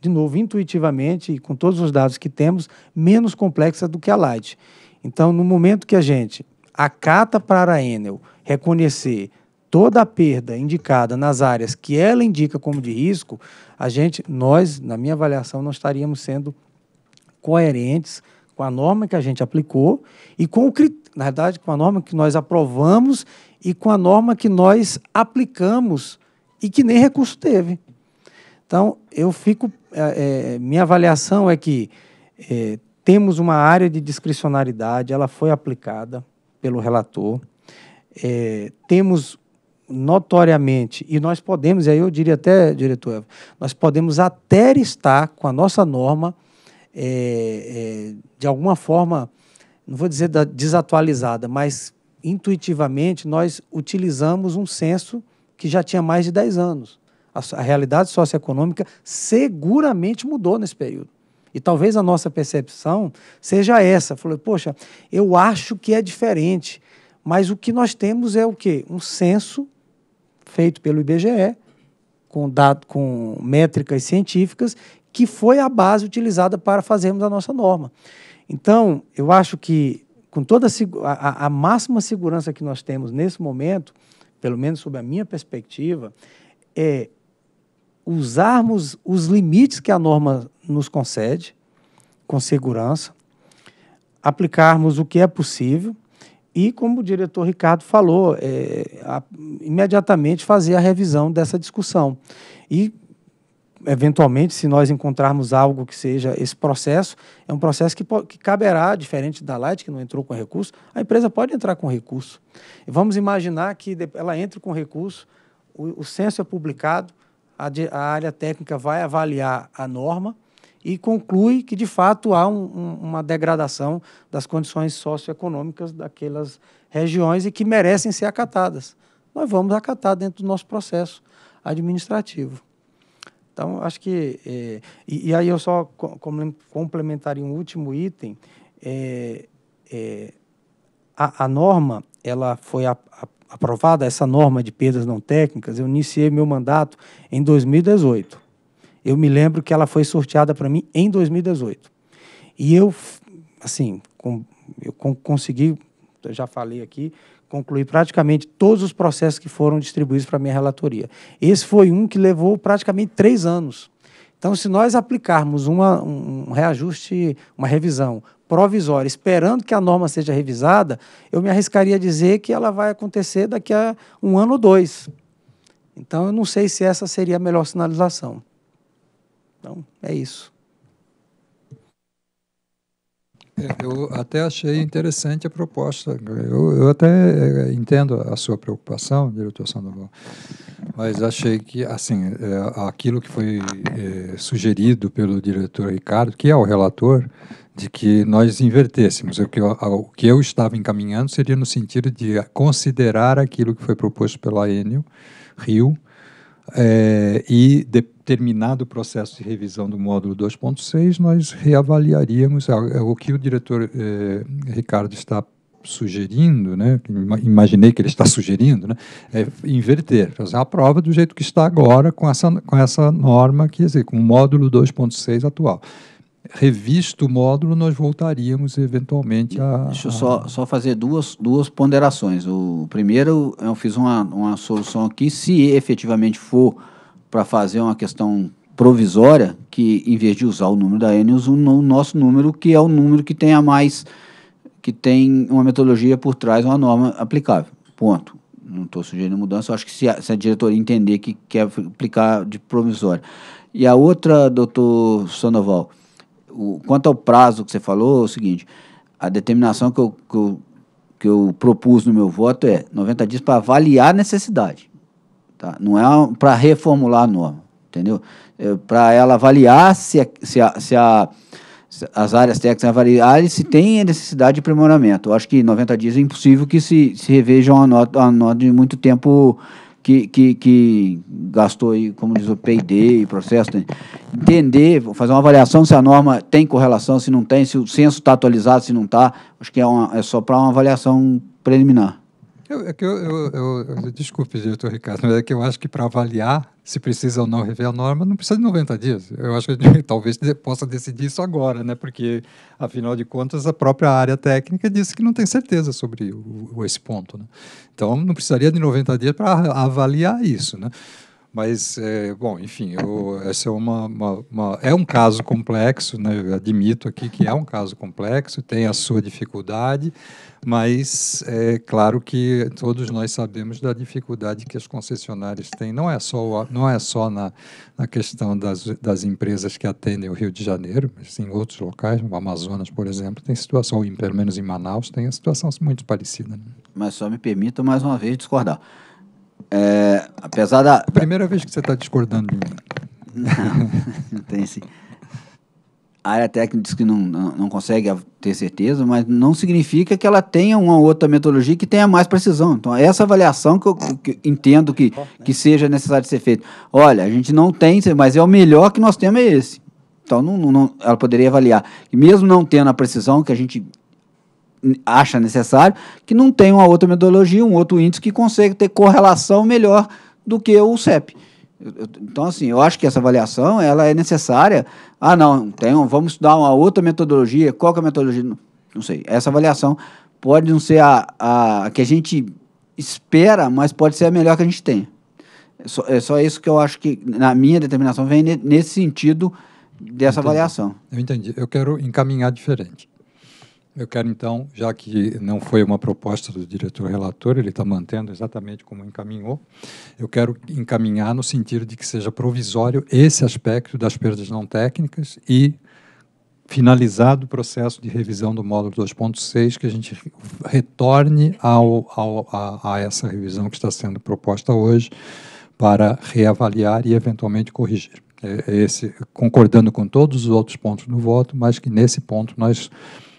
S1: de novo, intuitivamente e com todos os dados que temos, menos complexa do que a Light. Então, no momento que a gente acata para a Enel reconhecer toda a perda indicada nas áreas que ela indica como de risco, a gente, nós, na minha avaliação, não estaríamos sendo coerentes com a norma que a gente aplicou e com o na verdade, com a norma que nós aprovamos e com a norma que nós aplicamos e que nem recurso teve. Então, eu fico. É, é minha avaliação é que é, temos uma área de discricionariedade, ela foi aplicada, pelo relator. É, temos notoriamente, e nós podemos, e aí eu diria até, diretor nós podemos até estar com a nossa norma, é, é, de alguma forma, não vou dizer da, desatualizada, mas intuitivamente nós utilizamos um censo que já tinha mais de 10 anos. A, a realidade socioeconômica seguramente mudou nesse período. E talvez a nossa percepção seja essa. Falou, poxa, eu acho que é diferente, mas o que nós temos é o quê? Um censo feito pelo IBGE, com, dado, com métricas científicas, que foi a base utilizada para fazermos a nossa norma. Então, eu acho que com toda a, a máxima segurança que nós temos nesse momento, pelo menos sob a minha perspectiva, é usarmos os limites que a norma nos concede com segurança, aplicarmos o que é possível e, como o diretor Ricardo falou, é, a, imediatamente fazer a revisão dessa discussão. E, eventualmente, se nós encontrarmos algo que seja esse processo, é um processo que, que caberá, diferente da Light, que não entrou com recurso, a empresa pode entrar com recurso. vamos imaginar que ela entre com recurso, o, o censo é publicado, a, a área técnica vai avaliar a norma e conclui que, de fato, há um, um, uma degradação das condições socioeconômicas daquelas regiões e que merecem ser acatadas. Nós vamos acatar dentro do nosso processo administrativo. Então, acho que. É, e, e, aí eu só complementaria um último item. É, é, a, a, norma ela foi a, a, aprovada essa norma de perdas não técnicas, eu iniciei meu mandato em 2018. Eu me lembro que ela foi sorteada para mim em 2018. E eu, assim, com, eu consegui, eu já falei aqui, concluir praticamente todos os processos que foram distribuídos para a minha relatoria. Esse foi um que levou praticamente três anos. Então, se nós aplicarmos uma, um reajuste, uma revisão provisória, esperando que a norma seja revisada, eu me arriscaria a dizer que ela vai acontecer daqui a um ano ou dois. Então, eu não sei se essa seria a melhor sinalização. Então, é isso.
S3: Eu até achei interessante a proposta. Eu, eu até eh, entendo a sua preocupação, diretor Sandoval, mas achei que, assim, é, aquilo que foi é, sugerido pelo diretor Ricardo, que é o relator, de que nós invertêssemos. O que, eu, o que eu estava encaminhando seria no sentido de considerar aquilo que foi proposto pela Enio Rio, é, e determinado terminado o processo de revisão do módulo 2.6, nós reavaliaríamos é, é o que o diretor é, Ricardo está sugerindo, né? Imaginei que ele está sugerindo, né? É inverter, fazer a prova do jeito que está agora com essa com essa norma dizer, com o módulo 2.6 atual revisto o módulo, nós voltaríamos eventualmente a. Deixa eu
S5: só, só fazer duas, duas ponderações. O primeiro, eu fiz uma, uma solução aqui, se efetivamente for para fazer uma questão provisória, que em vez de usar o número da N, usa o nosso número, que é o número que tem a mais, que tem uma metodologia por trás, uma norma aplicável. Ponto. Não estou sugerindo mudança, acho que se a, se a diretoria entender que quer aplicar de provisória. E a outra, doutor Sandoval, o, quanto ao prazo que você falou, é o seguinte: a determinação que eu, que eu, que eu propus no meu voto é 90 dias para avaliar a necessidade. Tá? Não é para reformular a norma, entendeu? É para ela avaliar se, a, se, a, se, a, se as áreas técnicas avaliarem se tem necessidade de aprimoramento. Eu acho que 90 dias é impossível que se, se reveja uma nota, uma nota de muito tempo que, que, que gastou aí, como diz o P&D, processo, né? entender, fazer uma avaliação se a norma tem correlação, se não tem, se o censo está atualizado, se não está, acho que é, uma, é só para uma avaliação preliminar.
S3: Eu, é que eu, eu, eu, desculpe, diretor Ricardo, mas é que eu acho que para avaliar se precisa ou não rever a norma, não precisa de 90 dias. Eu acho que talvez possa decidir isso agora, né? porque, afinal de contas, a própria área técnica disse que não tem certeza sobre o, esse ponto. Né? Então, não precisaria de 90 dias para avaliar isso. Né? Mas, é, bom, enfim, eu, essa é uma, uma, uma, é um caso complexo, né? Eu admito aqui que é um caso complexo, tem a sua dificuldade, mas é claro que todos nós sabemos da dificuldade que as concessionárias têm. Não é só, não é só na, na questão das, das empresas que atendem o Rio de Janeiro, mas em outros locais, no Amazonas, por exemplo, tem situação, ou pelo menos em Manaus, tem situação muito parecida. Né?
S5: Mas só me permita mais uma vez discordar. É, apesar da. a primeira vez que você está discordando de mim. Não, não tem sim. A área técnica diz que não, não, não, consegue ter certeza, mas não significa que ela tenha uma outra metodologia que tenha mais precisão. Então, é essa avaliação que eu, que entendo que, que seja necessário ser feita. Olha, a gente não tem, mas é o melhor que nós temos é esse. Então, não, não, ela poderia avaliar. E mesmo não tendo a precisão que a gente acha necessário, que não tem uma outra metodologia, um outro índice que consegue ter correlação melhor do que o CEP. Então, assim, eu acho que essa avaliação ela é necessária. Ah, não, tem, vamos estudar uma outra metodologia. Qual é a metodologia? Não, não sei. Essa avaliação pode não ser a, a que a gente espera, mas pode ser a melhor que a gente tem. É só, é só isso que eu acho que, na minha determinação, vem nesse sentido dessa entendi. avaliação.
S3: Eu entendi. Eu quero encaminhar diferente. Eu quero, então, já que não foi uma proposta do diretor relator, ele está mantendo exatamente como encaminhou, eu quero encaminhar no sentido de que seja provisório esse aspecto das perdas não técnicas e finalizado o processo de revisão do módulo 2.6, que a gente retorne ao, ao, a, a essa revisão que está sendo proposta hoje para reavaliar e eventualmente corrigir. É, é esse, concordando com todos os outros pontos no voto, mas que nesse ponto nós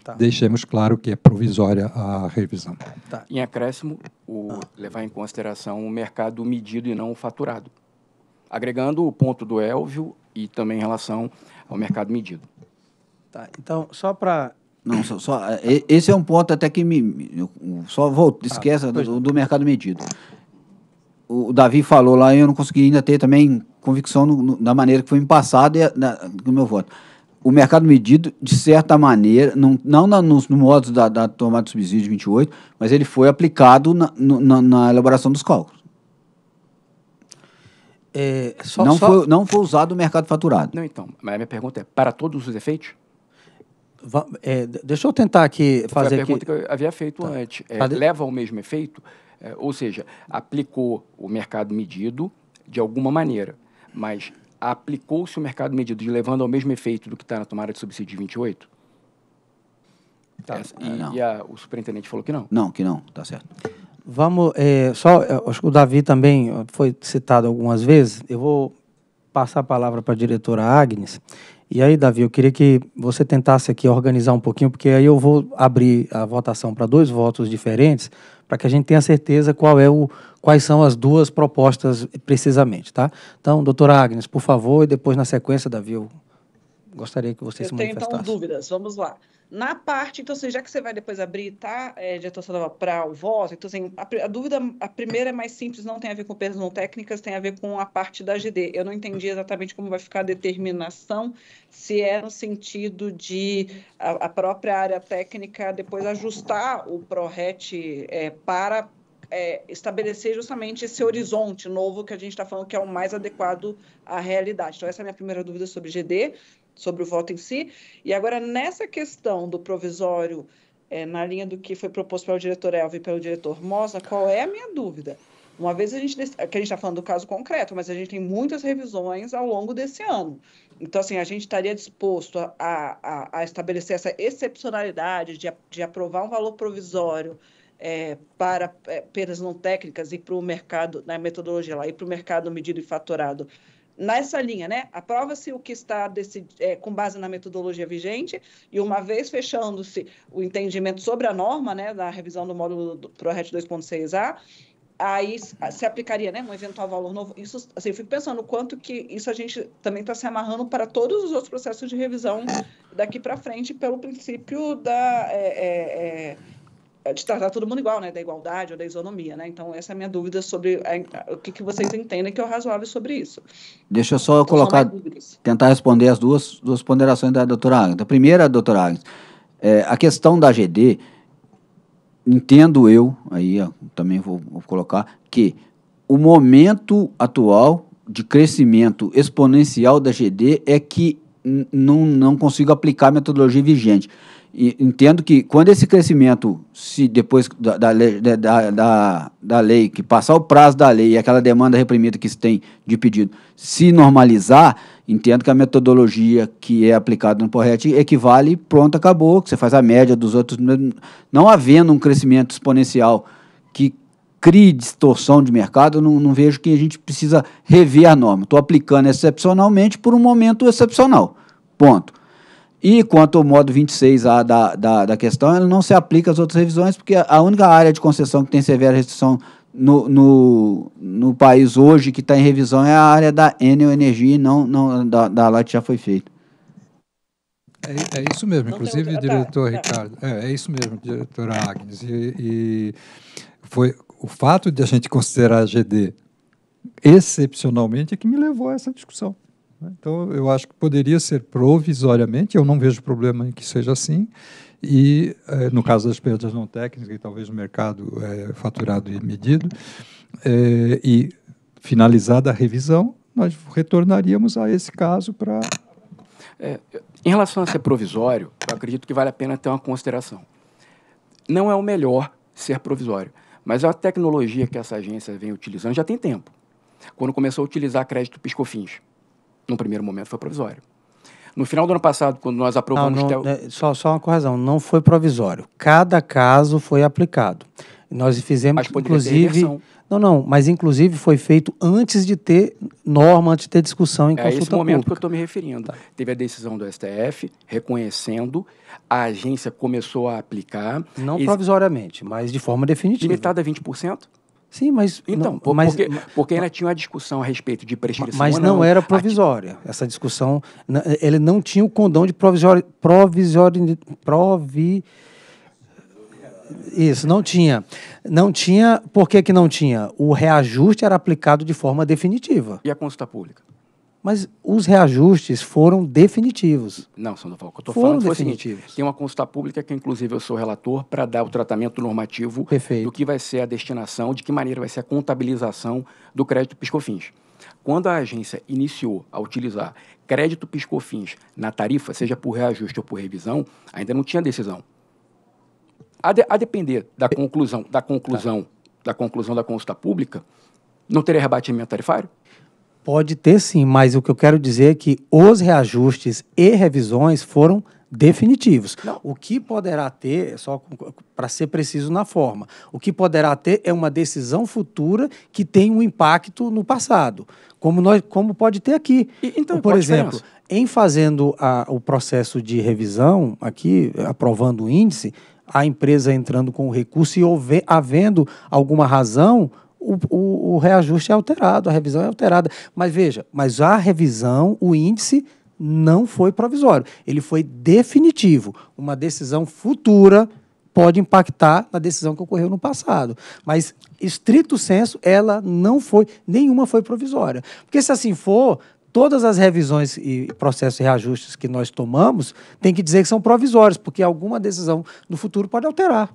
S3: Tá. Deixemos claro que é provisória a revisão.
S13: Tá. Em acréscimo, o levar em consideração o mercado medido e não o faturado. Agregando o ponto do Elvio e também em relação ao mercado medido. Tá. Então, só
S5: para não, só, só, é, esse é um ponto até que me. Só volto, ah, esqueça ah, do, do, mercado medido. O, Davi falou lá, e eu não consegui ainda ter também convicção no, no, da maneira que foi me passado e, na, do meu voto o mercado medido, de certa maneira, não, não no modo da, da tomada de subsídio 28, mas ele foi aplicado na, na, na elaboração dos cálculos.
S1: É, só, não, só... Foi,
S5: não foi usado o mercado faturado. Não,
S13: então. Mas a minha pergunta é, para todos os efeitos?
S5: Va
S1: é, deixa eu tentar aqui fazer... Foi a pergunta
S13: que, que eu havia feito tá. antes. É, Leva ao mesmo efeito? É, ou seja, aplicou o mercado medido de alguma maneira, mas aplicou-se o mercado medido, levando ao mesmo efeito do que está na tomada de subsídio de 28? Tá. e, ah, e a, o superintendente falou que não?
S5: Não, que não, tá certo.
S1: Vamos, é, só, é, acho que o Davi também foi citado algumas vezes, eu vou passar a palavra para a diretora Agnes. E aí, Davi, eu queria que você tentasse aqui organizar um pouquinho, porque aí eu vou abrir a votação para dois votos diferentes, para que a gente tenha certeza qual é o, quais são as duas propostas eh, precisamente, tá? Então, doutora Agnes, por favor, e depois na sequência, Davi, eu gostaria que você eu se manifestasse. Eu tenho, então,
S4: dúvidas. Vamos lá. Na parte, então, assim, já que você vai depois abrir, tá, é, de atuação para o voto, então, assim, a, a, dúvida, a primeira é mais simples, não tem a ver com perdas não técnicas, tem a ver com a parte da GD. Eu não entendi exatamente como vai ficar a determinação, se é no sentido de a, a própria área técnica depois ajustar o PRORET é, para é, estabelecer justamente esse horizonte novo que a gente está falando que é o mais adequado à realidade. Então, essa é a minha primeira dúvida sobre GD, sobre o voto em si. E agora, nessa questão do provisório, é, na linha do que foi proposto pelo diretor Elvio e pelo diretor Mosa, qual é a minha dúvida? Uma vez a gente, que a gente está falando do caso concreto, mas a gente tem muitas revisões ao longo desse ano. Então, assim, a gente estaria disposto a, a, a estabelecer essa excepcionalidade de, de aprovar um valor provisório é, para é, perdas não técnicas e para o mercado, na né, metodologia lá, e para o mercado medido e faturado nessa linha, né? Aprova-se o que está desse, é, com base na metodologia vigente e uma vez fechando-se o entendimento sobre a norma, né, da revisão do módulo do ProRet 2.6a, aí se aplicaria, né, um eventual valor novo. Isso, assim, eu fico pensando quanto que isso a gente também está se amarrando para todos os outros processos de revisão daqui para frente pelo princípio da é, é é, de tratar todo mundo igual, né, da igualdade ou da isonomia, né? Então essa é a minha dúvida sobre a, é, o que, que vocês entendem que é o razoável sobre isso.
S5: Deixa eu só então, colocar, tentar responder as duas, duas ponderações da doutora Agnes. A primeira, doutora Agnes, é, a questão da GD, entendo eu, aí também vou, vou colocar, que o momento atual de crescimento exponencial da GD é que não consigo aplicar a metodologia vigente. E entendo que quando esse crescimento, se depois da, da, lei, da, da, da lei, que passar o prazo da lei e aquela demanda reprimida que se tem de pedido, se normalizar, entendo que a metodologia que é aplicada no PORRET equivale, pronto, acabou, que você faz a média dos outros, né? não havendo um crescimento exponencial que crie distorção de mercado, não, não vejo que a gente precisa rever a norma. Estou aplicando excepcionalmente por um momento excepcional, ponto. E quanto ao modo 26A da, da, da questão, ela não se aplica às outras revisões, porque a única área de concessão que tem severa restrição no, no, no país hoje que está em revisão é a área da Enel Energia e não, não da, da LAT já foi feito.
S3: É, é isso mesmo, inclusive, diretor é, é. Ricardo. É, é isso mesmo, diretora Agnes. E, e foi o fato de a gente considerar a GD excepcionalmente é que me levou a essa discussão. Né? Então, eu acho que poderia ser provisoriamente, eu não vejo problema em que seja assim, e eh, no caso das perdas não técnicas, e talvez no mercado eh, faturado e medido, eh, e finalizada a revisão, nós retornaríamos a esse caso para. É, em relação a ser provisório, eu acredito que vale
S13: a pena ter uma consideração. Não é o melhor ser provisório, mas a tecnologia que essa agência vem utilizando já tem tempo. Quando começou a utilizar crédito piscofins, no primeiro momento foi provisório. No final do ano passado, quando nós aprovamos... Não, não, tel... Né,
S1: só, só uma correção, não foi provisório. Cada caso foi aplicado. Nós fizemos, inclusive... Não, não, mas inclusive foi feito antes de ter norma, antes de ter discussão em é consulta É esse momento pública. que eu
S13: estou me referindo. Teve a decisão do STF reconhecendo, a agência começou a aplicar... Não
S1: provisoriamente, mas de forma definitiva.
S13: Limitada a 20%? Sim, mas. Então, não, mas, porque, porque ainda tinha uma discussão a respeito de prescrição. Mas não, não, era
S1: provisória. Essa discussão. Ele não tinha o condão de provisório. provisório provi, isso, não tinha. Não tinha. Por que, que não tinha? O reajuste era aplicado de forma definitiva. E a consulta pública? Mas os reajustes foram definitivos. Não, Sandoval, o que eu estou falando foi definitivos.
S13: Seguinte, tem uma consulta pública que, inclusive, eu sou relator para dar o tratamento normativo Perfeito. do que vai ser a destinação, de que maneira vai ser a contabilização do crédito piscofins. Quando a agência iniciou a utilizar crédito piscofins na tarifa, seja por reajuste ou por revisão, ainda não tinha decisão. A, de, a depender da conclusão, da conclusão, tá. da conclusão da consulta pública, não teria rebatimento tarifário?
S1: Pode ter sim, mas o que eu quero dizer é que os reajustes e revisões foram definitivos. Não. O que poderá ter, só para ser preciso na forma, o que poderá ter é uma decisão futura que tem um impacto no passado, como, nós, como pode ter aqui. E, então, Ou, por exemplo, em fazendo a, o processo de revisão aqui, aprovando o índice, a empresa entrando com o recurso e houver, havendo alguma razão o, o, o reajuste é alterado, a revisão é alterada. Mas veja, mas a revisão, o índice não foi provisório, ele foi definitivo. Uma decisão futura pode impactar na decisão que ocorreu no passado. Mas, estrito senso, ela não foi, nenhuma foi provisória. Porque se assim for, todas as revisões e processos e reajustes que nós tomamos tem que dizer que são provisórios, porque alguma decisão no futuro pode alterar.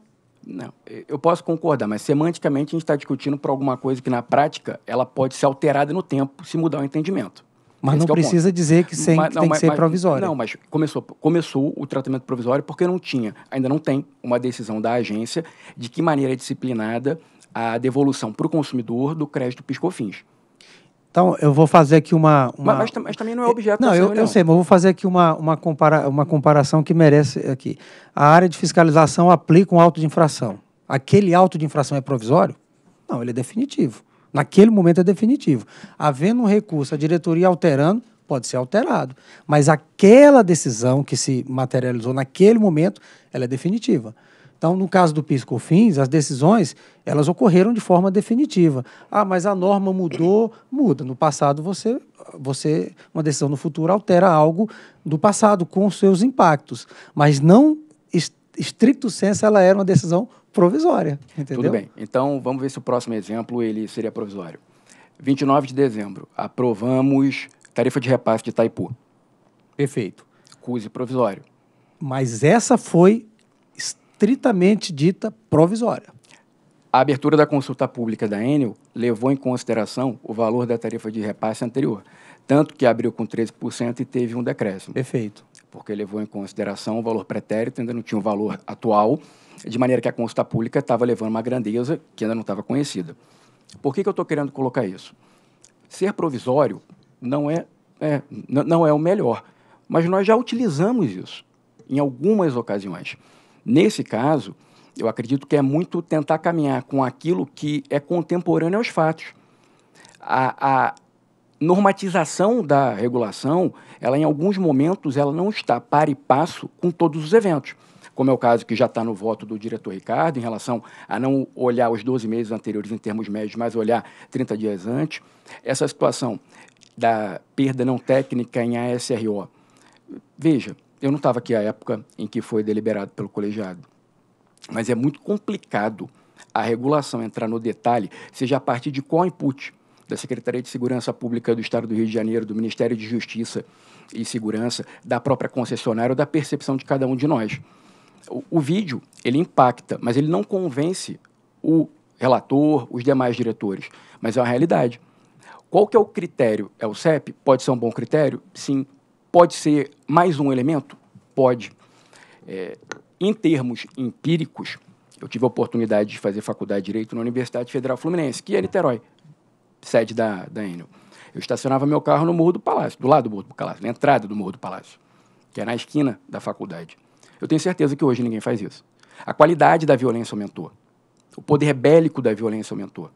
S1: Não, eu posso concordar, mas semanticamente a gente está
S13: discutindo por alguma coisa que na prática ela pode ser alterada no tempo se mudar o entendimento.
S1: Mas Esse não é precisa dizer que, sem, mas, que não, tem mas, que ser mas, provisório. Não,
S13: mas começou, começou o tratamento provisório porque não tinha, ainda não tem, uma decisão da agência de que maneira é disciplinada a devolução para o consumidor do crédito piscofins.
S1: Então, eu vou fazer aqui uma. uma... Mas,
S13: mas, mas, também não é objeto Não, eu, eu, sei,
S1: mas eu vou fazer aqui uma, uma, compara... uma comparação que merece aqui. A área de fiscalização aplica um auto de infração. Aquele auto de infração é provisório? Não, ele é definitivo. Naquele momento é definitivo. Havendo um recurso, a diretoria alterando, pode ser alterado. Mas aquela decisão que se materializou naquele momento, ela é definitiva. Então, no caso do PIS/COFINS, as decisões elas ocorreram de forma definitiva. Ah, mas a norma mudou, muda. No passado você você uma decisão no futuro altera algo do passado com seus impactos, mas não estricto senso ela era uma decisão provisória, entendeu? Tudo bem.
S13: Então, vamos ver se o próximo exemplo ele seria provisório. 29 de dezembro, aprovamos tarifa de repasse de Itaipu. Perfeito. CUSE provisório.
S1: Mas essa foi estritamente dita provisória.
S13: A abertura da consulta pública da Enel levou em consideração o valor da tarifa de repasse anterior, tanto que abriu com 13% e teve um decréscimo. Perfeito. Porque levou em consideração o valor pretérito, ainda não tinha o valor atual, de maneira que a consulta pública estava levando uma grandeza que ainda não estava conhecida. Por que, que eu estou querendo colocar isso? Ser provisório não é, é, não é o melhor, mas nós já utilizamos isso em algumas ocasiões. Nesse caso, eu acredito que é muito tentar caminhar com aquilo que é contemporâneo aos fatos. A, a normatização da regulação, ela em alguns momentos ela não está par e passo com todos os eventos como é o caso que já está no voto do diretor Ricardo, em relação a não olhar os 12 meses anteriores em termos médios, mas olhar 30 dias antes. Essa situação da perda não técnica em ASRO. Veja, eu não estava aqui à época em que foi deliberado pelo colegiado, mas é muito complicado a regulação entrar no detalhe, seja a partir de qual input da Secretaria de Segurança Pública do Estado do Rio de Janeiro, do Ministério de Justiça e Segurança, da própria concessionária ou da percepção de cada um de nós. O, o vídeo, ele impacta, mas ele não convence o relator, os demais diretores, mas é uma realidade. Qual que é o critério? É o CEP? Pode ser um bom critério? Sim. Pode ser mais um elemento? Pode. É, em termos empíricos, eu tive a oportunidade de fazer faculdade de Direito na Universidade Federal Fluminense, que é Niterói, sede da, da Enel. Eu estacionava meu carro no Morro do Palácio, do lado do Morro do Palácio, na entrada do Morro do Palácio, que é na esquina da faculdade. Eu tenho certeza que hoje ninguém faz isso. A qualidade da violência aumentou. O poder bélico da violência aumentou.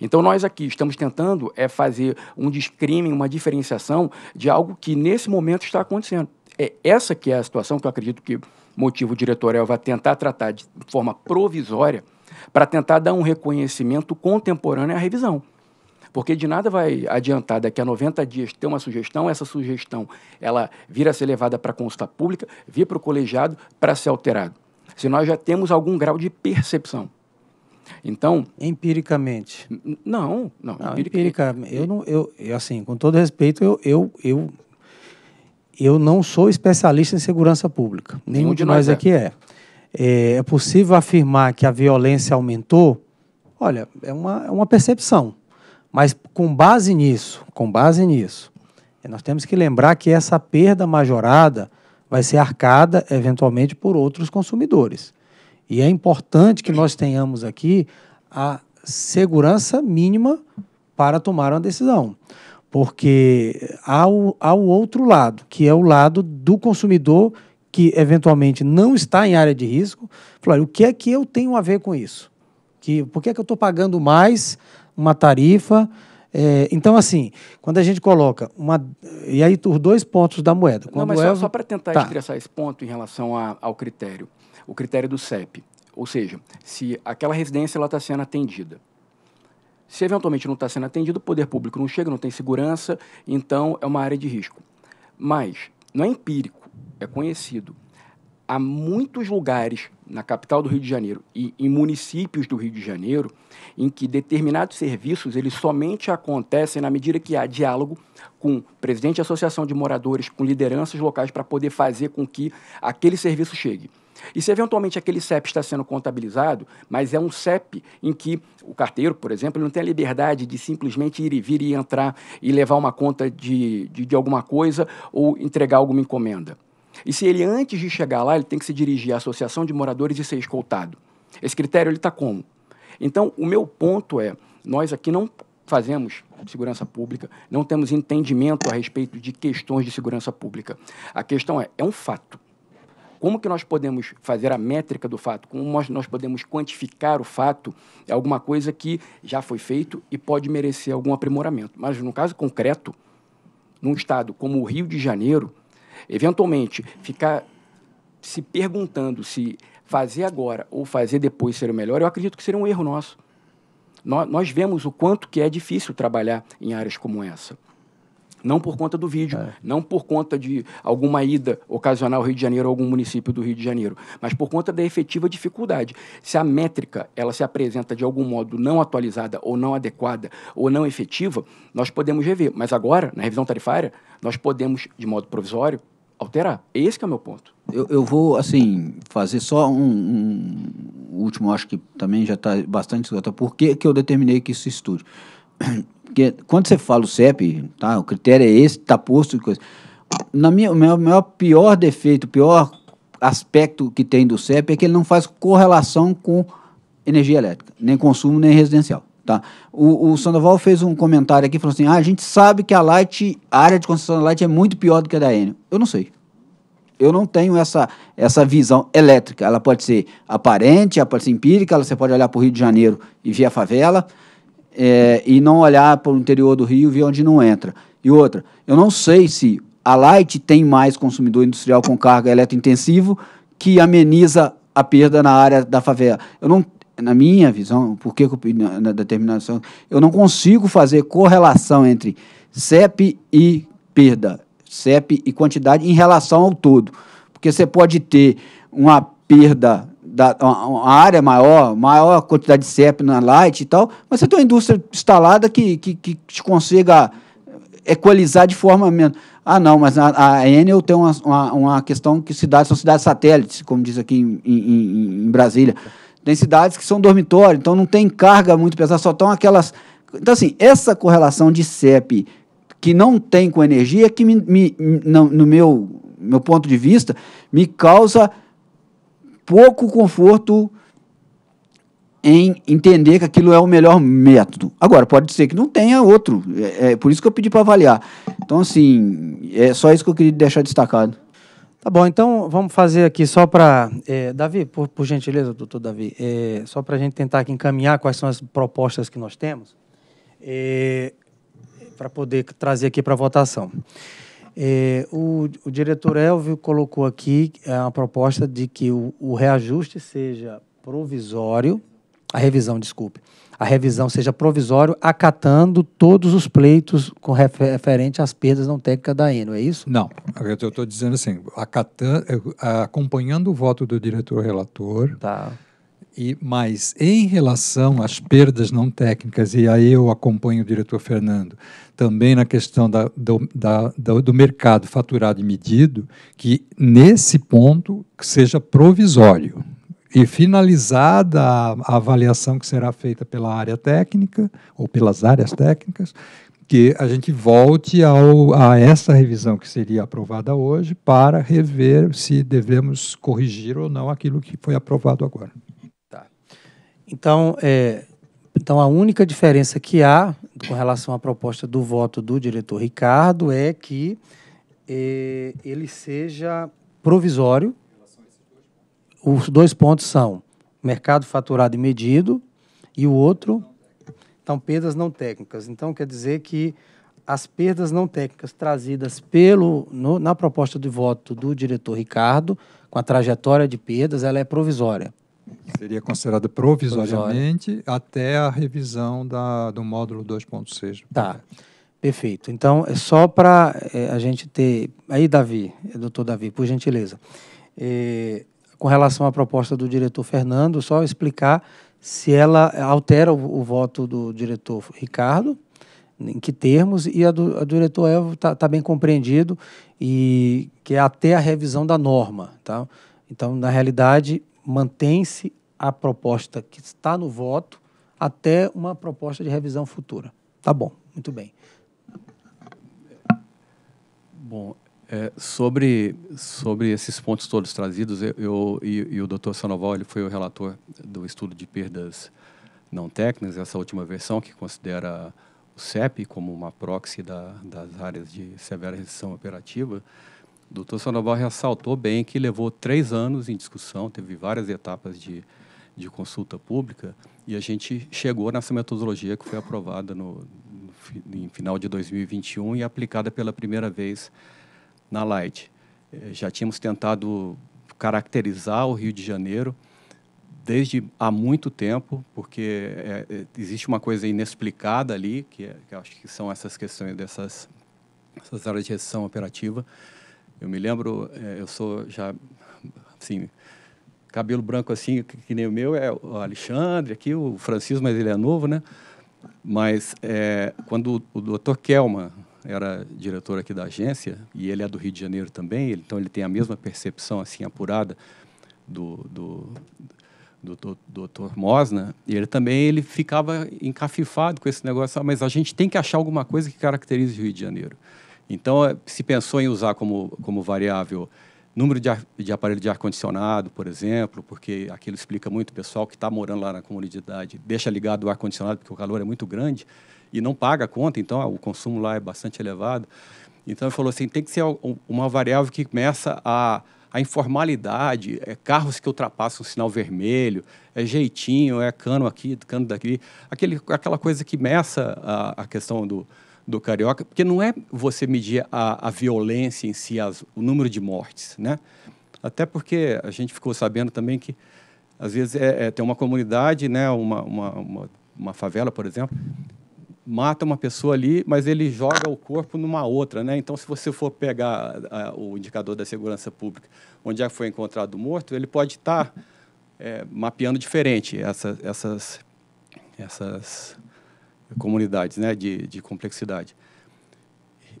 S13: Então, nós aqui estamos tentando é fazer um discrime, uma diferenciação de algo que nesse momento está acontecendo. É essa que é a situação que eu acredito que motivo diretor vai tentar tratar de forma provisória para tentar dar um reconhecimento contemporâneo à revisão. Porque de nada vai adiantar daqui a 90 dias ter uma sugestão, essa sugestão ela vir a ser levada para consulta pública, vir para o colegiado para ser alterado. Se nós já temos algum grau de percepção. Então. Empiricamente.
S1: Não, não. não empiricamente. Eu não, eu, assim, com todo respeito, eu, eu, eu, eu não sou especialista em segurança pública. Nenhum, Nenhum de nós, nós é. aqui é. é. É possível afirmar que a violência aumentou? Olha, é uma, é uma percepção. Mas com base nisso, com base nisso, é, nós temos que lembrar que essa perda majorada vai ser arcada eventualmente por outros consumidores. E é importante que nós tenhamos aqui a segurança mínima para tomar uma decisão. Porque há o, há o outro lado, que é o lado do consumidor que eventualmente não está em área de risco, falar o que é que eu tenho a ver com isso? Que, por que é que eu estou pagando mais uma tarifa? É, então, assim, quando a gente coloca uma. E aí, os dois pontos da moeda. Quando não, mas só, só para tentar tá. estressar
S13: esse ponto em relação a, ao critério o critério do CEP, ou seja, se aquela residência está sendo atendida. Se eventualmente não está sendo atendido, o poder público não chega, não tem segurança, então é uma área de risco. Mas não é empírico, é conhecido. Há muitos lugares na capital do Rio de Janeiro e em municípios do Rio de Janeiro em que determinados serviços eles somente acontecem na medida que há diálogo com presidente da associação de moradores, com lideranças locais para poder fazer com que aquele serviço chegue. E se eventualmente aquele CEP está sendo contabilizado, mas é um CEP em que o carteiro, por exemplo, não tem a liberdade de simplesmente ir e vir e entrar e levar uma conta de, de, de alguma coisa ou entregar alguma encomenda. E se ele, antes de chegar lá, ele tem que se dirigir à associação de moradores e ser escoltado. Esse critério ele está como? Então, o meu ponto é, nós aqui não fazemos segurança pública, não temos entendimento a respeito de questões de segurança pública. A questão é, é um fato. Como que nós podemos fazer a métrica do fato? Como nós, nós podemos quantificar o fato? É alguma coisa que já foi feito e pode merecer algum aprimoramento. Mas, no caso concreto, num estado como o Rio de Janeiro, eventualmente ficar se perguntando se fazer agora ou fazer depois ser o melhor, eu acredito que seria um erro nosso. Nós, nós vemos o quanto que é difícil trabalhar em áreas como essa. Não por conta do vídeo, é. não por conta de alguma ida ocasional ao Rio de Janeiro ou algum município do Rio de Janeiro, mas por conta da efetiva dificuldade. Se a métrica ela se apresenta de algum modo não atualizada ou não adequada ou não efetiva, nós podemos rever. Mas agora, na revisão tarifária, nós podemos, de modo provisório, alterar. Esse é o meu ponto.
S5: Eu, eu vou, assim, fazer só um, um último, acho que também já está bastante esgotado. Por que, que eu determinei que isso estude? Porque quando você fala o CEP, tá, o critério é esse, está posto. Coisa. Na minha, o meu maior pior defeito, o pior aspecto que tem do CEP é que ele não faz correlação com energia elétrica, nem consumo, nem residencial. Tá? O, o Sandoval fez um comentário aqui, falou assim, ah, a gente sabe que a Light, a área de concessão da Light é muito pior do que a da Enel. Eu não sei. Eu não tenho essa, essa visão elétrica. Ela pode ser aparente, ela pode ser empírica, ela, você pode olhar para o Rio de Janeiro e ver a favela, é, e não olhar para o interior do Rio e ver onde não entra. E outra, eu não sei se a Light tem mais consumidor industrial com carga eletrointensivo que ameniza a perda na área da favela. Eu não, na minha visão, por que na, na determinação, eu não consigo fazer correlação entre CEP e perda, CEP e quantidade em relação ao todo. Porque você pode ter uma perda da, uma área maior, maior quantidade de CEP na Light e tal, mas você tem uma indústria instalada que, que, que te consiga equalizar de forma menos. Ah, não, mas a, a Enel tem uma, uma, uma questão que cidades são cidades satélites, como diz aqui em, em, em Brasília. Tem cidades que são dormitório, então não tem carga muito pesada, só estão aquelas. Então, assim, essa correlação de CEP que não tem com energia, que me, me, no, no meu, meu ponto de vista, me causa pouco conforto em entender que aquilo é o melhor método. Agora, pode ser que não tenha outro. É, é por isso que eu pedi para avaliar. Então, assim,
S1: é só isso que eu queria deixar destacado. Tá bom, então vamos fazer aqui só para. É, Davi, por, por, gentileza, doutor Davi, é, só para a gente tentar aqui encaminhar quais são as propostas que nós temos, é, para poder trazer aqui para votação. É, o, o, diretor Elvio colocou aqui é, a proposta de que o, o, reajuste seja provisório, a revisão, desculpe, a revisão seja provisório, acatando todos os pleitos com refer, referente às perdas não técnicas da Eno, é isso?
S3: Não, eu estou dizendo assim, acatando, acompanhando o voto do diretor relator, tá. E mas em relação às perdas não técnicas e aí eu acompanho o diretor Fernando também na questão da, do, da, do mercado faturado e medido que nesse ponto seja provisório e finalizada a avaliação que será feita pela área técnica ou pelas áreas técnicas que a gente volte ao, a essa revisão que seria aprovada hoje para rever se devemos corrigir ou não aquilo que foi aprovado agora.
S1: Então, é, então, a única diferença que há com relação à proposta do voto do diretor Ricardo é que é, ele seja provisório. Os dois pontos são mercado faturado e medido e o outro, então, perdas não técnicas. Então, quer dizer que as perdas não técnicas trazidas pelo no, na proposta de voto do diretor Ricardo, com a trajetória de perdas, ela é provisória. Seria considerada provisoriamente
S3: Provisório. até a revisão
S1: da, do módulo 2.6. Tá, perfeito. Então, é só para é, a gente ter... Aí, Davi, é, doutor Davi, por gentileza, é, com relação à proposta do diretor Fernando, só explicar se ela altera o, o voto do diretor Ricardo, em que termos, e a do, a do diretor Elvo está tá bem compreendido, e que é até a revisão da norma. Tá? Então, na realidade, mantém-se a proposta que está no voto até uma proposta de revisão futura. Tá bom, muito bem.
S12: Bom, é, sobre, sobre esses pontos todos trazidos, eu, eu e, e, o doutor Sanoval, ele foi o relator do estudo de perdas não técnicas, essa última versão que considera o CEP como uma proxy da, das áreas de severa restrição operativa. O doutor Sandoval ressaltou bem que levou três anos em discussão, teve várias etapas de, de consulta pública, e a gente chegou nessa metodologia que foi aprovada no, no em final de 2021 e aplicada pela primeira vez na Light. Eh, já tínhamos tentado caracterizar o Rio de Janeiro desde há muito tempo, porque é, existe uma coisa inexplicada ali, que, é, que acho que são essas questões dessas áreas de gestão operativa, eu me lembro, é, eu sou já, assim, cabelo branco assim, que, que, nem o meu, é o Alexandre aqui, o Francisco, mas ele é novo, né? Mas é, quando o, o doutor Kelman era diretor aqui da agência, e ele é do Rio de Janeiro também, ele, então ele tem a mesma percepção, assim, apurada do, do do, Dr. Mosna, né? e ele também ele ficava encafifado com esse negócio, ah, mas a gente tem que achar alguma coisa que caracterize o Rio de Janeiro. Então, é, se pensou em usar como, como variável número de, ar, de aparelho de ar-condicionado, por exemplo, porque aquilo explica muito o pessoal que está morando lá na comunidade, deixa ligado o ar-condicionado porque o calor é muito grande e não paga a conta, então ah, o consumo lá é bastante elevado. Então, ele falou assim, tem que ser uma variável que começa a, a informalidade, é carros que ultrapassam o sinal vermelho, é jeitinho, é cano aqui, cano daqui, aquele, aquela coisa que meça a, a questão do, do carioca, porque não é você medir a, a violência em si, as, o número de mortes, né? Até porque a gente ficou sabendo também que às vezes é, é tem uma comunidade, né, uma, uma, uma, uma, favela, por exemplo, mata uma pessoa ali, mas ele joga o corpo numa outra, né? Então, se você for pegar a, o indicador da segurança pública, onde já foi encontrado o morto, ele pode estar tá, é, mapeando diferente essa, essas essas comunidades né, de, de complexidade.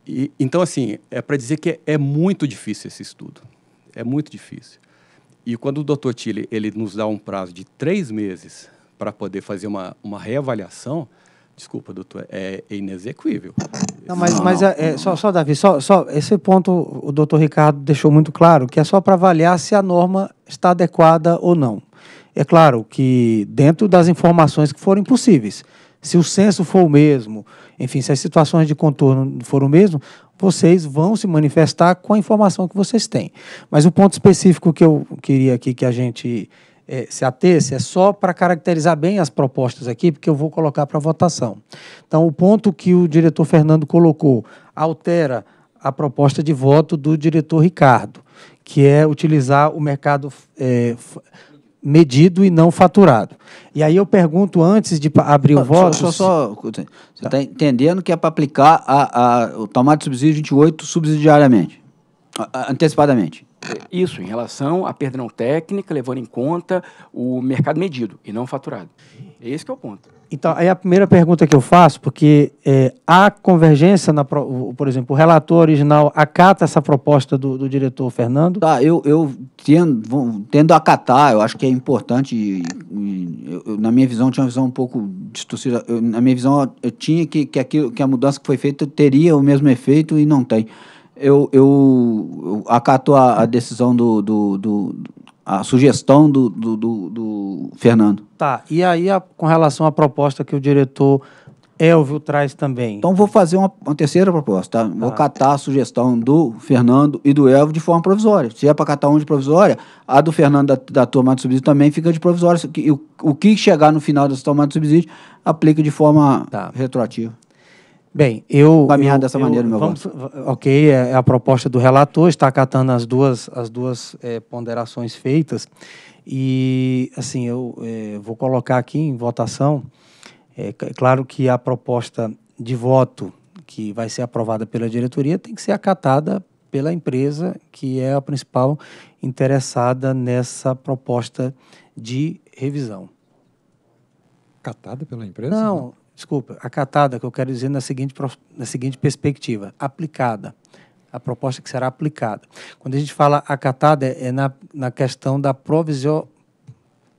S12: E, então, assim, é para dizer que é, é, muito difícil esse estudo. É muito difícil. E quando o Dr. Tille ele nos dá um prazo de três meses para poder fazer uma, uma reavaliação, desculpa, doutor, é, é inexequível.
S1: Não, mas, não, mas não, é, não. É, só, só, Davi, só, só esse ponto o doutor Ricardo deixou muito claro, que é só para avaliar se a norma está adequada ou não. É claro que dentro das informações que forem possíveis se o censo for o mesmo, enfim, se as situações de contorno foram o mesmo, vocês vão se manifestar com a informação que vocês têm. Mas o ponto específico que eu queria aqui que a gente é, se atesse é só para caracterizar bem as propostas aqui, porque eu vou colocar para votação. Então, o ponto que o diretor Fernando colocou altera a proposta de voto do diretor Ricardo, que é utilizar o mercado. É, medido e não faturado. E aí eu pergunto antes de abrir o voto. Só, só,
S5: você está tá entendendo que é para aplicar a, a, o tomate subsídio 28 subsidiariamente, antecipadamente. Isso, em relação
S13: à perda não técnica, levando em conta o mercado medido e não faturado. Esse é o ponto.
S1: Então, aí a primeira pergunta que eu faço, porque é, há convergência, na, por exemplo, o relator original acata essa proposta do, do diretor Fernando? Tá, eu, eu tendo, tendo a acatar,
S5: eu acho que é importante, eu, na minha visão, tinha uma visão um pouco distorcida, eu, na minha visão, eu tinha que, que, aquilo, que a mudança que foi feita teria o mesmo efeito e não tem. Eu, eu, eu acato a, a decisão do, do, do a sugestão do, do, do, do Fernando.
S1: Tá, e aí a, com relação à proposta que o diretor Elvio traz também. Então vou fazer uma, uma terceira proposta, tá? Tá. Vou ah. catar a sugestão
S5: do Fernando e do Elvio de forma provisória. Se é para catar um de provisória, a do Fernando da, da tomada de subsídio também fica de provisória. O, o que chegar no final dessa tomada de subsídio aplica de
S1: forma tá. retroativa. Bem, eu. Caminhar dessa eu, maneira, meu vamos, Ok, é, é, a proposta do relator, está acatando as duas, as duas é, ponderações feitas. E, assim, eu é, vou colocar aqui em votação. É, é claro que a proposta de voto que vai ser aprovada pela diretoria tem que ser acatada pela empresa, que é a principal interessada nessa proposta de revisão. Acatada pela empresa? Não. não? desculpa, acatada, que eu quero dizer na seguinte, na seguinte perspectiva, aplicada. A proposta que será aplicada. Quando a gente fala acatada, é na, na questão da provisão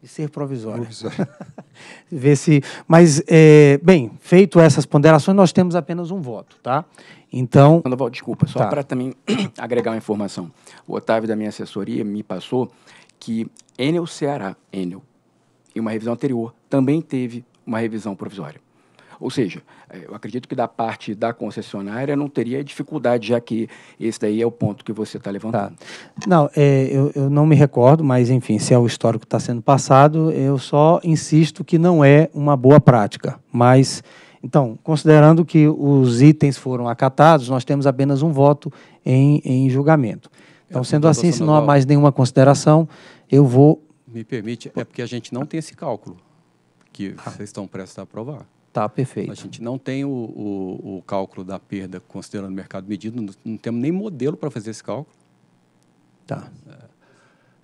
S1: de ser provisória. provisória. Ver se, mas é, bem, feito essas ponderações, nós temos apenas um voto, tá? Então, Sandoval, desculpa, só tá. para
S13: também agregar uma informação. O Otávio da minha assessoria me passou que Enel Ceará, Enel, em uma revisão anterior, também teve uma revisão provisória. Ou seja, é, eu acredito que da parte da concessionária não teria dificuldade, já que esse daí é o ponto que você está
S1: levantando. Tá. Não, é, eu, eu, não me recordo, mas enfim, se é o histórico que está sendo passado, eu só insisto que não é uma boa prática. Mas, então, considerando que os itens foram acatados, nós temos apenas um voto em, em julgamento. Então, é, sendo assim, se não há mais nenhuma consideração, eu vou.
S12: Me permite, é porque a gente não tem esse cálculo que ah. vocês estão prestes a aprovar. Tá, perfeito. A gente não tem o, o, o cálculo da perda considerando o mercado medido, não, não temos nem modelo para fazer esse cálculo. Tá. É,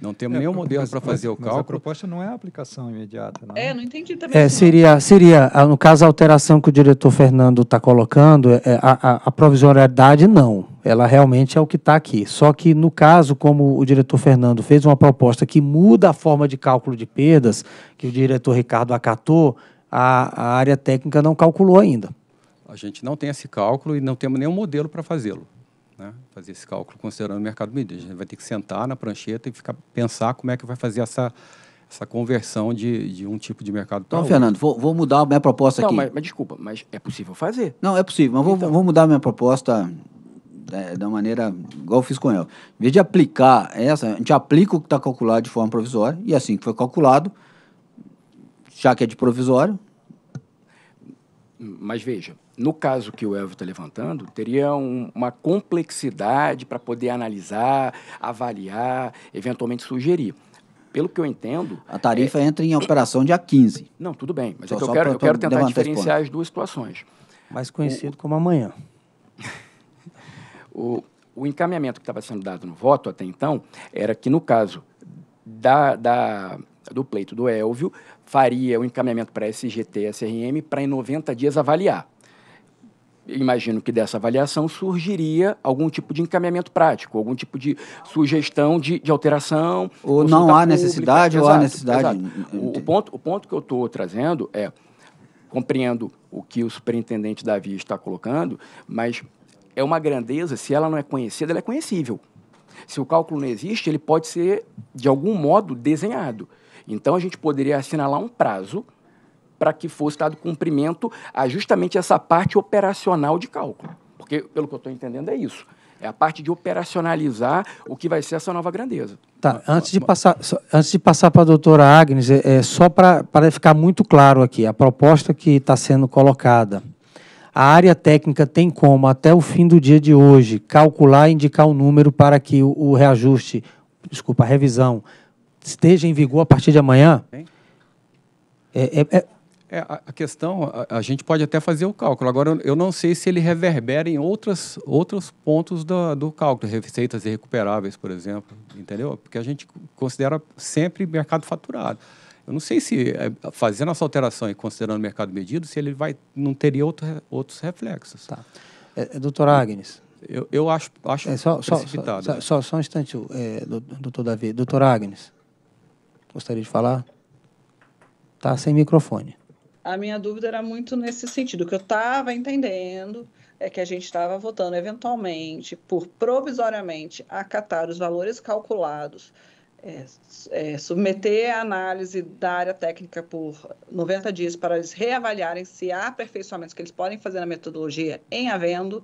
S12: não temos é, nenhum modelo para fazer mas,
S3: o cálculo. Mas a proposta não é a aplicação imediata, não é? é não entendi também. É,
S1: seria, seria, ah, no caso, a alteração que o diretor Fernando está colocando, é, é, a, a, a, não. Ela realmente é o que está aqui. Só que, no caso, como o diretor Fernando fez uma proposta que muda a forma de cálculo de perdas, que o diretor Ricardo acatou, a, a área técnica não calculou ainda.
S12: A gente não tem esse cálculo e não temos nenhum modelo para fazê-lo. Né? fazer esse cálculo considerando o mercado médio. A gente vai ter que sentar na prancheta e ficar pensar como é que vai fazer essa essa conversão de, de um tipo de mercado para Então, Fernando, vou, vou, mudar
S5: a minha proposta não, aqui. Mas, mas, desculpa, mas é possível fazer. Não, é possível, mas vou, então. vou mudar a minha proposta é, da maneira igual eu fiz com ela. Em vez de aplicar essa, a gente aplica o que está calculado de forma provisória e assim que foi calculado, já que é de provisório.
S13: Mas veja, no caso que o Elvio está levantando, teria um, uma complexidade para poder analisar, avaliar, eventualmente sugerir. Pelo que eu entendo. A tarifa é... entra em operação
S5: dia 15.
S13: Não, tudo bem, mas só, é que eu, quero, eu quero tentar diferenciar as
S1: duas situações. Mais conhecido o... como amanhã.
S5: o,
S13: o encaminhamento que estava sendo dado no voto até então era que, no caso da, da do pleito do Elvio, faria o encaminhamento para SGT e SRM para em 90 dias avaliar. Imagino que dessa avaliação surgiria algum tipo de encaminhamento prático, algum tipo de sugestão de, de alteração. Ou não há pública. necessidade, ou há necessidade. O, o, ponto, o ponto que eu estou trazendo é, compreendo o que o superintendente Davi está colocando, mas é uma grandeza, se ela não é conhecida, ela é conhecível. Se o cálculo não existe, ele pode ser, de algum modo, desenhado. Então, a gente poderia assinalar um prazo para que fosse dado cumprimento a justamente essa parte operacional de cálculo. Porque, pelo que eu estou entendendo, é isso. É a parte de operacionalizar o que vai ser essa nova grandeza.
S1: Tá, antes de passar, antes de passar para a doutora Agnes, é, é só para ficar muito claro aqui, a proposta que está sendo colocada. A área técnica tem como, até o fim do dia de hoje, calcular e indicar o um número para que o, o reajuste, desculpa, a revisão esteja em vigor a partir de amanhã? É, é, é...
S12: é a questão, a, a, gente pode até fazer o cálculo. Agora, eu não sei se ele reverbera em outras, outros pontos do, do cálculo, receitas irrecuperáveis, por exemplo, entendeu? Porque a gente considera sempre mercado faturado. Eu não sei se, é, fazendo essa alteração e considerando o mercado medido, se ele vai, não teria outro, outros reflexos. Tá. É, é, doutor Agnes, eu, eu acho, acho é, só, precipitado. Só, só, né? só,
S1: só um instante, é, doutor Davi. Doutor Agnes, gostaria de falar? Tá sem microfone.
S4: A minha dúvida era muito nesse sentido, que eu estava entendendo é que a gente estava votando eventualmente por provisoriamente acatar os valores calculados, é, é, submeter a análise da área técnica por 90 dias para eles reavaliarem se há aperfeiçoamentos que eles podem fazer na metodologia em havendo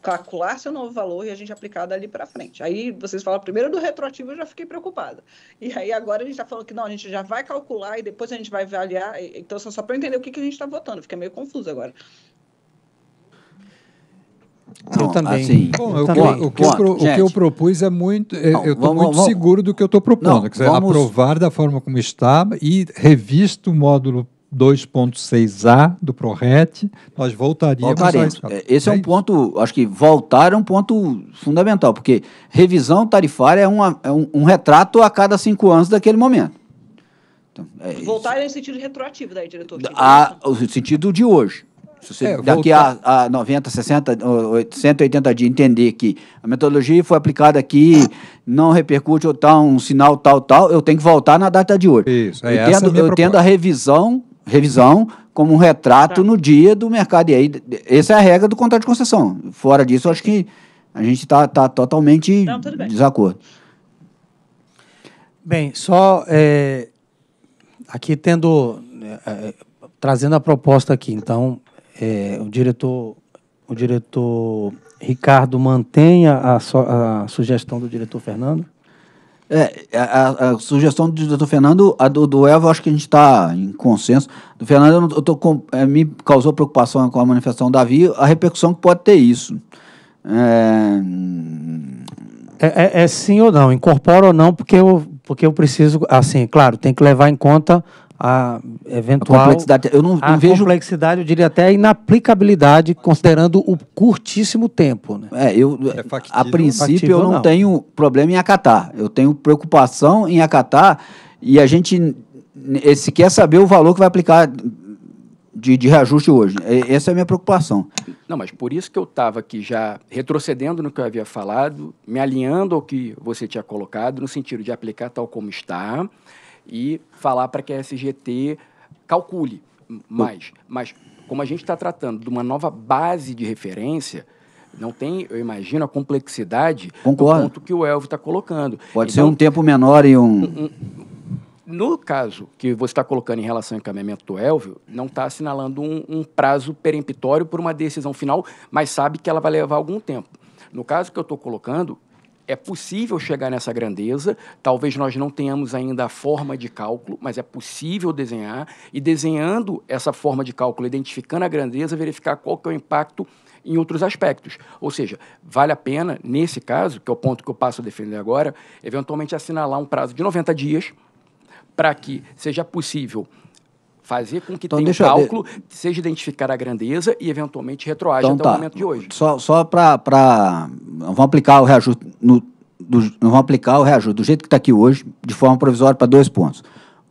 S4: calcular seu novo valor e a gente aplicar dali para frente. Aí vocês falam primeiro do retroativo, eu já fiquei preocupada. E aí agora a gente está falando que não, a gente já vai calcular e depois a gente vai avaliar. Então, só, para entender o que, que a gente está votando, fica meio confuso agora.
S1: eu também. Assim, bom, o, Que, o,
S3: que eu, o que eu propus é muito. É, não, eu estou muito vamos, seguro do que eu estou propondo. Não, quer dizer, vamos... aprovar da forma como está e revisto o módulo 2.6a do ProRet,
S5: nós voltaríamos Voltaremos. É, a Esse é, um é ponto, acho que voltar é um ponto fundamental, porque revisão tarifária é, uma, é um, um, retrato a cada cinco anos daquele momento. Então, é voltar isso.
S4: é em sentido retroativo, daí, diretor.
S5: A, ah, o sentido de hoje. Se você é, daqui a, a 90, 60, 180 dias entender que a metodologia foi aplicada aqui, não repercute ou tal, tá um sinal tal, tal, eu tenho que voltar na data de hoje. Isso, é eu tendo, eu proposta. tendo a revisão revisão como um retrato tá. no dia do mercado. E aí, essa é a regra do contrato de concessão. Fora disso, acho que a gente está tá totalmente em desacordo.
S1: Bem, só é, aqui tendo é, é, trazendo a proposta aqui, então é, o diretor o diretor Ricardo mantém a, a sugestão do diretor Fernando. É, a, a, sugestão do doutor
S5: Fernando, a do, do acho que a gente está em consenso. Do Fernando, eu tô com, é, me causou preocupação com a manifestação do Davi, a repercussão que pode ter isso. É...
S1: É, é, é, sim ou não, incorpora ou não, porque eu, porque eu preciso, assim, claro, tem que levar em conta a eventual a complexidade. Eu não, não vejo complexidade, eu diria até a inaplicabilidade, considerando o curtíssimo tempo.
S5: Né? É, eu é factível, a princípio factível, eu não, não, tenho problema em acatar. Eu tenho preocupação em acatar e a gente se quer saber o valor que vai aplicar de, de reajuste hoje. É, essa é a minha preocupação.
S13: Não, mas por isso que eu estava aqui já retrocedendo no que eu havia falado, me alinhando ao que você tinha colocado, no sentido de aplicar tal como está, e falar para que a SGT calcule mais. Mas, como a gente está tratando de uma nova base de referência, não tem, eu imagino, a complexidade Concordo. do ponto que o Elvio está colocando. Pode então, ser um tempo
S5: menor e um... um,
S13: um no caso que você está colocando em relação ao encaminhamento do Elvio, não está assinalando um, um, prazo peremptório por uma decisão final, mas sabe que ela vai levar algum tempo. No caso que eu estou colocando, é possível chegar nessa grandeza, talvez nós não tenhamos ainda a forma de cálculo, mas é possível desenhar e desenhando essa forma de cálculo, identificando a grandeza, verificar qual que é o impacto em outros aspectos. Ou seja, vale a pena, nesse caso, que é o ponto que eu passo a defender agora, eventualmente assinalar um prazo de 90 dias para que seja possível fazer com que então, tenha um cálculo, seja identificar a grandeza e eventualmente retroagir então, até tá. o momento de hoje.
S5: Só, só para. Vamos aplicar o reajuste. No, do, vamos aplicar o reajuste do jeito que está aqui hoje, de forma provisória, para dois pontos.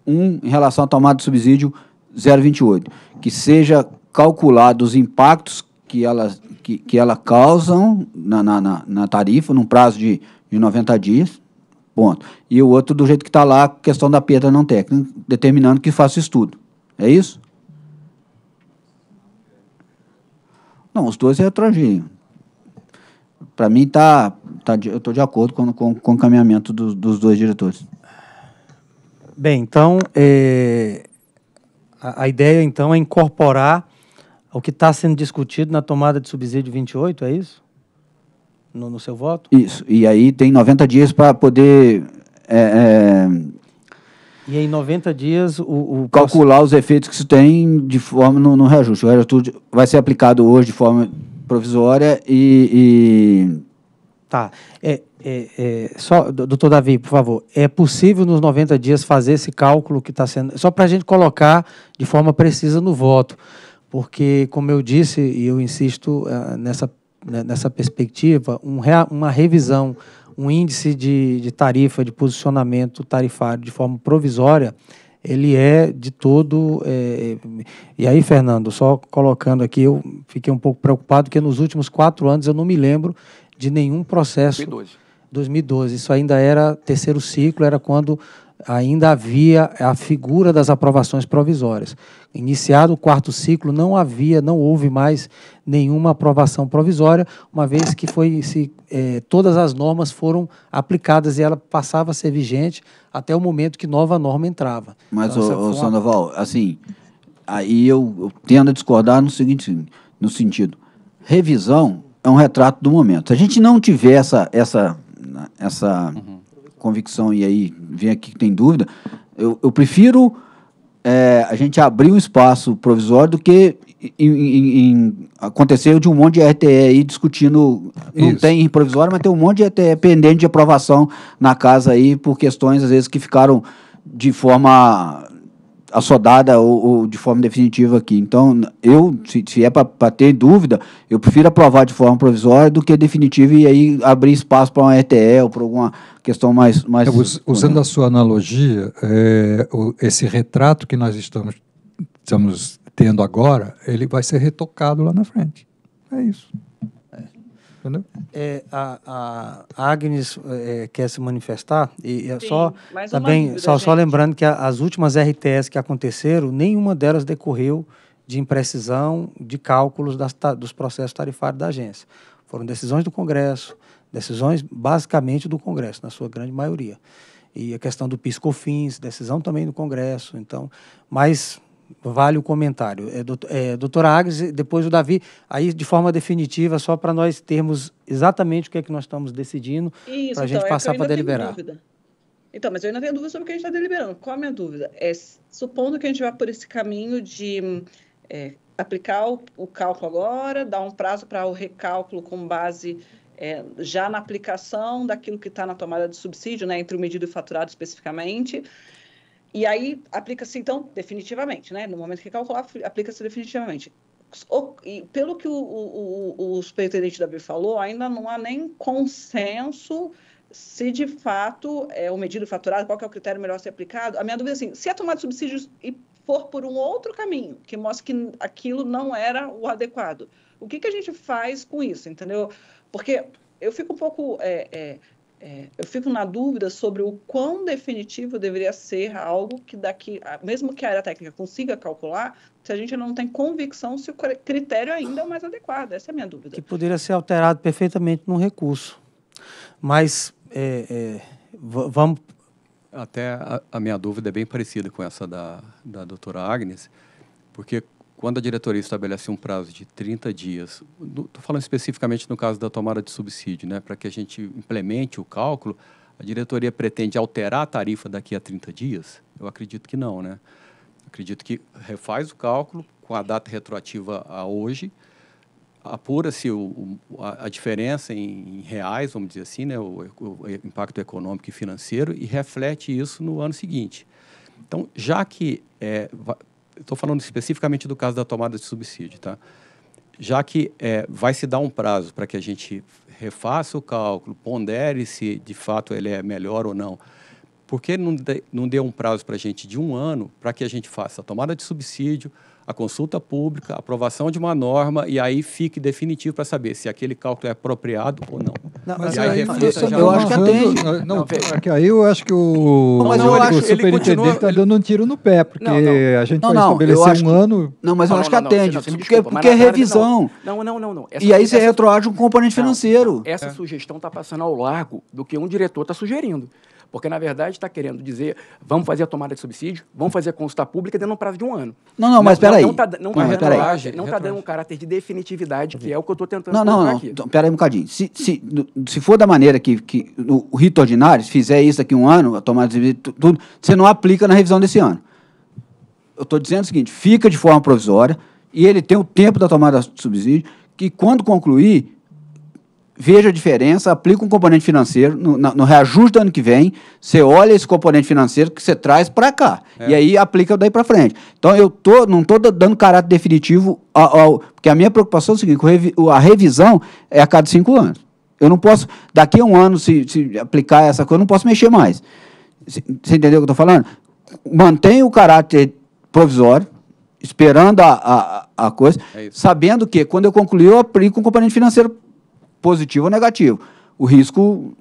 S5: Um, em relação à tomada de subsídio 0,28, que seja calculado os impactos que ela, que, que ela causam na, na, na tarifa, num prazo de, de 90 dias, ponto. E o outro, do jeito que está lá, questão da perda não técnica, determinando que faça estudo. É isso? Não, os dois é retroagiam. Para mim, tá, tá, eu estou de acordo com, com, com o caminhamento do, dos dois diretores.
S1: Bem, então, é, a, a, ideia, então, é incorporar o que está sendo discutido na tomada de subsídio 28, é isso? No, no seu voto?
S5: Isso. E aí tem 90 dias para poder é, é,
S1: e em 90 dias o. o
S5: Calcular os efeitos que isso tem de forma no, no reajuste. O reajuste
S1: vai ser aplicado hoje de forma provisória e. e... Tá. É, é, é, só, doutor Davi, por favor, é possível nos 90 dias fazer esse cálculo que está sendo. Só para a gente colocar de forma precisa no voto. Porque, como eu disse, e eu insisto ah, nessa, né, nessa perspectiva, um, uma revisão um índice de, de tarifa, de posicionamento tarifário de forma provisória, ele é de todo. É, e aí, Fernando, só colocando aqui, eu fiquei um pouco preocupado porque nos últimos quatro anos eu não me lembro de nenhum processo. 2012. 2012. Isso ainda era terceiro ciclo, era quando ainda havia a figura das aprovações provisórias. Iniciado o quarto ciclo, não havia, não houve mais nenhuma aprovação provisória, uma vez que foi se, é, todas as normas foram aplicadas e ela passava a ser vigente até o momento que nova norma entrava. Mas, então,
S5: Sandoval, assim, aí eu, eu tendo a discordar no seguinte no sentido, revisão é um retrato do momento. Se a gente não tiver essa, essa, né, essa uhum convicção e aí vem aqui que tem dúvida, eu, eu prefiro é, a gente abrir um espaço provisório do que em, em, em de um monte de RTE aí discutindo. Não Isso. tem provisório, mas tem um monte de RTE pendente de aprovação na casa aí por questões, às vezes, que ficaram de forma assodada ou, ou, de forma definitiva aqui. Então, eu, se, se é para ter dúvida, eu prefiro aprovar de forma provisória do que definitiva e aí abrir espaço para uma RTE ou para alguma questão mais. mais é, usando
S3: a sua analogia, é, o, esse retrato que nós estamos, estamos tendo agora, ele vai ser retocado lá na frente. É isso. Entendeu?
S1: É, a, a Agnes é, quer se manifestar e é Sim, só também tá dúvida, só, gente. só lembrando que a, as últimas RTS que aconteceram, nenhuma delas decorreu de imprecisão de cálculos das, dos processos tarifários da agência. Foram decisões do Congresso, decisões basicamente do Congresso, na sua grande maioria. E a questão do PIS-COFINS, decisão também do Congresso. Então, mas vale o comentário. É, é, doutora Agnes, depois o Davi, aí de forma definitiva, só para nós termos exatamente o que é que nós estamos decidindo, para a então, gente é passar é para deliberar.
S4: Então, mas eu ainda tenho dúvida sobre o que a gente está deliberando. Qual a minha dúvida? É, supondo que a gente vá por esse caminho de é, aplicar o, o, cálculo agora, dar um prazo para o recálculo com base é, já na aplicação daquilo que está na tomada de subsídio, né, entre o medido e o faturado especificamente, e aí aplica-se, então, definitivamente, né? No momento que calcular, aplica-se definitivamente. O, e pelo que o, o, o, o superintendente da BIM falou, ainda não há nem consenso se de fato é o medido faturado, qual é o critério melhor ser aplicado. A minha dúvida é assim, se é tomado de subsídios for por um outro caminho, que mostre que aquilo não era o adequado, o que, que a gente faz com isso, entendeu? Porque eu fico um pouco é, é, é, eu fico na dúvida sobre o quão definitivo deveria ser algo que daqui, mesmo que a área técnica consiga calcular, se a gente não tem convicção se o critério ainda é o mais adequado. Essa é a minha dúvida. Que
S1: poderia ser alterado perfeitamente num recurso. Mas é, é, vamos. Até a, a, minha dúvida é
S12: bem parecida com essa da, da doutora Agnes, porque quando a diretoria estabelece um prazo de 30 dias, estou falando especificamente no caso da tomada de subsídio, né, para que a gente implemente o cálculo, a diretoria pretende alterar a tarifa daqui a 30 dias? Eu acredito que não, né? Acredito que refaz o cálculo com a data retroativa a hoje, apura-se a, a, diferença em, em, reais, vamos dizer assim, né, o, o, impacto econômico e financeiro, e reflete isso no ano seguinte. Então, já que é, estou falando especificamente do caso da tomada de subsídio, tá? Já que é, vai se dar um prazo para que a gente refaça o cálculo, pondere se de fato ele é melhor ou não, por que não, de, não deu um prazo para a gente de um ano para que a gente faça a tomada de subsídio, a consulta pública, a aprovação de uma norma e aí fique definitivo para saber se aquele cálculo é apropriado ou não.
S1: não mas aí, aí,
S3: reflita, eu, eu acho que é atende. Não, não, aí eu acho que o, não, mas eu o acho, superintendente está dando um tiro no pé, porque a gente não, pode estabelecer um ano... Não, mas eu acho que atende, é porque, porque é revisão. Não, não, não. não. Essa, e aí você retroage um componente financeiro.
S13: Essa é. sugestão está passando ao largo do que um diretor está sugerindo porque na verdade está querendo dizer vamos fazer a tomada de subsídio, vamos fazer a consulta pública dentro de um prazo de um ano. Não, não, mas peraí. Não está não tá, não, dando, não tá dando um caráter de definitividade, que é o que eu estou tentando Não, não, não. Aqui. Então,
S5: peraí um bocadinho. Se, se, se for da maneira que, que o rito ordinário, se fizer isso daqui um ano, a tomada de subsídio, tudo, você não aplica na revisão desse ano. Eu estou dizendo o seguinte: fica de forma provisória e ele tem o tempo da tomada de subsídio, que quando concluir, veja a diferença, aplica um componente financeiro, no, no reajuste do ano que vem, você olha esse componente financeiro que você traz para cá. É. E aí aplica daí para frente. Então eu tô, não estou dando caráter definitivo, ao, ao, porque a minha preocupação é o seguinte, a revisão é a cada cinco anos. Eu não posso, daqui a um ano, se, se aplicar essa coisa, eu não posso mexer mais. Você entendeu o que eu estou falando? Mantém o caráter provisório, esperando a, a, a coisa, é sabendo que quando eu concluir, eu aplico um componente financeiro positivo ou negativo. O risco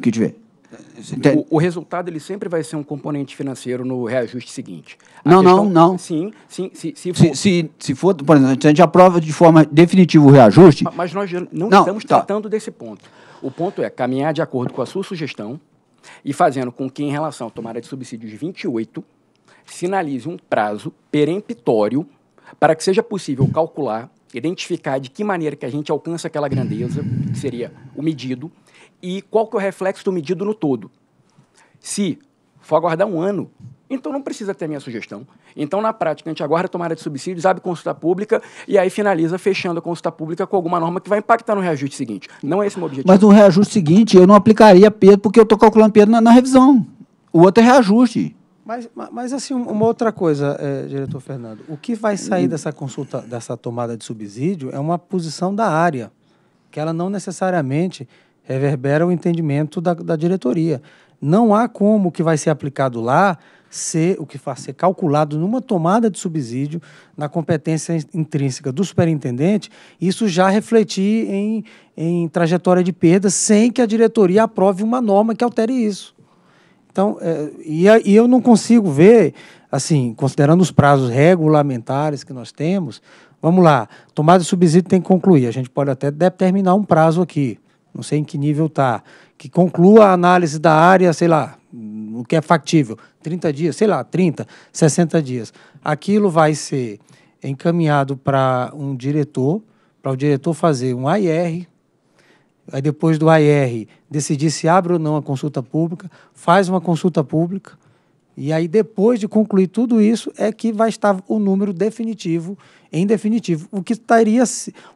S5: que tiver. O, o,
S13: resultado ele sempre vai ser um componente financeiro no reajuste seguinte.
S5: A não, questão, não,
S13: não. Sim, sim. Se, se, for...
S5: Se, se, se, for, por exemplo, se a gente aprova de forma definitiva o reajuste.
S13: Mas, nós não, não estamos tá. tratando desse ponto. O ponto é caminhar de acordo com a sua sugestão e fazendo com que, em relação à tomada de subsídios 28, sinalize um prazo peremptório para que seja possível calcular identificar de que maneira que a gente alcança aquela grandeza, que seria o medido, e qual que é o reflexo do medido no todo. Se for aguardar um ano, então não precisa ter minha sugestão. Então, na prática, a gente aguarda a tomada de subsídios, abre consulta pública e aí finaliza fechando a consulta pública com alguma norma que vai impactar no reajuste seguinte. Não é esse o meu objetivo. Mas no reajuste
S5: seguinte, eu não aplicaria Pedro, porque eu estou calculando Pedro na, na revisão. O outro é reajuste.
S1: Mas, mas assim, uma outra coisa, é, diretor Fernando, o que vai sair hum. dessa consulta, dessa tomada de subsídio é uma posição da área, que ela não necessariamente reverbera o entendimento da, da diretoria. Não há como o que vai ser aplicado lá ser o que vai ser calculado numa tomada de subsídio na competência intrínseca do superintendente, isso já refletir em, em trajetória de perda sem que a diretoria aprove uma norma que altere isso. Então, é, e, e eu não consigo ver, assim, considerando os prazos regulamentares que nós temos, vamos lá, tomada de subsídio tem que concluir. A gente pode até determinar um prazo aqui, não sei em que nível está, que conclua a análise da área, sei lá, o que é factível, 30 dias, sei lá, 30, 60 dias. Aquilo vai ser encaminhado para um diretor, para o diretor fazer um AIR, aí depois do AR, decidir se abre ou não a consulta pública, faz uma consulta pública, e aí depois de concluir tudo isso é que vai estar o número definitivo, em definitivo, o que, estaria,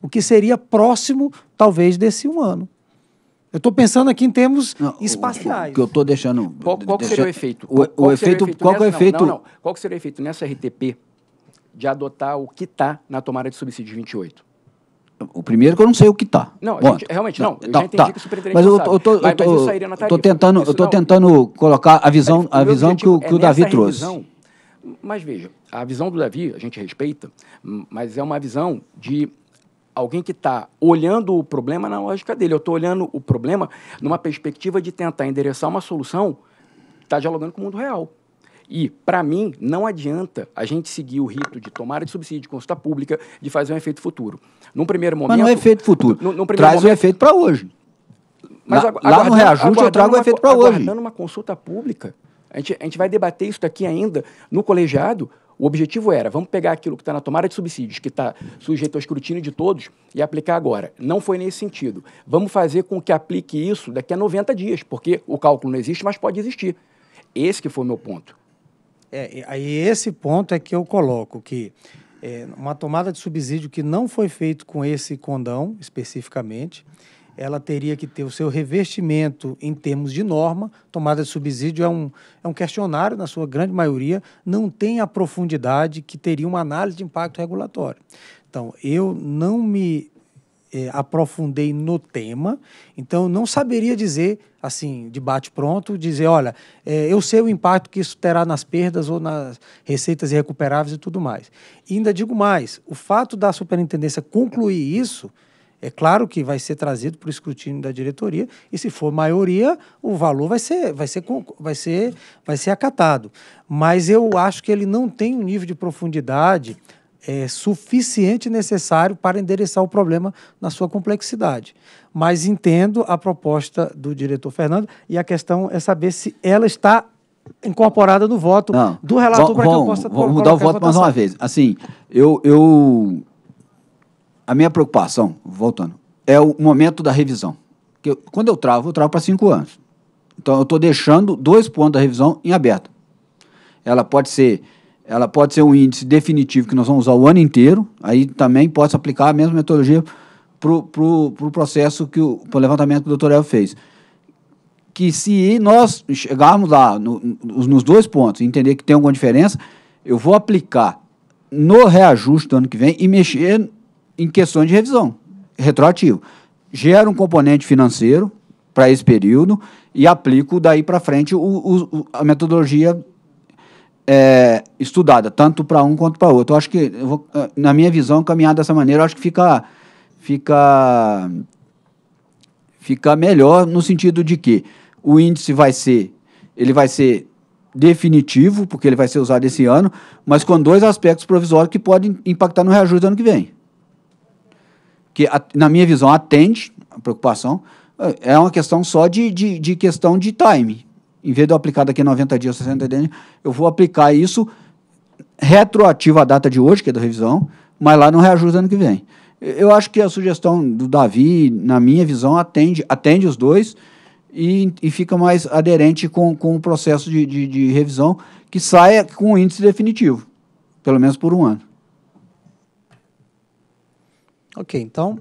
S1: o que seria próximo, talvez, desse um ano. Eu estou pensando aqui em termos não, espaciais. O que eu estou deixando. Qual, qual deixa, seria o efeito? O, qual, é o efeito, efeito? Qual, nessa, é o
S5: efeito? Não, não,
S13: Qual seria o efeito nessa RTP de adotar o que está na tomada de subsídio
S5: 28? O primeiro que eu não sei o que está. Não, gente, realmente não. Eu tá, já entendi tá. que o superintendente mas eu, eu tô, Eu tô, mas, tô tentando, isso eu estou tentando colocar a é, visão, é, a visão que o, é que é o Davi revisão, trouxe.
S13: Mas veja, a visão do Davi a gente respeita, mas é uma visão de alguém que está olhando o problema na lógica dele. Eu estou olhando o problema numa perspectiva de tentar endereçar uma solução que está dialogando com o mundo real. E, para mim, não adianta a gente seguir o rito de tomar de subsídio de consulta pública, de fazer um efeito futuro. Num primeiro momento. Mas não é efeito futuro. Traz momento, o efeito
S5: para hoje. Mas
S13: lá no reajuste eu trago o efeito para hoje. Aguardando uma consulta pública. A gente, a gente vai debater isso daqui ainda no colegiado. O objetivo era, vamos pegar aquilo que está na tomada de subsídios, que está sujeito ao escrutínio de todos, e aplicar agora. Não foi nesse sentido. Vamos fazer com que aplique isso daqui a 90 dias, porque o cálculo não existe, mas pode existir. Esse que foi o meu ponto.
S1: É, aí esse ponto é que eu coloco, que é, uma tomada de subsídio que não foi feito com esse condão especificamente, ela teria que ter o seu revestimento em termos de norma. Tomada de subsídio é um, é um questionário, na sua grande maioria, não tem a profundidade que teria uma análise de impacto regulatório. Então, eu não me é, aprofundei no tema, então não saberia dizer, assim, de bate-pronto, dizer, olha, é, eu sei o impacto que isso terá nas perdas ou nas receitas irrecuperáveis e tudo mais. E ainda digo mais, o fato da superintendência concluir isso, é claro que vai ser trazido para o escrutínio da diretoria e se for maioria, o valor vai ser, vai ser, vai ser, vai ser acatado. Mas eu acho que ele não tem um nível de profundidade é, suficiente e necessário para endereçar o problema na sua complexidade. Mas entendo a proposta do diretor Fernando e a questão é saber se ela está incorporada no voto Não, do relator para que eu possa Vamos mudar o voto mais uma
S5: vez. Assim, eu, eu. A minha preocupação, voltando, é o momento da revisão. Eu, quando eu travo, eu travo para cinco anos. Então, eu estou deixando dois pontos da revisão em aberto. Ela pode ser ela pode ser um índice definitivo que nós vamos usar o ano inteiro, aí também pode aplicar a mesma metodologia para o pro, pro processo que o pro levantamento que o doutor El fez. Que se nós chegarmos lá no, nos dois pontos e entender que tem alguma diferença, eu vou aplicar no reajuste do ano que vem e mexer em questões de revisão, retroativo. Gera um componente financeiro para esse período e aplico daí para frente o, o, a metodologia é, estudada, tanto para um quanto para outro. Eu acho que, eu vou, é, na minha visão, caminhar dessa maneira, eu acho que fica, fica, fica melhor no sentido de que o índice vai ser, ele vai ser definitivo, porque ele vai ser usado esse ano, mas com dois aspectos provisórios que podem impactar no reajuste do ano que vem. Que, na minha visão, atende a preocupação, é, é uma questão só de, de, de questão de time. Em vez de eu aplicar daqui 90 dias, 60 dias, eu vou aplicar isso retroativo à data de hoje, que é da revisão, mas lá não reajuste ano que vem. Eu acho que a sugestão do Davi, na minha visão, atende, atende os dois e, e fica mais aderente com, com o processo de, de, de revisão que saia
S1: com o índice definitivo, pelo menos por um ano. Ok, então,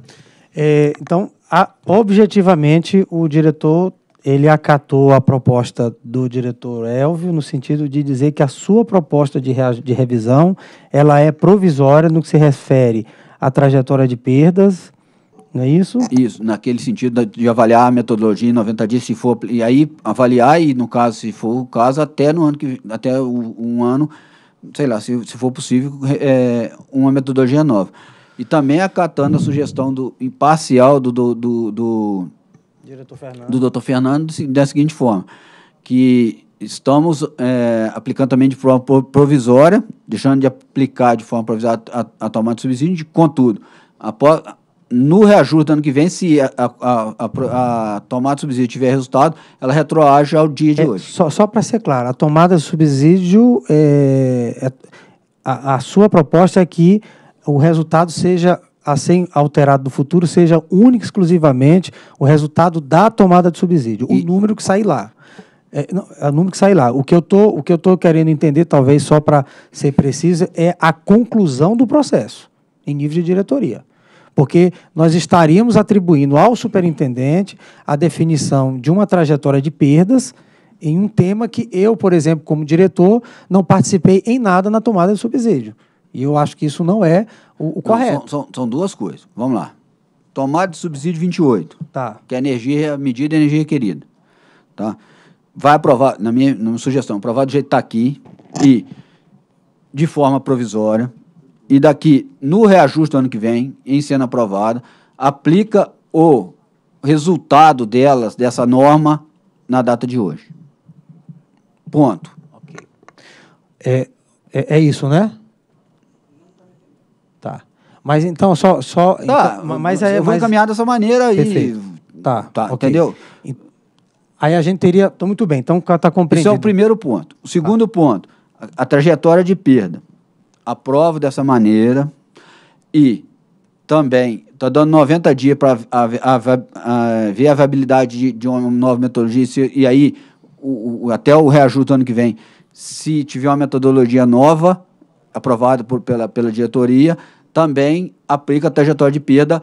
S1: é, então a, objetivamente o diretor ele acatou a proposta do diretor Elvio no sentido de dizer que a sua proposta de, de revisão ela é provisória no que se refere à trajetória de perdas,
S5: não é isso? Isso, naquele sentido de avaliar a metodologia em 90 dias, se for, e aí avaliar, e no caso, se for o caso, até no ano que até o, um ano, sei lá, se, se for possível, é, uma metodologia nova. E também acatando a sugestão do imparcial do, do, do, do do Dr. Fernando da seguinte forma, que estamos é, aplicando também de forma provisória, deixando de aplicar de forma provisória a subsídio, de, contudo, após, no reajuste do ano que vem, se a, a, a, a tomada de subsídio tiver resultado, ela retroage ao dia de é, hoje.
S1: Só, só para ser claro, a tomada de subsídio, é, é, a, a sua proposta é que o resultado seja a ser alterado no futuro seja única e exclusivamente o resultado da tomada de subsídio, e... o número que sair lá. É, não, é o número que sai lá. O que eu tô, o que eu tô querendo entender, talvez só para ser preciso, é a conclusão do processo em nível de diretoria. Porque nós estaríamos atribuindo ao superintendente a definição de uma trajetória de perdas em um tema que eu, por exemplo, como diretor, não participei em nada na tomada de subsídio. E eu acho que isso não é o, o correto.
S5: são, são, duas coisas. Vamos lá. Tomada de subsídio 28. Tá. Que é energia medida e energia requerida. Tá? Vai aprovar, na minha, na minha sugestão, aprovar do jeito que está aqui e de forma provisória. E daqui, no reajuste do ano que vem, em sendo aprovada, aplica o resultado delas, dessa norma, na data de hoje.
S1: Ponto. É, é, é isso, né? Mas então, só. só tá, então, mas aí Eu vou encaminhar dessa maneira Perfeito. e. Tá, tá okay. entendeu? Aí a gente teria. Estou muito bem, então está compreendido. Esse é o primeiro ponto. O segundo tá. ponto,
S5: a, a trajetória de perda. Aprovo dessa maneira e também está dando 90 dias para ver a viabilidade de, de, uma nova metodologia. Se, e aí, o, o, até o reajuste do ano que vem, se tiver uma metodologia nova, aprovada por, pela, pela diretoria, também aplica a trajetória de perda,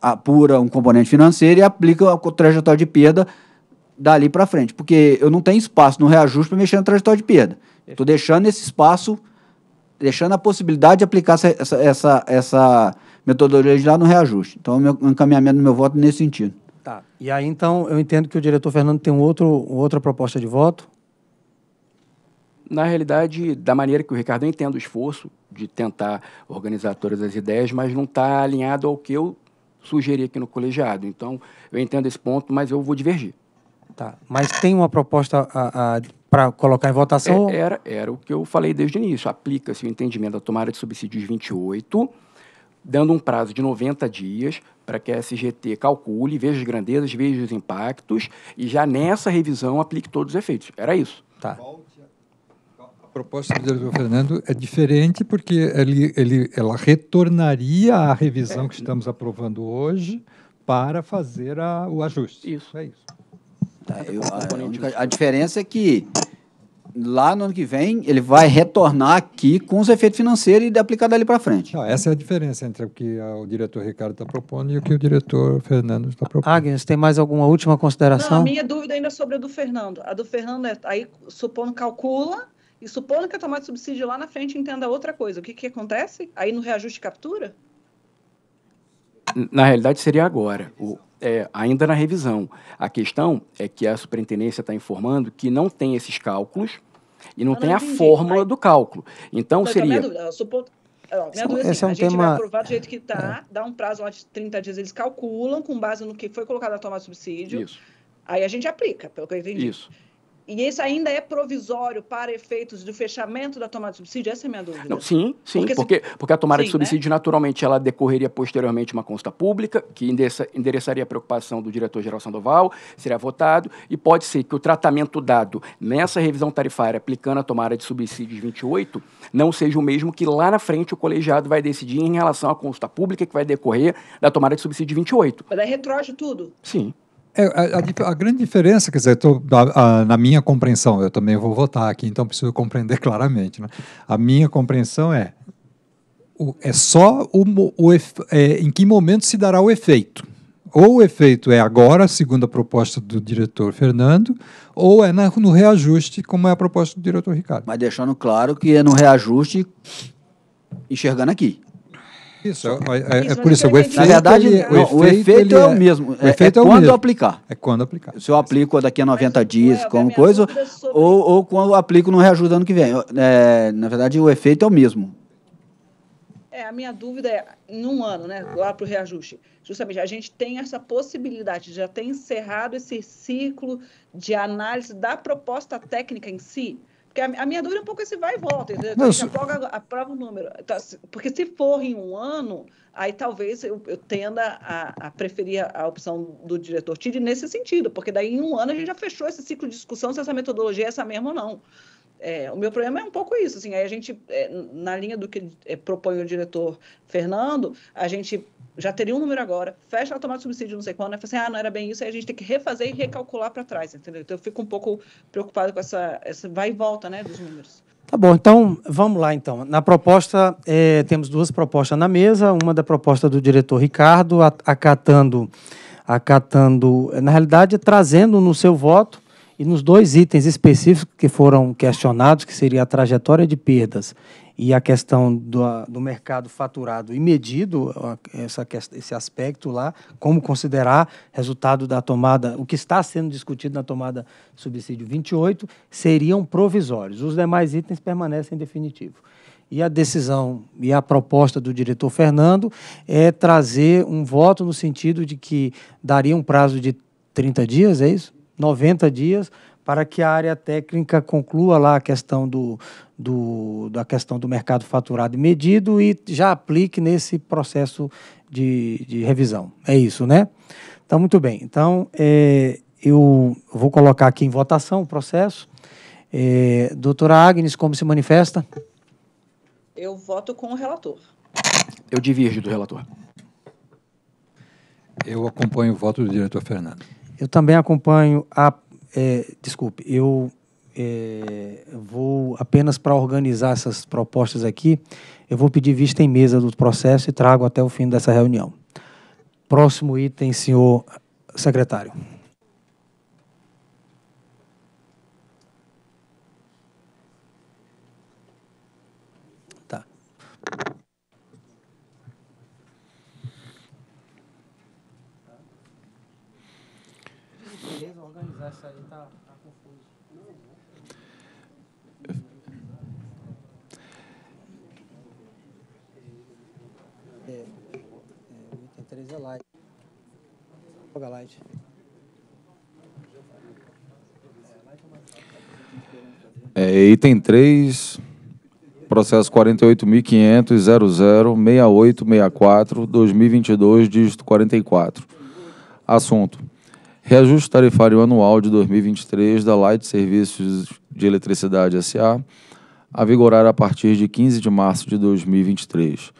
S5: apura um componente financeiro e aplica a trajetória de perda dali para frente, porque eu não tenho espaço no reajuste para mexer na trajetória de perda. Estou deixando esse espaço, deixando a possibilidade de aplicar essa, essa, essa, essa metodologia lá no reajuste. Então, o meu encaminhamento do meu voto nesse sentido.
S1: Tá. E aí, então, eu entendo que o diretor Fernando tem um outro, outra proposta de voto na realidade,
S13: da maneira que o Ricardo entende o esforço de tentar organizar todas as ideias, mas não está alinhado ao que eu sugeri aqui no colegiado. Então, eu entendo esse ponto, mas eu vou divergir.
S1: Tá. Mas tem uma proposta para colocar em votação? É, era,
S13: era o que eu falei desde o início. Aplica-se o entendimento da tomada de subsídios 28, dando um prazo de 90 dias para que a SGT calcule, veja as grandezas, veja os impactos e já nessa revisão aplique todos os efeitos. Era isso. Tá. Qual proposta
S3: do diretor Fernando é diferente porque ele, ele, ela retornaria à revisão que estamos aprovando hoje para fazer a, o ajuste. Isso. É isso.
S5: Tá, tá eu, tá a, única, a, diferença é que lá no ano que vem ele vai retornar aqui com os efeitos financeiros e aplicar dali para frente.
S3: Não, essa é a diferença entre o que o diretor Ricardo está propondo e o que o diretor Fernando
S5: está propondo. Agnes, tem mais alguma última consideração?
S3: Não, a
S4: minha dúvida ainda é sobre a do Fernando. A do Fernando é, aí, supondo, calcula e supondo que a tomada de subsídio lá na frente entenda outra coisa, o que, que acontece? Aí no reajuste captura?
S13: Na realidade, seria agora. O, é, ainda na revisão. A questão é que a superintendência está informando que não tem esses cálculos e não, ah, tem não a fórmula Aí, do cálculo. Então, então seria. Ah, ah,
S4: minha supondo,
S13: é minha dúvida, é assim, Esse é um a gente tema... vai aprovar
S4: do jeito que está, é. dá um prazo de 30 dias, eles calculam com base no que foi colocado na tomada de subsídio. Isso. Aí a gente aplica, pelo que eu entendi. Isso. E esse ainda é provisório para efeitos do fechamento da tomada de subsídio? Essa é a minha dúvida. Não, sim, sim, porque, porque, se... porque a tomada sim, de né? subsídio,
S13: né? naturalmente, ela decorreria posteriormente uma consulta pública, que endereçaria a preocupação do diretor-geral Sandoval, seria votado, e pode ser que o tratamento dado nessa revisão tarifária, aplicando a tomada de subsídio de 28, não seja o mesmo que lá na frente o colegiado vai decidir em relação à consulta pública que vai decorrer da tomada de subsídio de 28. Mas aí retroage tudo? Sim.
S3: É, a, a, a, grande diferença, quer dizer, tô, a, na minha compreensão, eu também vou votar aqui, então preciso compreender claramente. Né? A minha compreensão é o, é só o, o é, em que momento se dará o efeito. Ou o efeito é agora, segundo a proposta do diretor Fernando, ou é na, no reajuste, como é a proposta do diretor Ricardo. Mas deixando claro
S5: que é no reajuste enxergando aqui.
S3: Isso, é, é, é por isso, o é efeito. É- na verdade, ele, não, o, efeito, efeito é, o é- mesmo. O efeito é, é, é quando mesmo.
S5: aplicar. É quando aplicar. Se eu aplico daqui a 90 Mas, dias, como coisa, sobre... ou, ou quando eu aplico no reajuste ano que vem. na verdade, o efeito é o mesmo.
S4: É, a minha dúvida é, num ano, né, lá para o reajuste, justamente, a gente tem essa possibilidade, já tem encerrado esse ciclo de análise da proposta técnica em si, porque a, minha dúvida é um pouco esse vai e volta. Entendeu? Então, não, se... aprova, o número. Tá, porque se for em um ano, aí talvez eu, eu tenda a, a, preferir a, opção do diretor Tide nesse sentido, porque daí em um ano a gente já fechou esse ciclo de discussão se essa metodologia é essa mesma ou não. É, o meu problema é um pouco isso, assim, aí a gente, é, na linha do que é, propõe o diretor Fernando, a gente já teria um número agora, fecha automático subsídio não sei quando, né? Fala assim, ah, não era bem isso, aí a gente tem que refazer e recalcular para trás, entendeu? Então eu fico um pouco preocupado com essa, essa vai e volta, né, dos números.
S1: Tá bom, então vamos lá então. Na proposta, é, temos duas propostas na mesa, uma da proposta do diretor Ricardo, acatando, acatando, na realidade, trazendo no seu voto e nos dois itens específicos que foram questionados, que seria a trajetória de perdas e a questão do, do mercado faturado e medido, essa, esse aspecto lá, como considerar resultado da tomada, o que está sendo discutido na tomada subsídio 28, seriam provisórios. Os demais itens permanecem definitivos. E a decisão e a proposta do diretor Fernando é trazer um voto no sentido de que daria um prazo de 30 dias, é isso? 90 dias para que a área técnica conclua lá a questão do, do, da questão do mercado faturado e medido e já aplique nesse processo de, de revisão. É isso, né? Então, muito bem. Então, é, eu vou colocar aqui em votação o processo. É, doutora Agnes, como se manifesta?
S4: Eu voto com o relator.
S13: Eu divirjo do relator.
S3: Eu acompanho o voto do diretor Fernando.
S1: Eu também acompanho a é, desculpe, eu é, vou apenas para organizar essas propostas aqui, eu vou pedir vista em mesa do processo e trago até o fim dessa reunião. Próximo item, senhor secretário. light. Joga light.
S2: É, item 3, processo 48.500.00.6864.2022, dígito 44. Assunto. Reajuste tarifário anual de 2023 da Light Serviços de Eletricidade S.A., a vigorar a partir de 15 de março de 2023.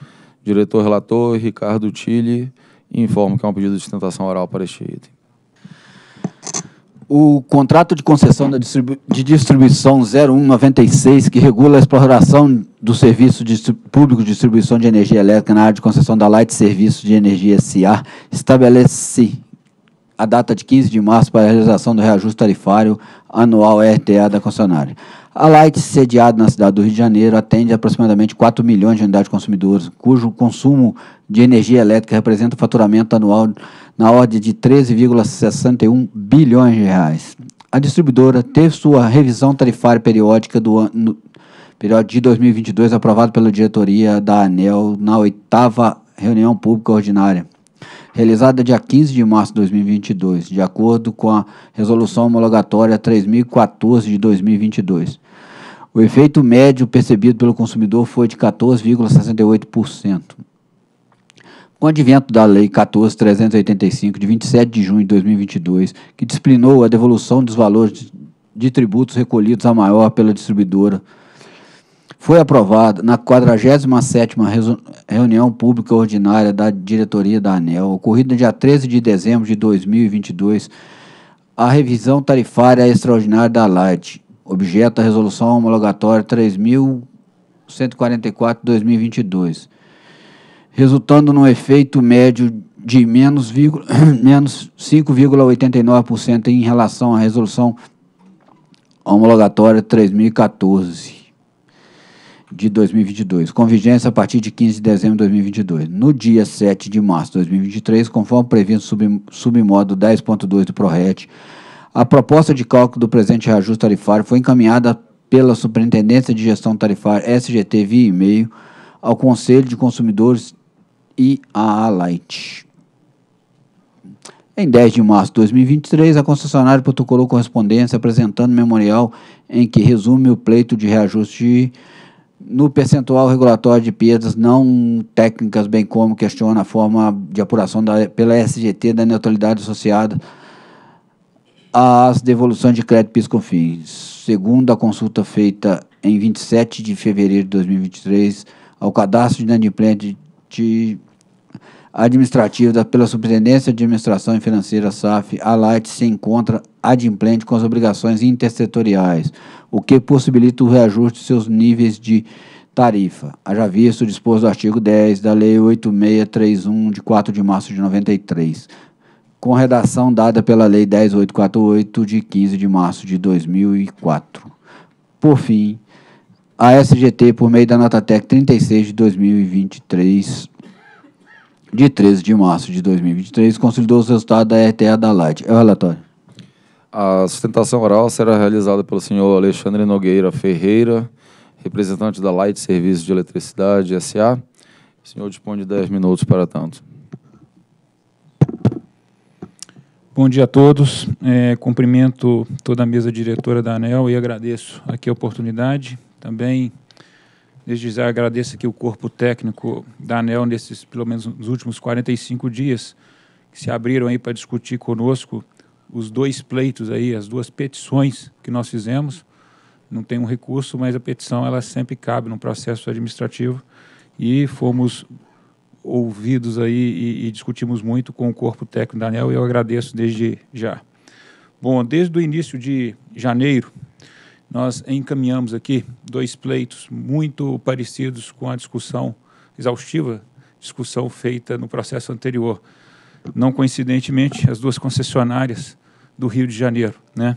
S2: Diretor-relator Ricardo Tille, Informo que é um pedido de sustentação oral para este item.
S5: O contrato de concessão de distribuição 0196, que regula a exploração do serviço de público de distribuição de energia elétrica na área de concessão da Light Serviço de Energia SA, estabelece a data de 15 de março para a realização do reajuste tarifário anual RTA da concessionária. A Light, sediada na cidade do Rio de Janeiro, atende aproximadamente 4 milhões de unidades consumidoras, cujo consumo de energia elétrica representa um faturamento anual na ordem de 13,61 bilhões de reais. A distribuidora teve sua revisão tarifária periódica do ano, período de 2022 aprovado pela diretoria da ANEL na oitava reunião pública ordinária, realizada dia 15 de março de 2022, de acordo com a resolução homologatória 3014 de 2022. O efeito médio percebido pelo consumidor foi de 14,68%. Com o advento da Lei 14.385, de 27 de junho de 2022, que disciplinou a devolução dos valores de tributos recolhidos a maior pela distribuidora, foi aprovada na 47ª reunião pública ordinária da diretoria da ANEL, ocorrida no dia 13 de dezembro de 2022, a revisão tarifária extraordinária da Light, objeto da resolução homologatória 3144/2022 resultando num efeito médio de menos, menos 5,89% em relação à resolução homologatória 3014 de 2022, com vigência a partir de 15 de dezembro de 2022. No dia 7 de março de 2023, conforme previsto no submodo 10.2 do PRORET, a proposta de cálculo do presente reajuste tarifário foi encaminhada pela Superintendência de Gestão Tarifária SGT via e-mail ao Conselho de Consumidores e a Light. Em 10 de março de 2023, a concessionária protocolou correspondência apresentando memorial em que resume o pleito de reajuste no percentual regulatório de perdas não técnicas, bem como questiona a forma de apuração da, pela SGT da neutralidade associada às devoluções de crédito PIS-COFINS. Segundo a consulta feita em 27 de fevereiro de 2023 ao cadastro de inadimplente de administrativa pela Superintendência de Administração e Financeira SAF, a Light se encontra adimplente com as obrigações intersetoriais, o que possibilita o reajuste de seus níveis de tarifa. Haja visto o disposto do artigo 10 da Lei 8631, de 4 de março de 93, com redação dada pela Lei 10848, de 15 de março de 2004. Por fim, a SGT, por meio da nota TEC 36 de 2023, de 13 de março de 2023, consolidou os resultados da RTA da Light. É o relatório.
S2: A sustentação oral será realizada pelo senhor Alexandre Nogueira Ferreira, representante da Light Serviços de Eletricidade SA. O senhor dispõe de 10 minutos para tanto.
S14: Bom dia a todos. É, cumprimento toda a mesa diretora da ANEL e agradeço aqui a oportunidade também, desde já, agradeço aqui o corpo técnico da ANEL nesses, pelo menos, nos últimos 45 dias, que se abriram aí para discutir conosco os dois pleitos aí, as duas petições que nós fizemos. Não tem um recurso, mas a petição ela sempre cabe num processo administrativo e fomos ouvidos aí e, e discutimos muito com o corpo técnico da ANEL e eu agradeço desde já. Bom, desde o início de janeiro, nós encaminhamos aqui dois pleitos muito parecidos com a discussão exaustiva, discussão feita no processo anterior. Não coincidentemente, as duas concessionárias do Rio de Janeiro, né?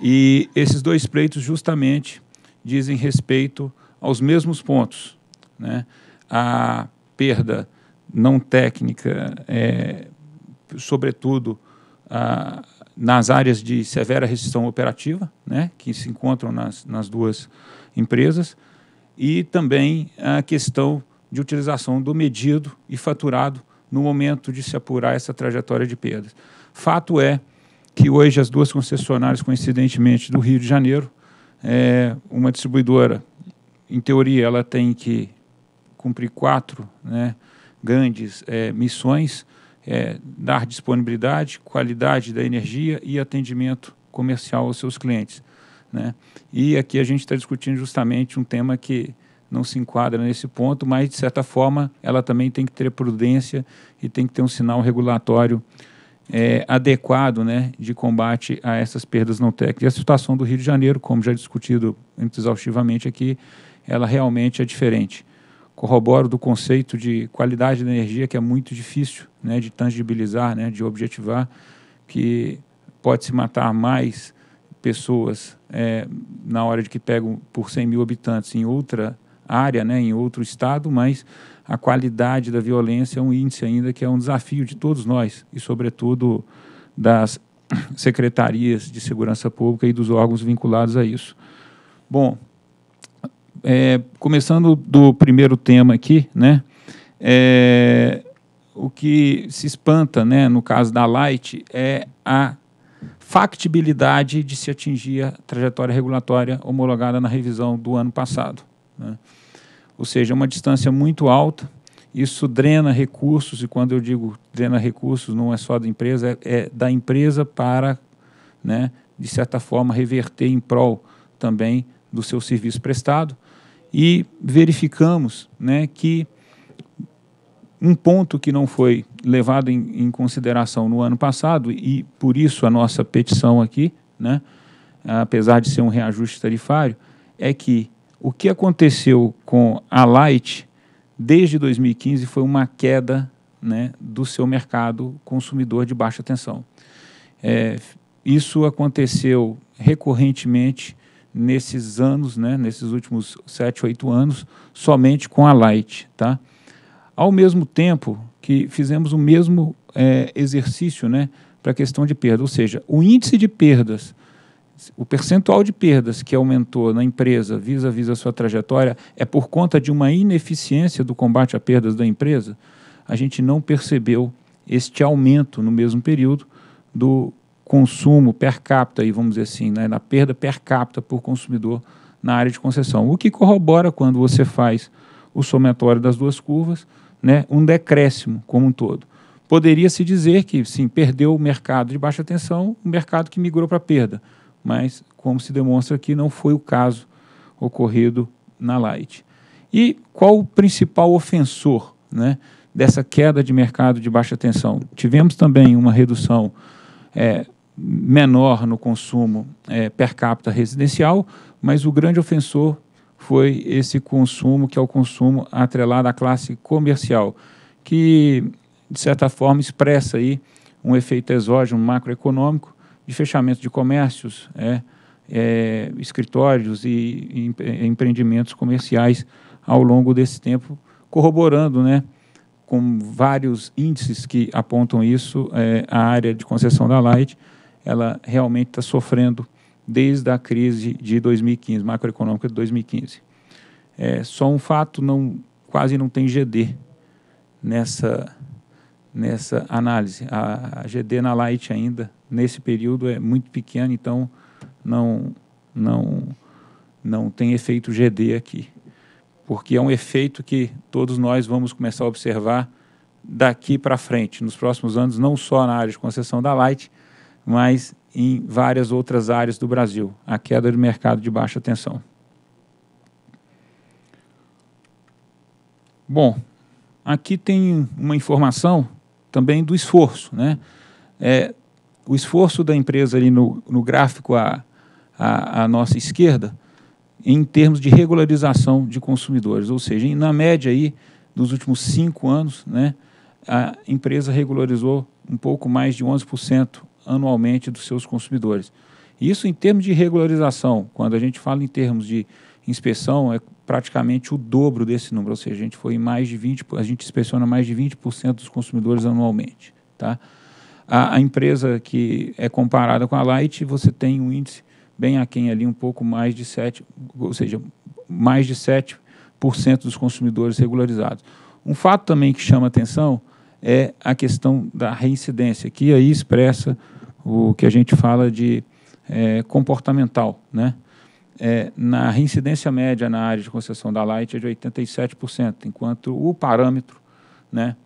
S14: E esses dois pleitos justamente dizem respeito aos mesmos pontos, né? A perda não técnica, é, sobretudo a, nas áreas de severa restrição operativa, né, que se encontram nas, nas duas empresas, e também a questão de utilização do medido e faturado no momento de se apurar essa trajetória de perdas. Fato é que hoje as duas concessionárias, coincidentemente, do Rio de Janeiro, é, uma distribuidora, em teoria, ela tem que cumprir quatro né, grandes é, missões, é, dar disponibilidade, qualidade da energia e atendimento comercial aos seus clientes. Né? E aqui a gente está discutindo justamente um tema que não se enquadra nesse ponto, mas de certa forma ela também tem que ter prudência e tem que ter um sinal regulatório é, adequado né, de combate a essas perdas não técnicas. E a situação do Rio de Janeiro, como já discutido exaustivamente aqui, ela realmente é diferente corroboro do conceito de qualidade da energia, que é muito difícil né, de tangibilizar, né, de objetivar, que pode-se matar mais pessoas é, na hora de que pegam por 100 mil habitantes em outra área, né, em outro estado, mas a qualidade da violência é um índice ainda que é um desafio de todos nós, e sobretudo das secretarias de segurança pública e dos órgãos vinculados a isso. Bom, é, começando do primeiro tema aqui, né? É, o que se espanta, né, no caso da Light, é a factibilidade de se atingir a trajetória regulatória homologada na revisão do ano passado. Né? Ou seja, uma distância muito alta, isso drena recursos, e quando eu digo drena recursos, não é só da empresa, é, é da empresa para, né, de certa forma, reverter em prol também do seu serviço prestado e verificamos né, que um ponto que não foi levado em, em, consideração no ano passado, e por isso a nossa petição aqui, né, apesar de ser um reajuste tarifário, é que o que aconteceu com a Light desde 2015 foi uma queda né, do seu mercado consumidor de baixa tensão. É, isso aconteceu recorrentemente nesses anos, né, nesses últimos 7, 8 anos, somente com a Light. Tá? Ao mesmo tempo que fizemos o mesmo é, exercício né, para a questão de perda, ou seja, o índice de perdas, o percentual de perdas que aumentou na empresa vis-à-vis -vis a sua trajetória é por conta de uma ineficiência do combate a perdas da empresa, a gente não percebeu este aumento no mesmo período do consumo per capita, aí, vamos dizer assim, né, na perda per capita por consumidor na área de concessão. O que corrobora quando você faz o somatório das duas curvas, né, um decréscimo como um todo. Poderia-se dizer que, sim, perdeu o mercado de baixa tensão, o mercado que migrou para perda, mas, como se demonstra aqui, não foi o caso ocorrido na Light. E qual o principal ofensor né, dessa queda de mercado de baixa tensão? Tivemos também uma redução é, menor no consumo é, per capita residencial, mas o grande ofensor foi esse consumo, que é o consumo atrelado à classe comercial, que, de certa forma, expressa aí um efeito exógeno macroeconômico de fechamento de comércios, é, é, escritórios e, empreendimentos comerciais ao longo desse tempo, corroborando, né, com vários índices que apontam isso, é, a área de concessão da Light, ela realmente está sofrendo desde a crise de 2015, macroeconômica de 2015. É, só um fato, não, quase não tem GD nessa, nessa análise. A, a GD na Light ainda, nesse período, é muito pequena, então não, não, não tem efeito GD aqui. Porque é um efeito que todos nós vamos começar a observar daqui para frente, nos próximos anos, não só na área de concessão da Light, mas em várias outras áreas do Brasil, a queda do mercado de baixa tensão. Bom, aqui tem uma informação também do esforço. Né? É, o esforço da empresa ali no, no gráfico à, à, à, nossa esquerda, em termos de regularização de consumidores, ou seja, na média aí, dos últimos cinco anos, né, a empresa regularizou um pouco mais de 11% anualmente dos seus consumidores. Isso em termos de regularização, quando a gente fala em termos de inspeção, é praticamente o dobro desse número, ou seja, a gente foi em mais de 20, a gente inspeciona mais de 20% dos consumidores anualmente, tá? A, a, empresa que é comparada com a Light, você tem um índice bem aquém ali, um pouco mais de 7, ou seja, mais de 7% dos consumidores regularizados. Um fato também que chama atenção é a questão da reincidência, que aí expressa o que a gente fala de é, comportamental. Né? É, na reincidência média na área de concessão da Light é de 87%, enquanto o parâmetro né,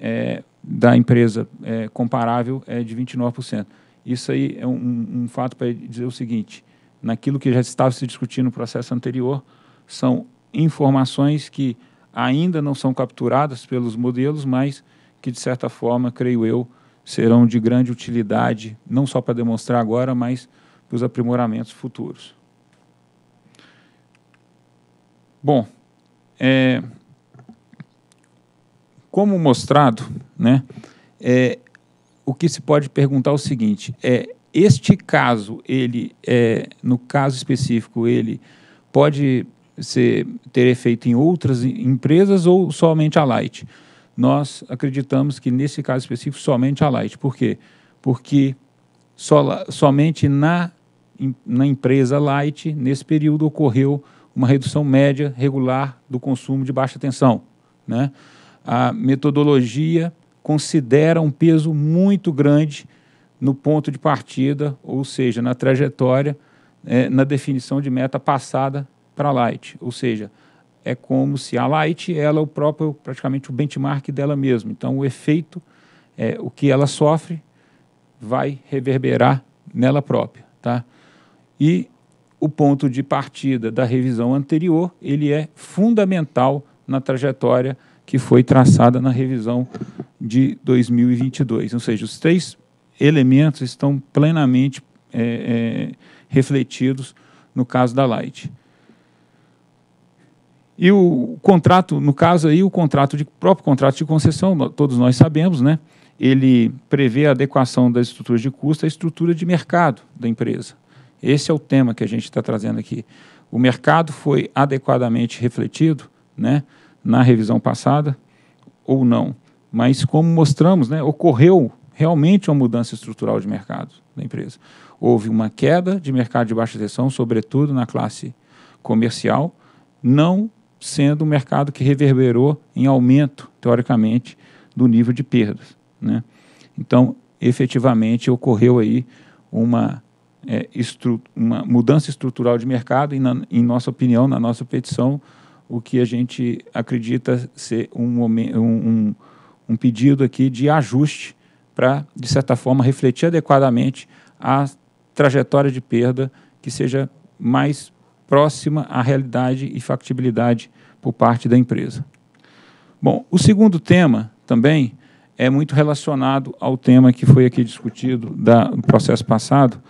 S14: é, da empresa é, comparável é de 29%. Isso aí é um, um fato para dizer o seguinte, naquilo que já estava se discutindo no processo anterior, são informações que ainda não são capturadas pelos modelos, mas que, de certa forma, creio eu, serão de grande utilidade, não só para demonstrar agora, mas para os aprimoramentos futuros. Bom, é, como mostrado, né, é, o que se pode perguntar é o seguinte: é este caso, ele, é, no caso específico, ele pode ser, ter efeito em outras empresas ou somente a Light? nós acreditamos que nesse caso específico somente a Light. Por quê? Porque so, somente na, na empresa Light, nesse período, ocorreu uma redução média regular do consumo de baixa tensão. Né? A metodologia considera um peso muito grande no ponto de partida, ou seja, na trajetória, eh, na definição de meta passada para Light. Ou seja, é como se a Light, ela é o próprio, praticamente o benchmark dela mesma. Então, o efeito, é, o que ela sofre, vai reverberar nela própria. Tá? E o ponto de partida da revisão anterior, ele é fundamental na trajetória que foi traçada na revisão de 2022. Ou seja, os três elementos estão plenamente é, é, refletidos no caso da Light. E o contrato, no caso aí, o contrato de próprio contrato de concessão, todos nós sabemos, né? Ele prevê a adequação das estruturas de custo à estrutura de mercado da empresa. Esse é o tema que a gente está trazendo aqui. O mercado foi adequadamente refletido, né, na revisão passada ou não? Mas como mostramos, né, ocorreu realmente uma mudança estrutural de mercado da empresa. Houve uma queda de mercado de baixa tensão, sobretudo na classe comercial, não sendo um mercado que reverberou em aumento, teoricamente, do nível de perdas. Né? Então, efetivamente, ocorreu aí uma, é, uma mudança estrutural de mercado e, na, em nossa opinião, na nossa petição, o que a gente acredita ser um, um, um pedido aqui de ajuste para, de certa forma, refletir adequadamente a trajetória de perda que seja mais próxima à realidade e factibilidade por parte da empresa. Bom, o segundo tema também é muito relacionado ao tema que foi aqui discutido da, no processo passado,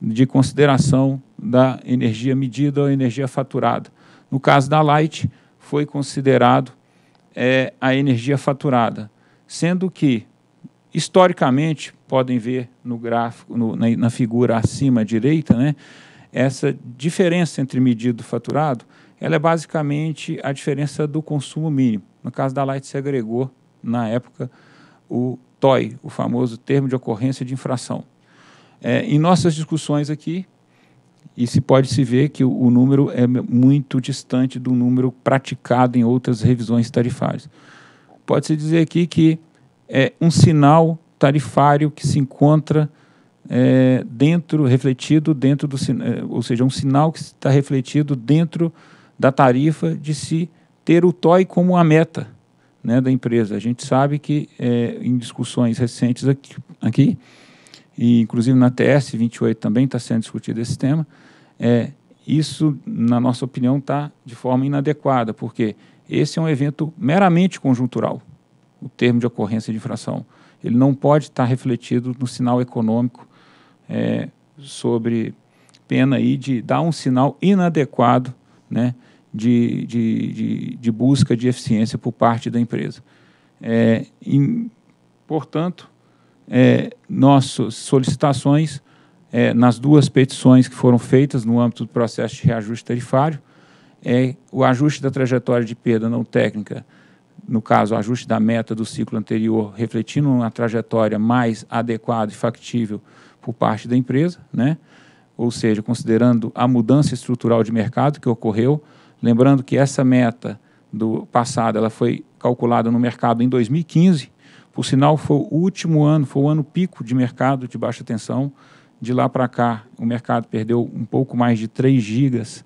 S14: de consideração da energia medida ou energia faturada. No caso da Light, foi considerado é, a energia faturada, sendo que, historicamente, podem ver no gráfico, no, na, na figura acima à direita, né, essa diferença entre medido e faturado, ela é basicamente a diferença do consumo mínimo. No caso da Light, se agregou, na época, o TOI, o famoso termo de ocorrência de infração. É, em nossas discussões aqui, e se pode se ver que o, o número é muito distante do número praticado em outras revisões tarifárias. Pode-se dizer aqui que é um sinal tarifário que se encontra é, dentro, refletido dentro do é, ou seja, é um sinal que está refletido dentro da tarifa de se ter o TOI como a meta né, da empresa. A gente sabe que é, em discussões recentes aqui, aqui, e inclusive na TS 28 também está sendo discutido esse tema, é, isso, na nossa opinião, está de forma inadequada, porque esse é um evento meramente conjuntural, o termo de ocorrência de infração. Ele não pode estar refletido no sinal econômico é, sobre pena aí de dar um sinal inadequado né, de, de, de, de busca de eficiência por parte da empresa. É, em, portanto, é, nossas solicitações é, nas duas petições que foram feitas no âmbito do processo de reajuste tarifário, é o ajuste da trajetória de perda não técnica, no caso, o ajuste da meta do ciclo anterior, refletindo uma trajetória mais adequada e factível por parte da empresa, né? ou seja, considerando a mudança estrutural de mercado que ocorreu, lembrando que essa meta do passado ela foi calculada no mercado em 2015, por sinal foi o último ano, foi o ano pico de mercado de baixa tensão, de lá para cá o mercado perdeu um pouco mais de 3 gigas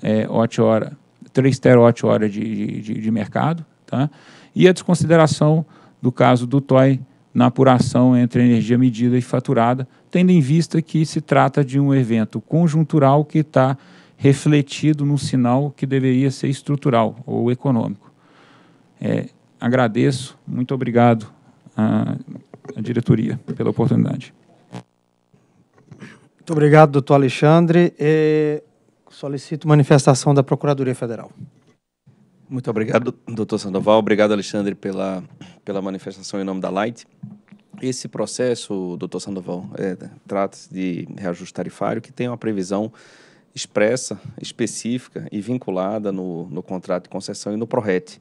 S14: é, watt-hora, 3 terawatt-hora de, de, de mercado, tá? e a desconsideração do caso do TOI na apuração entre energia medida e faturada, tendo em vista que se trata de um evento conjuntural que está refletido num sinal que deveria ser estrutural ou econômico. É, agradeço, muito obrigado à, à diretoria pela oportunidade. Muito obrigado, doutor
S1: Alexandre. E solicito manifestação da Procuradoria Federal.
S6: Muito obrigado, doutor Sandoval. Obrigado, Alexandre, pela, pela manifestação em nome da Light. Esse processo, doutor Sandoval, é, trata-se de reajuste tarifário que tem uma previsão expressa, específica e vinculada no, no contrato de concessão e no PRORET.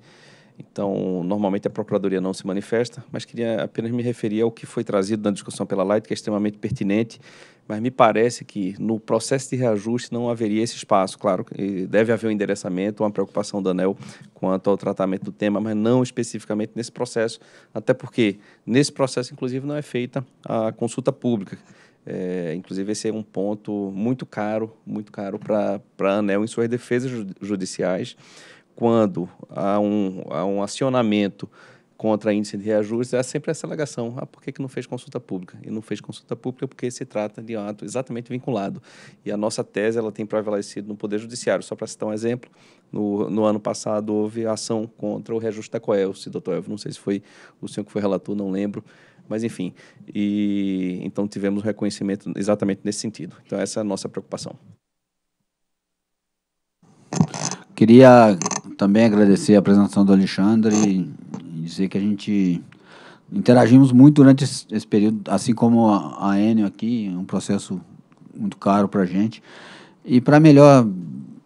S6: Então, normalmente a Procuradoria não se manifesta, mas queria apenas me referir ao que foi trazido na discussão pela Light, que é extremamente pertinente mas me parece que no processo de reajuste não haveria esse espaço. Claro, deve haver um endereçamento, uma preocupação da ANEL quanto ao tratamento do tema, mas não especificamente nesse processo, até porque nesse processo, inclusive, não é feita a consulta pública. É, inclusive, esse é um ponto muito caro, muito caro para a ANEL em suas defesas judiciais, quando há um, há um acionamento contra índice de reajuste, é sempre essa alegação. Ah, por que, que não fez consulta pública? E não fez consulta pública porque se trata de um ato exatamente vinculado. E a nossa tese ela tem prevalecido no Poder Judiciário. Só para citar um exemplo, no, no ano passado houve ação contra o reajuste da Coelce, doutor Elvio. Não sei se foi o senhor que foi relator, não lembro. Mas, enfim, e então tivemos reconhecimento exatamente nesse sentido. Então, essa é a
S5: nossa preocupação. Queria também agradecer a apresentação do Alexandre dizer que a gente interagimos muito durante esse, esse período, assim como a, a Enel aqui, é um processo muito caro para a gente. E para melhor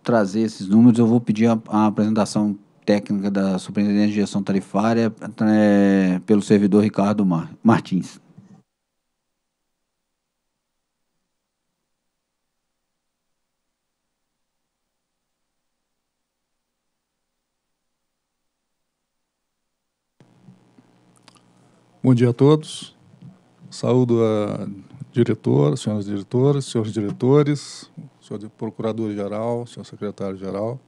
S5: trazer esses números, eu vou pedir a, a apresentação técnica da Superintendência de Gestão Tarifária é, pelo servidor Ricardo Mar, Martins.
S15: Bom dia a todos. Saúdo a diretora, senhoras diretoras, senhores diretores, senhor procurador-geral, senhor secretário-geral,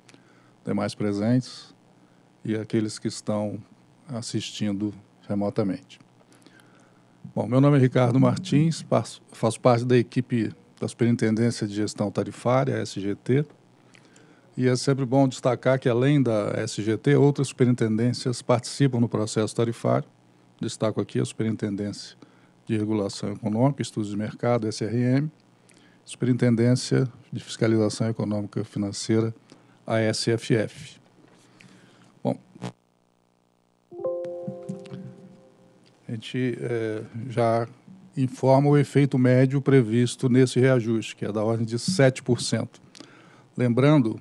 S15: demais presentes e aqueles que estão assistindo remotamente. Bom, meu nome é Ricardo Martins, faço parte da equipe da Superintendência de Gestão Tarifária, SGT, e é sempre bom destacar que, além da SGT, outras superintendências participam no processo tarifário destaco aqui a Superintendência de Regulação Econômica, Estudos de Mercado, SRM, Superintendência de Fiscalização Econômica Financeira, (ASFF). Bom, a gente é, já informa o efeito médio previsto nesse reajuste, que é da ordem de 7%. Lembrando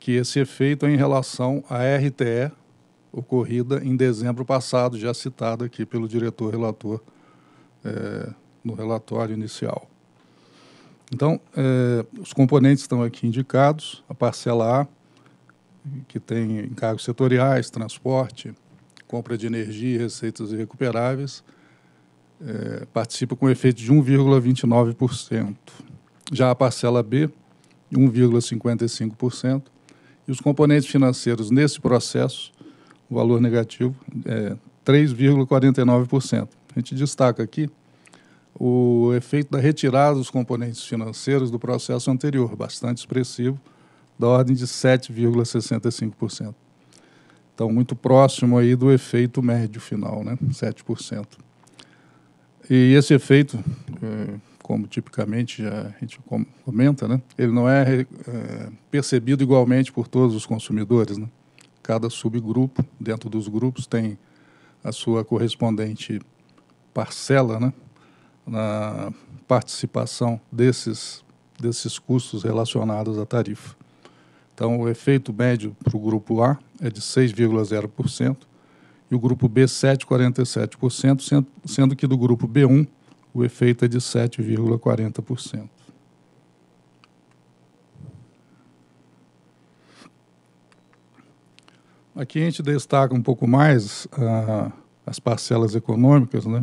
S15: que esse efeito é em relação à RTE ocorrida em dezembro passado, já citada aqui pelo diretor relator é, no relatório inicial. Então, é, os componentes estão aqui indicados: a parcela A, que tem encargos setoriais, transporte, compra de energia e receitas irrecuperáveis, é, participa com efeito de 1,29%. Já a parcela B, 1,55%. E os componentes financeiros nesse processo valor negativo, é, 3,49%. A gente destaca aqui o efeito da retirada dos componentes financeiros do processo anterior, bastante expressivo, da ordem de 7,65%. Então, muito próximo aí do efeito médio final, né? 7%. E esse efeito, é, como tipicamente a gente comenta, né? ele não é, é percebido igualmente por todos os consumidores. Né? cada subgrupo, dentro dos grupos, tem a sua correspondente parcela né, na participação desses, desses custos relacionados à tarifa. Então, o efeito médio para o grupo A é de 6,0% e o grupo B, 7,47%, sendo que do grupo B1 o efeito é de 7,40%. Aqui a gente destaca um pouco mais ah, as parcelas econômicas, né,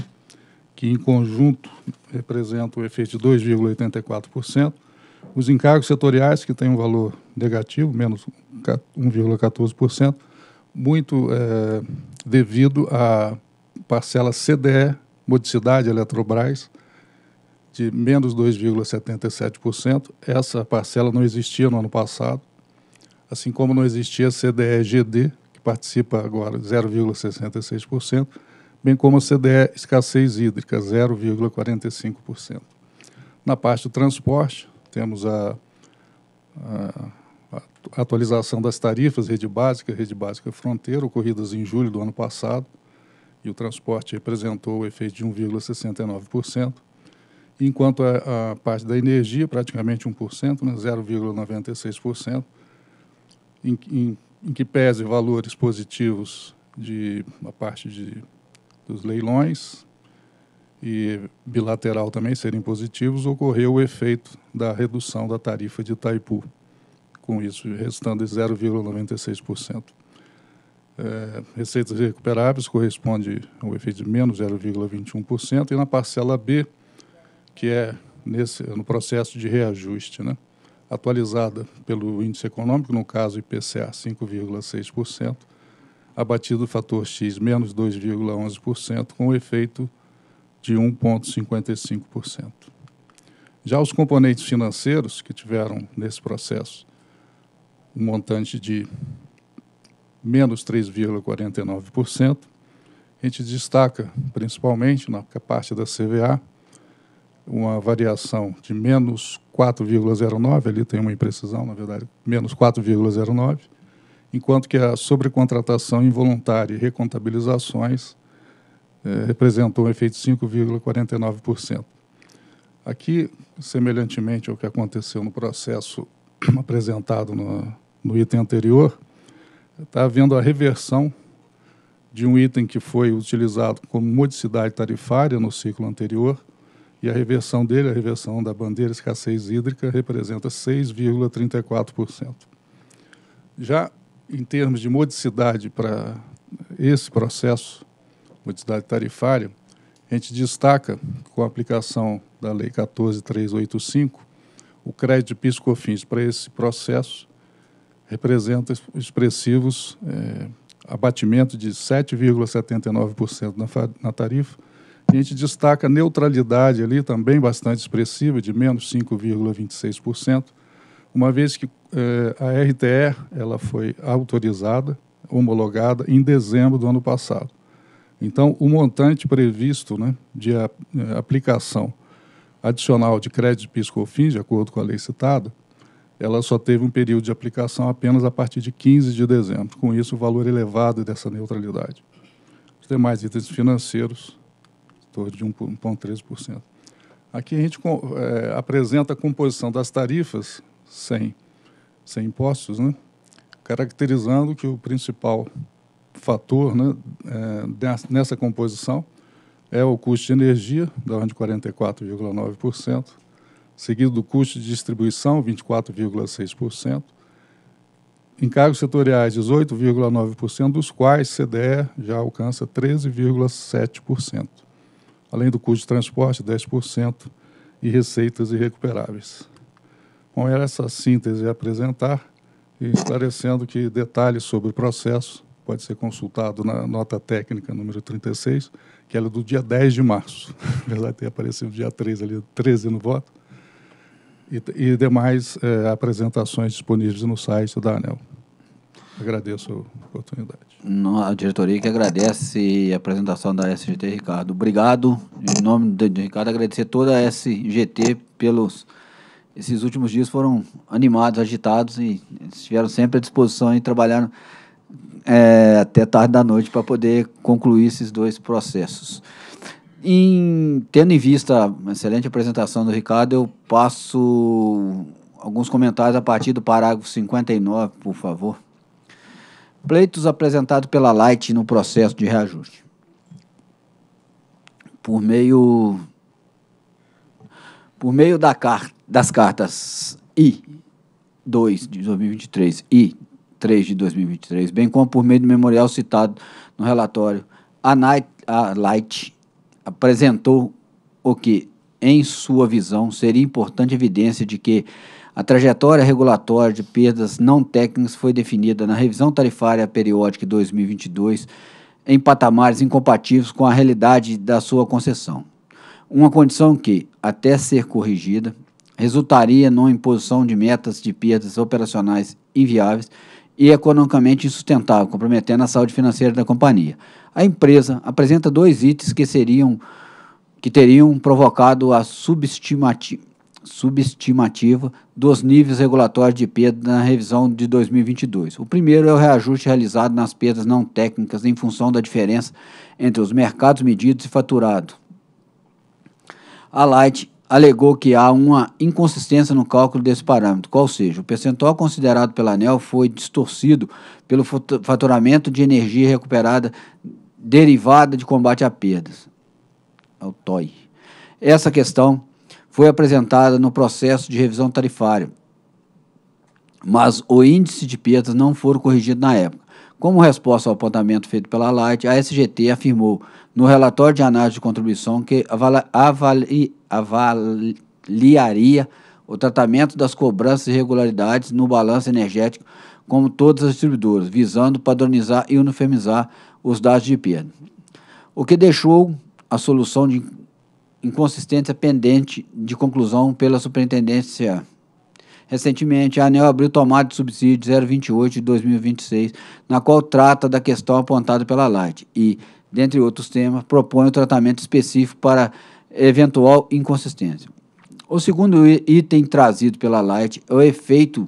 S15: que em conjunto representam o efeito de 2,84%, os encargos setoriais, que têm um valor negativo, menos 1,14%, muito eh, devido à parcela CDE, modicidade Eletrobras, de menos 2,77%. Essa parcela não existia no ano passado, assim como não existia a CDE-GD, que participa agora 0,66%, bem como a CDE escassez hídrica, 0,45%. Na parte do transporte, temos a, a, a atualização das tarifas, rede básica, rede básica fronteira, ocorridas em julho do ano passado, e o transporte representou o efeito de 1,69%. Enquanto a, a, parte da energia, praticamente 1%, né, 0,96%, em, em, em que pese valores positivos de uma parte de, dos leilões e bilateral também serem positivos, ocorreu o efeito da redução da tarifa de Itaipu, com isso restando 0,96%. É, receitas recuperáveis corresponde ao efeito de menos 0,21%, e na parcela B, que é nesse, no processo de reajuste, né? atualizada pelo índice econômico, no caso IPCA 5,6%, abatido o fator X menos 2,11%, com o efeito de 1,55%. Já os componentes financeiros que tiveram nesse processo um montante de menos 3,49%, a gente destaca principalmente na parte da CVA uma variação de menos 4,09, ali tem uma imprecisão, na verdade, menos 4,09, enquanto que a sobrecontratação involuntária e recontabilizações eh, representou um efeito de 5,49%. Aqui, semelhantemente ao que aconteceu no processo apresentado no, no item anterior, está havendo a reversão de um item que foi utilizado como modicidade tarifária no ciclo anterior e a reversão dele, a reversão da bandeira escassez hídrica, representa 6,34%. Já em termos de modicidade para esse processo, modicidade tarifária, a gente destaca, com a aplicação da Lei 14385, o crédito de piscofins para esse processo representa expressivos é, abatimento de 7,79% na, na tarifa a gente destaca a neutralidade ali, também bastante expressiva, de menos 5,26%, uma vez que eh, a RTE ela foi autorizada, homologada em dezembro do ano passado. Então, o montante previsto né, de a, eh, aplicação adicional de crédito de PIS/COFINS, de acordo com a lei citada, ela só teve um período de aplicação apenas a partir de 15 de dezembro. Com isso, o valor elevado dessa neutralidade. Os demais itens financeiros torno de 1,13%. Aqui a gente é, apresenta a composição das tarifas sem, sem impostos, né? caracterizando que o principal fator né, é, nessa composição é o custo de energia, da ordem de 44,9%, seguido do custo de distribuição, 24,6%, encargos setoriais, 18,9%, dos quais CDE já alcança 13,7% além do custo de transporte, 10%, e receitas irrecuperáveis. Bom, era essa síntese a apresentar, e esclarecendo que detalhes sobre o processo pode ser consultado na nota técnica número 36, que é do dia 10 de março, apesar de ter aparecido dia 3 ali, 13 no voto, e, e demais eh, apresentações disponíveis no site da ANEL.
S5: Agradeço a oportunidade. No, a diretoria que agradece a apresentação da SGT, Ricardo. Obrigado, em nome de, Ricardo, agradecer toda a SGT pelos... Esses últimos dias foram animados, agitados e estiveram sempre à disposição e trabalharam é, até tarde da noite para poder concluir esses dois processos. Em, tendo em vista a excelente apresentação do Ricardo, eu passo alguns comentários a partir do parágrafo 59, por favor. Pleitos apresentados pela Light no processo de reajuste. Por meio por meio da car das cartas I2 de 2023 e 3 de 2023, bem como por meio do memorial citado no relatório, a, Night, a Light apresentou o que, em sua visão, seria importante evidência de que a trajetória regulatória de perdas não técnicas foi definida na revisão tarifária periódica 2022 em patamares incompatíveis com a realidade da sua concessão. Uma condição que, até ser corrigida, resultaria numa imposição de metas de perdas operacionais inviáveis e economicamente insustentável, comprometendo a saúde financeira da companhia. A empresa apresenta dois itens que seriam que teriam provocado a subestimativa subestimativa dos níveis regulatórios de perda na revisão de 2022. O primeiro é o reajuste realizado nas perdas não técnicas em função da diferença entre os mercados medidos e faturado. A Light alegou que há uma inconsistência no cálculo desse parâmetro, qual seja, o percentual considerado pela ANEL foi distorcido pelo faturamento de energia recuperada derivada de combate a perdas. É o TOI. Essa questão foi apresentada no processo de revisão tarifária, mas o índice de perdas não foram corrigido na época. Como resposta ao apontamento feito pela Light, a SGT afirmou no relatório de análise de contribuição que avali, avaliaria o tratamento das cobranças e irregularidades no balanço energético como todas as distribuidoras, visando padronizar e uniformizar os dados de perda. O que deixou a solução de inconsistência pendente de conclusão pela superintendência. Recentemente, a ANEL abriu tomada de subsídio 028 de 2026, na qual trata da questão apontada pela Light e, dentre outros temas, propõe um tratamento específico para eventual inconsistência. O segundo item trazido pela Light é o efeito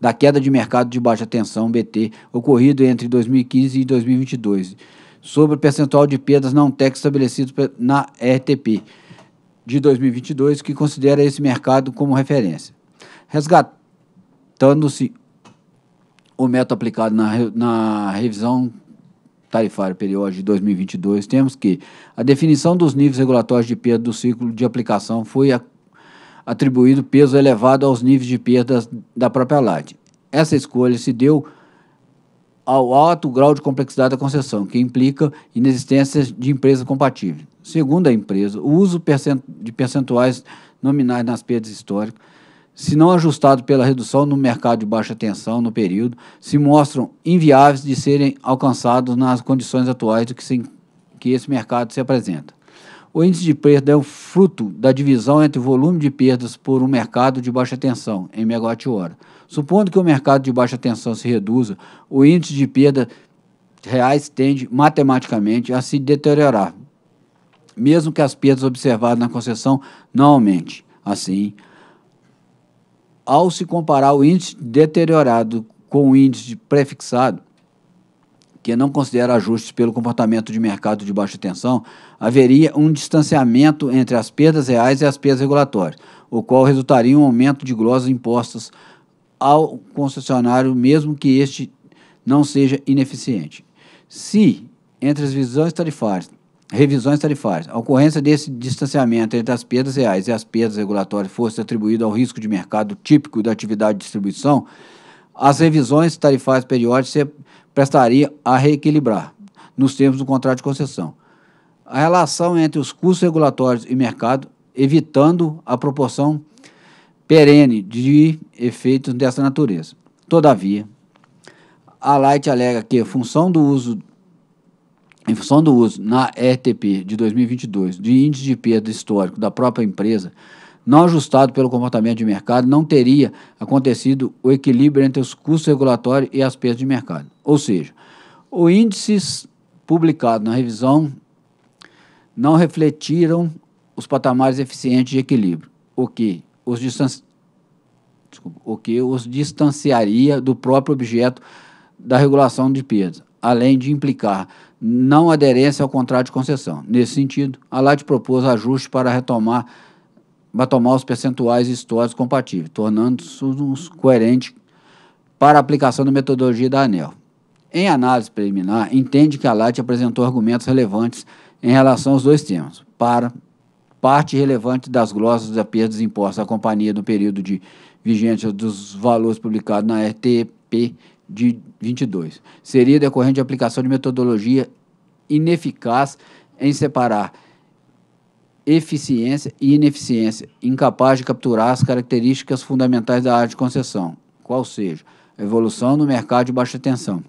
S5: da queda de mercado de baixa tensão BT ocorrido entre 2015 e 2022 sobre o percentual de perdas não tec estabelecido na RTP de 2022, que considera esse mercado como referência. Resgatando-se o método aplicado na, na revisão tarifária periódica de 2022, temos que a definição dos níveis regulatórios de perda do ciclo de aplicação foi a, atribuído peso elevado aos níveis de perdas da própria LAT. Essa escolha se deu ao alto grau de complexidade da concessão, que implica inexistência de empresa compatível. Segundo a empresa, o uso de percentuais nominais nas perdas históricas, se não ajustado pela redução no mercado de baixa tensão no período, se mostram inviáveis de serem alcançados nas condições atuais do que, se, que esse mercado se apresenta. O índice de perda é o fruto da divisão entre o volume de perdas por um mercado de baixa tensão em megawatt-hora Supondo que o mercado de baixa tensão se reduza, o índice de perda reais tende matematicamente a se deteriorar, mesmo que as perdas observadas na concessão não aumente. Assim, ao se comparar o índice deteriorado com o índice prefixado, que não considera ajustes pelo comportamento de mercado de baixa tensão, haveria um distanciamento entre as perdas reais e as perdas regulatórias, o qual resultaria em um aumento de glosas impostas ao concessionário, mesmo que este não seja ineficiente. Se, entre as visões tarifárias, revisões tarifárias, a ocorrência desse distanciamento entre as perdas reais e as perdas regulatórias fosse atribuída ao risco de mercado típico da atividade de distribuição, as revisões tarifárias periódicas se prestaria a reequilibrar, nos termos do contrato de concessão, a relação entre os custos regulatórios e mercado, evitando a proporção perene de efeitos dessa natureza. Todavia, a Light alega que, função do uso, em função do uso na RTP de 2022 de índice de perda histórico da própria empresa, não ajustado pelo comportamento de mercado, não teria acontecido o equilíbrio entre os custos regulatórios e as perdas de mercado. Ou seja, os índices publicados na revisão não refletiram os patamares eficientes de equilíbrio, o que os distanci... Desculpa, o que os distanciaria do próprio objeto da regulação de perdas, além de implicar não aderência ao contrato de concessão. Nesse sentido, a LAT propôs ajustes para retomar para tomar os percentuais históricos compatíveis, tornando-os coerentes para a aplicação da metodologia da ANEL. Em análise preliminar, entende que a LAT apresentou argumentos relevantes em relação aos dois temas. Para parte relevante das glosas da perda dos impostos à companhia no período de vigência dos valores publicados na RTP de 22. Seria decorrente de aplicação de metodologia ineficaz em separar eficiência e ineficiência, incapaz de capturar as características fundamentais da área de concessão, qual seja, a evolução no mercado de baixa tensão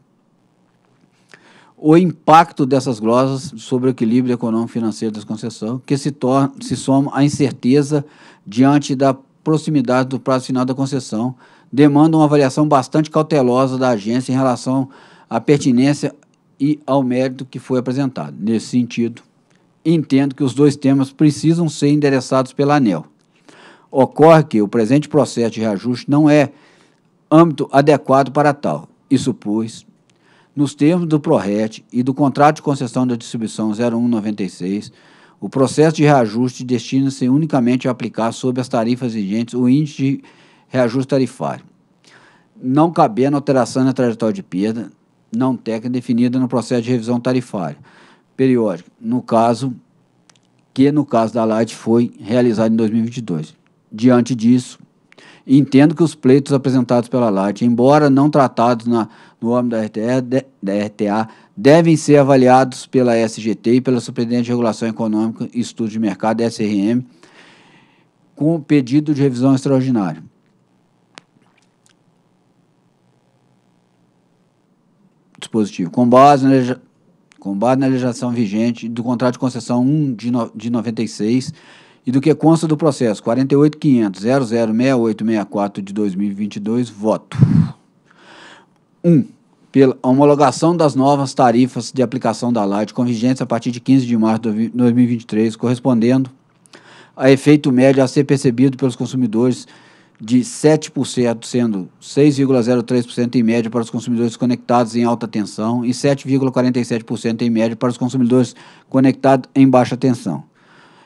S5: o impacto dessas glosas sobre o equilíbrio econômico-financeiro das concessões, que se, torna, se soma à incerteza diante da proximidade do prazo final da concessão, demanda uma avaliação bastante cautelosa da agência em relação à pertinência e ao mérito que foi apresentado. Nesse sentido, entendo que os dois temas precisam ser endereçados pela ANEL. Ocorre que o presente processo de reajuste não é âmbito adequado para tal. Isso, pois, nos termos do PRORET e do contrato de concessão da distribuição 0196, o processo de reajuste destina-se unicamente a aplicar sobre as tarifas vigentes o índice de reajuste tarifário, não cabendo alteração na trajetória de perda não técnica definida no processo de revisão tarifária periódica, no caso que no caso da LAD foi realizado em 2022. Diante disso, entendo que os pleitos apresentados pela LAD, embora não tratados na no âmbito da RTA, da RTA devem ser avaliados pela SGT e pela Superintendência de Regulação Econômica e Estudo de Mercado, SRM, com pedido de revisão extraordinária. Dispositivo. Com base na, com base na legislação vigente do contrato de concessão 1 de, no, de 96 e do que consta do processo 48.500.006864 de 2022, voto. 1. Pela homologação das novas tarifas de aplicação da Light com vigência a partir de 15 de março de 2023, correspondendo a efeito médio a ser percebido pelos consumidores de 7%, sendo 6,03% em média para os consumidores conectados em alta tensão e 7,47% em média para os consumidores conectados em baixa tensão.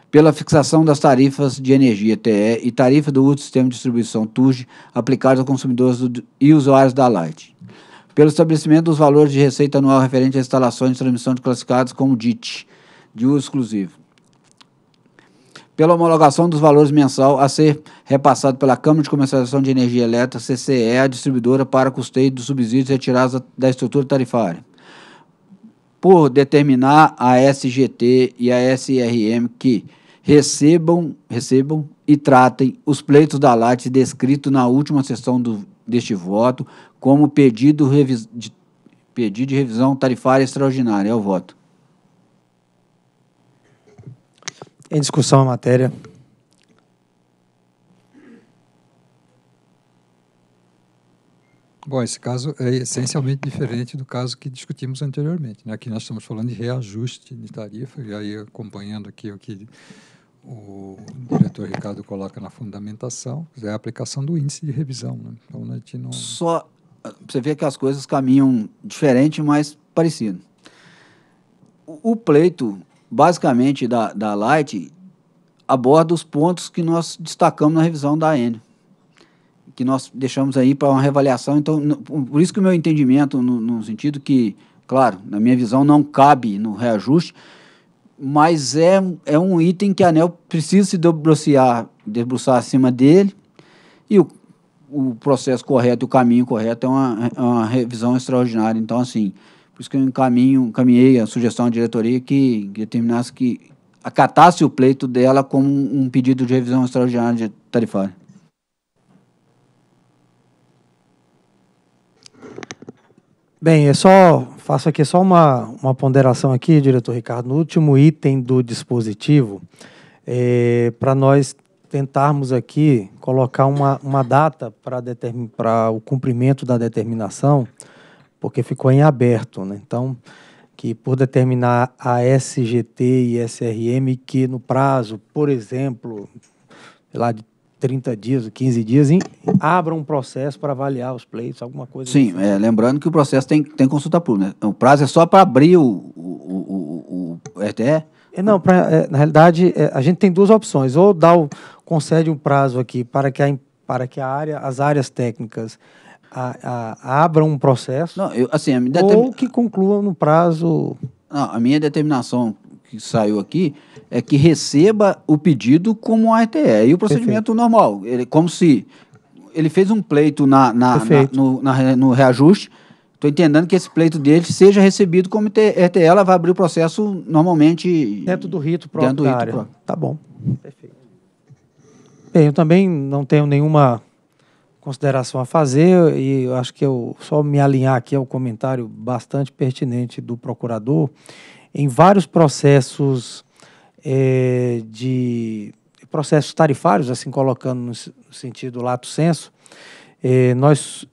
S5: Pela fixação das tarifas de energia TE e tarifa do uso do sistema de distribuição TUG aplicadas a consumidores e usuários da Light pelo estabelecimento dos valores de receita anual referente a instalações de transmissão de classificados como DIT, de uso exclusivo. Pela homologação dos valores mensal a ser repassado pela Câmara de Comercialização de Energia Elétrica, CCE, a distribuidora, para custeio dos subsídios retirados da estrutura tarifária. Por determinar a SGT e a SRM que recebam, recebam e tratem os pleitos da LAT descrito na última sessão do, deste voto como pedido de, pedido de revisão tarifária extraordinária. É o voto.
S1: Em discussão a matéria.
S3: Bom, esse caso é essencialmente diferente do caso que discutimos anteriormente. Né? Aqui nós estamos falando de reajuste de tarifa, e aí acompanhando aqui o que o diretor Ricardo coloca na fundamentação, é a aplicação do índice
S5: de revisão. Né? Então, a gente não... Só você vê que as coisas caminham diferente, mas parecido. O, o pleito, basicamente, da, da Light aborda os pontos que nós destacamos na revisão da N, que nós deixamos aí para uma reavaliação. Então, por isso que o meu entendimento, no, no sentido que, claro, na minha visão, não cabe no reajuste, mas é, é um item que a ANEL precisa se debruçar, debruçar acima dele. E o o processo correto, o caminho correto é uma, é uma revisão extraordinária. Então, assim, por isso que eu encaminho, encaminhei a sugestão à diretoria que, que determinasse que acatasse o pleito dela como um pedido de revisão extraordinária tarifária.
S1: Bem, eu é só faço aqui só uma, uma ponderação aqui, diretor Ricardo. No último item do dispositivo, é, eh, para nós tentarmos aqui colocar uma, uma data para o cumprimento da determinação, porque ficou em aberto. Né? Então, que por determinar a SGT e SRM que no prazo, por exemplo, lá de 30 dias, 15 dias, em, abra um processo para avaliar os pleitos, alguma coisa Sim,
S5: assim. é, tipo. lembrando que o processo tem, tem consulta pública. Né? O prazo é só para abrir o, o, o, o, o RTE
S1: é, não, pra, é, na realidade, é, a gente tem duas opções. Ou dá o, concede um prazo aqui para que, a, para que a área, as áreas técnicas a, a, abram um processo. Não,
S5: eu, assim, determin... Ou
S1: que concluam no prazo.
S5: Não, a minha determinação que saiu aqui é que receba o pedido como um ATE e o procedimento Perfeito. normal. Ele, como se ele fez um pleito na, na, na no, na, no reajuste Estou entendendo que esse pleito dele seja recebido como RTE, ela vai abrir o processo normalmente... Dentro do rito próprio dentro do rito próprio.
S1: Tá bom. Perfeito. Bem, eu também não tenho nenhuma consideração a fazer e eu acho que eu só me alinhar aqui ao comentário bastante pertinente do procurador. Em vários processos é, de processos tarifários, assim colocando no sentido lato senso, é, nós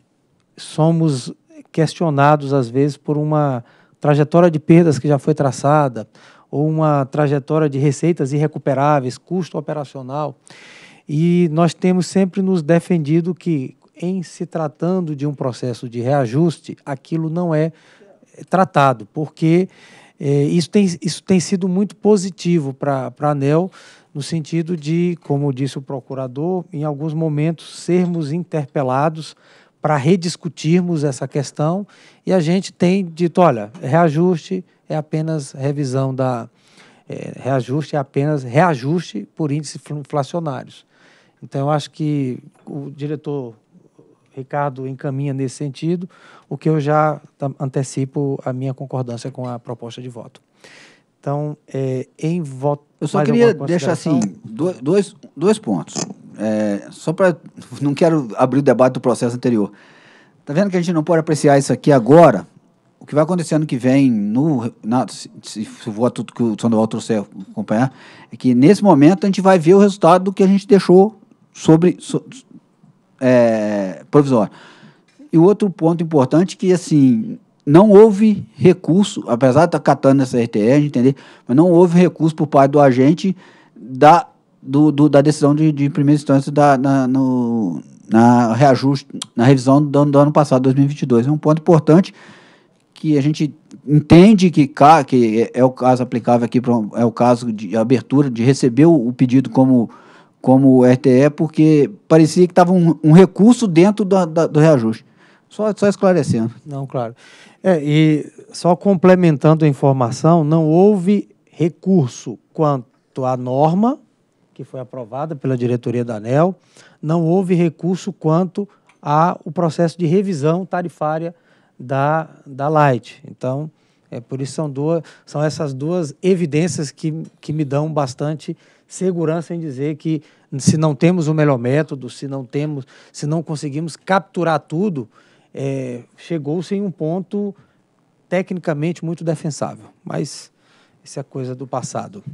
S1: somos questionados, às vezes, por uma trajetória de perdas que já foi traçada, ou uma trajetória de receitas irrecuperáveis, custo operacional. E nós temos sempre nos defendido que, em se tratando de um processo de reajuste, aquilo não é, é tratado, porque é, isso, tem, isso tem sido muito positivo para a ANEL, no sentido de, como disse o procurador, em alguns momentos sermos interpelados para rediscutirmos essa questão e a gente tem dito, olha, reajuste é apenas revisão da é, reajuste é apenas reajuste por índices inflacionários. Então eu acho que o diretor Ricardo encaminha nesse sentido, o que eu já antecipo a minha concordância com a proposta de voto. Então, é, em voto. Eu só queria deixar assim
S5: dois, dois pontos é, só para. Não quero abrir o debate do processo anterior. Tá vendo que a gente não pode apreciar isso aqui agora? O que vai acontecer ano que vem, no, na, se, o voto que o Sandoval trouxer acompanhar, é que nesse momento a gente vai ver o resultado do que a gente deixou sobre. So, é, provisório. E outro ponto importante é que, assim, não houve recurso, apesar de estar tá catando essa RTE, entender, mas não houve recurso por parte do agente da do, do, da decisão de, de primeira instância da, na, no, na reajuste, na revisão do, do, ano passado, 2022. É um ponto importante que a gente entende que, que é, é o caso aplicável aqui, pra, é o caso de abertura, de receber o, o pedido como, como RTE, porque parecia que estava um, um, recurso
S1: dentro do da, do reajuste. Só, só esclarecendo. Não, claro. É, e só complementando a informação, não houve recurso quanto à norma, que foi aprovada pela diretoria da ANEL, não houve recurso quanto ao processo de revisão tarifária da, da Light. Então, é por isso são, duas, são essas duas evidências que, que me dão bastante segurança em dizer que se não temos o melhor método, se não temos, se não conseguimos capturar tudo, é, chegou-se em um ponto tecnicamente muito defensável. Mas isso é coisa do passado.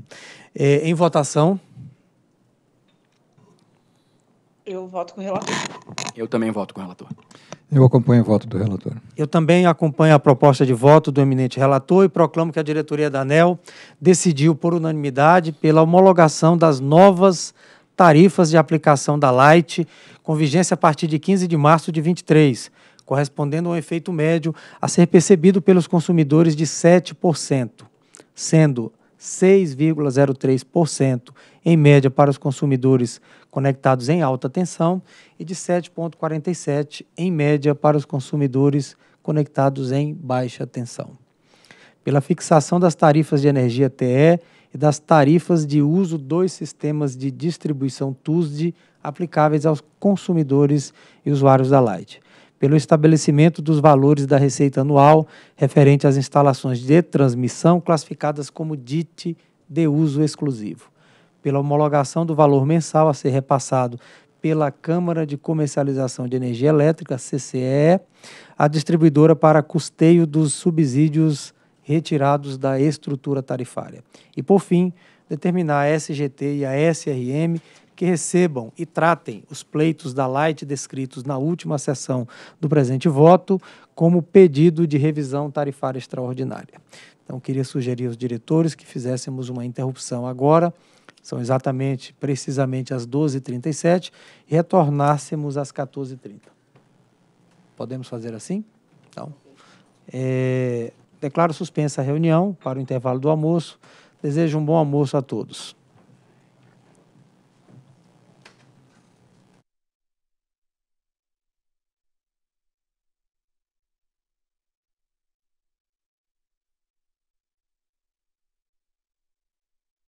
S1: É, em votação.
S4: Eu voto com o relator.
S1: Eu também voto com o relator. Eu acompanho o voto do relator. Eu também acompanho a proposta de voto do eminente relator e proclamo que a diretoria da ANEL decidiu por unanimidade pela homologação das novas tarifas de aplicação da Light com vigência a partir de 15 de março de 23, correspondendo a um efeito médio a ser percebido pelos consumidores de 7%, sendo 6,03% em média para os consumidores conectados em alta tensão e de 7,47% em média para os consumidores conectados em baixa tensão. Pela fixação das tarifas de energia TE e das tarifas de uso dos sistemas de distribuição TUSD aplicáveis aos consumidores e usuários da Light pelo estabelecimento dos valores da receita anual referente às instalações de transmissão classificadas como DIT de uso exclusivo, pela homologação do valor mensal a ser repassado pela Câmara de Comercialização de Energia Elétrica, CCE, à distribuidora para custeio dos subsídios retirados da estrutura tarifária. E, por fim, determinar a SGT e a SRM que recebam e tratem os pleitos da Light descritos na última sessão do presente voto como pedido de revisão tarifária extraordinária. Então, queria sugerir aos diretores que fizéssemos uma interrupção agora, são exatamente, precisamente às 12h37, e retornássemos às 14h30. Podemos fazer assim? Então, é, declaro suspensa a reunião para o intervalo do almoço. Desejo um bom almoço a todos.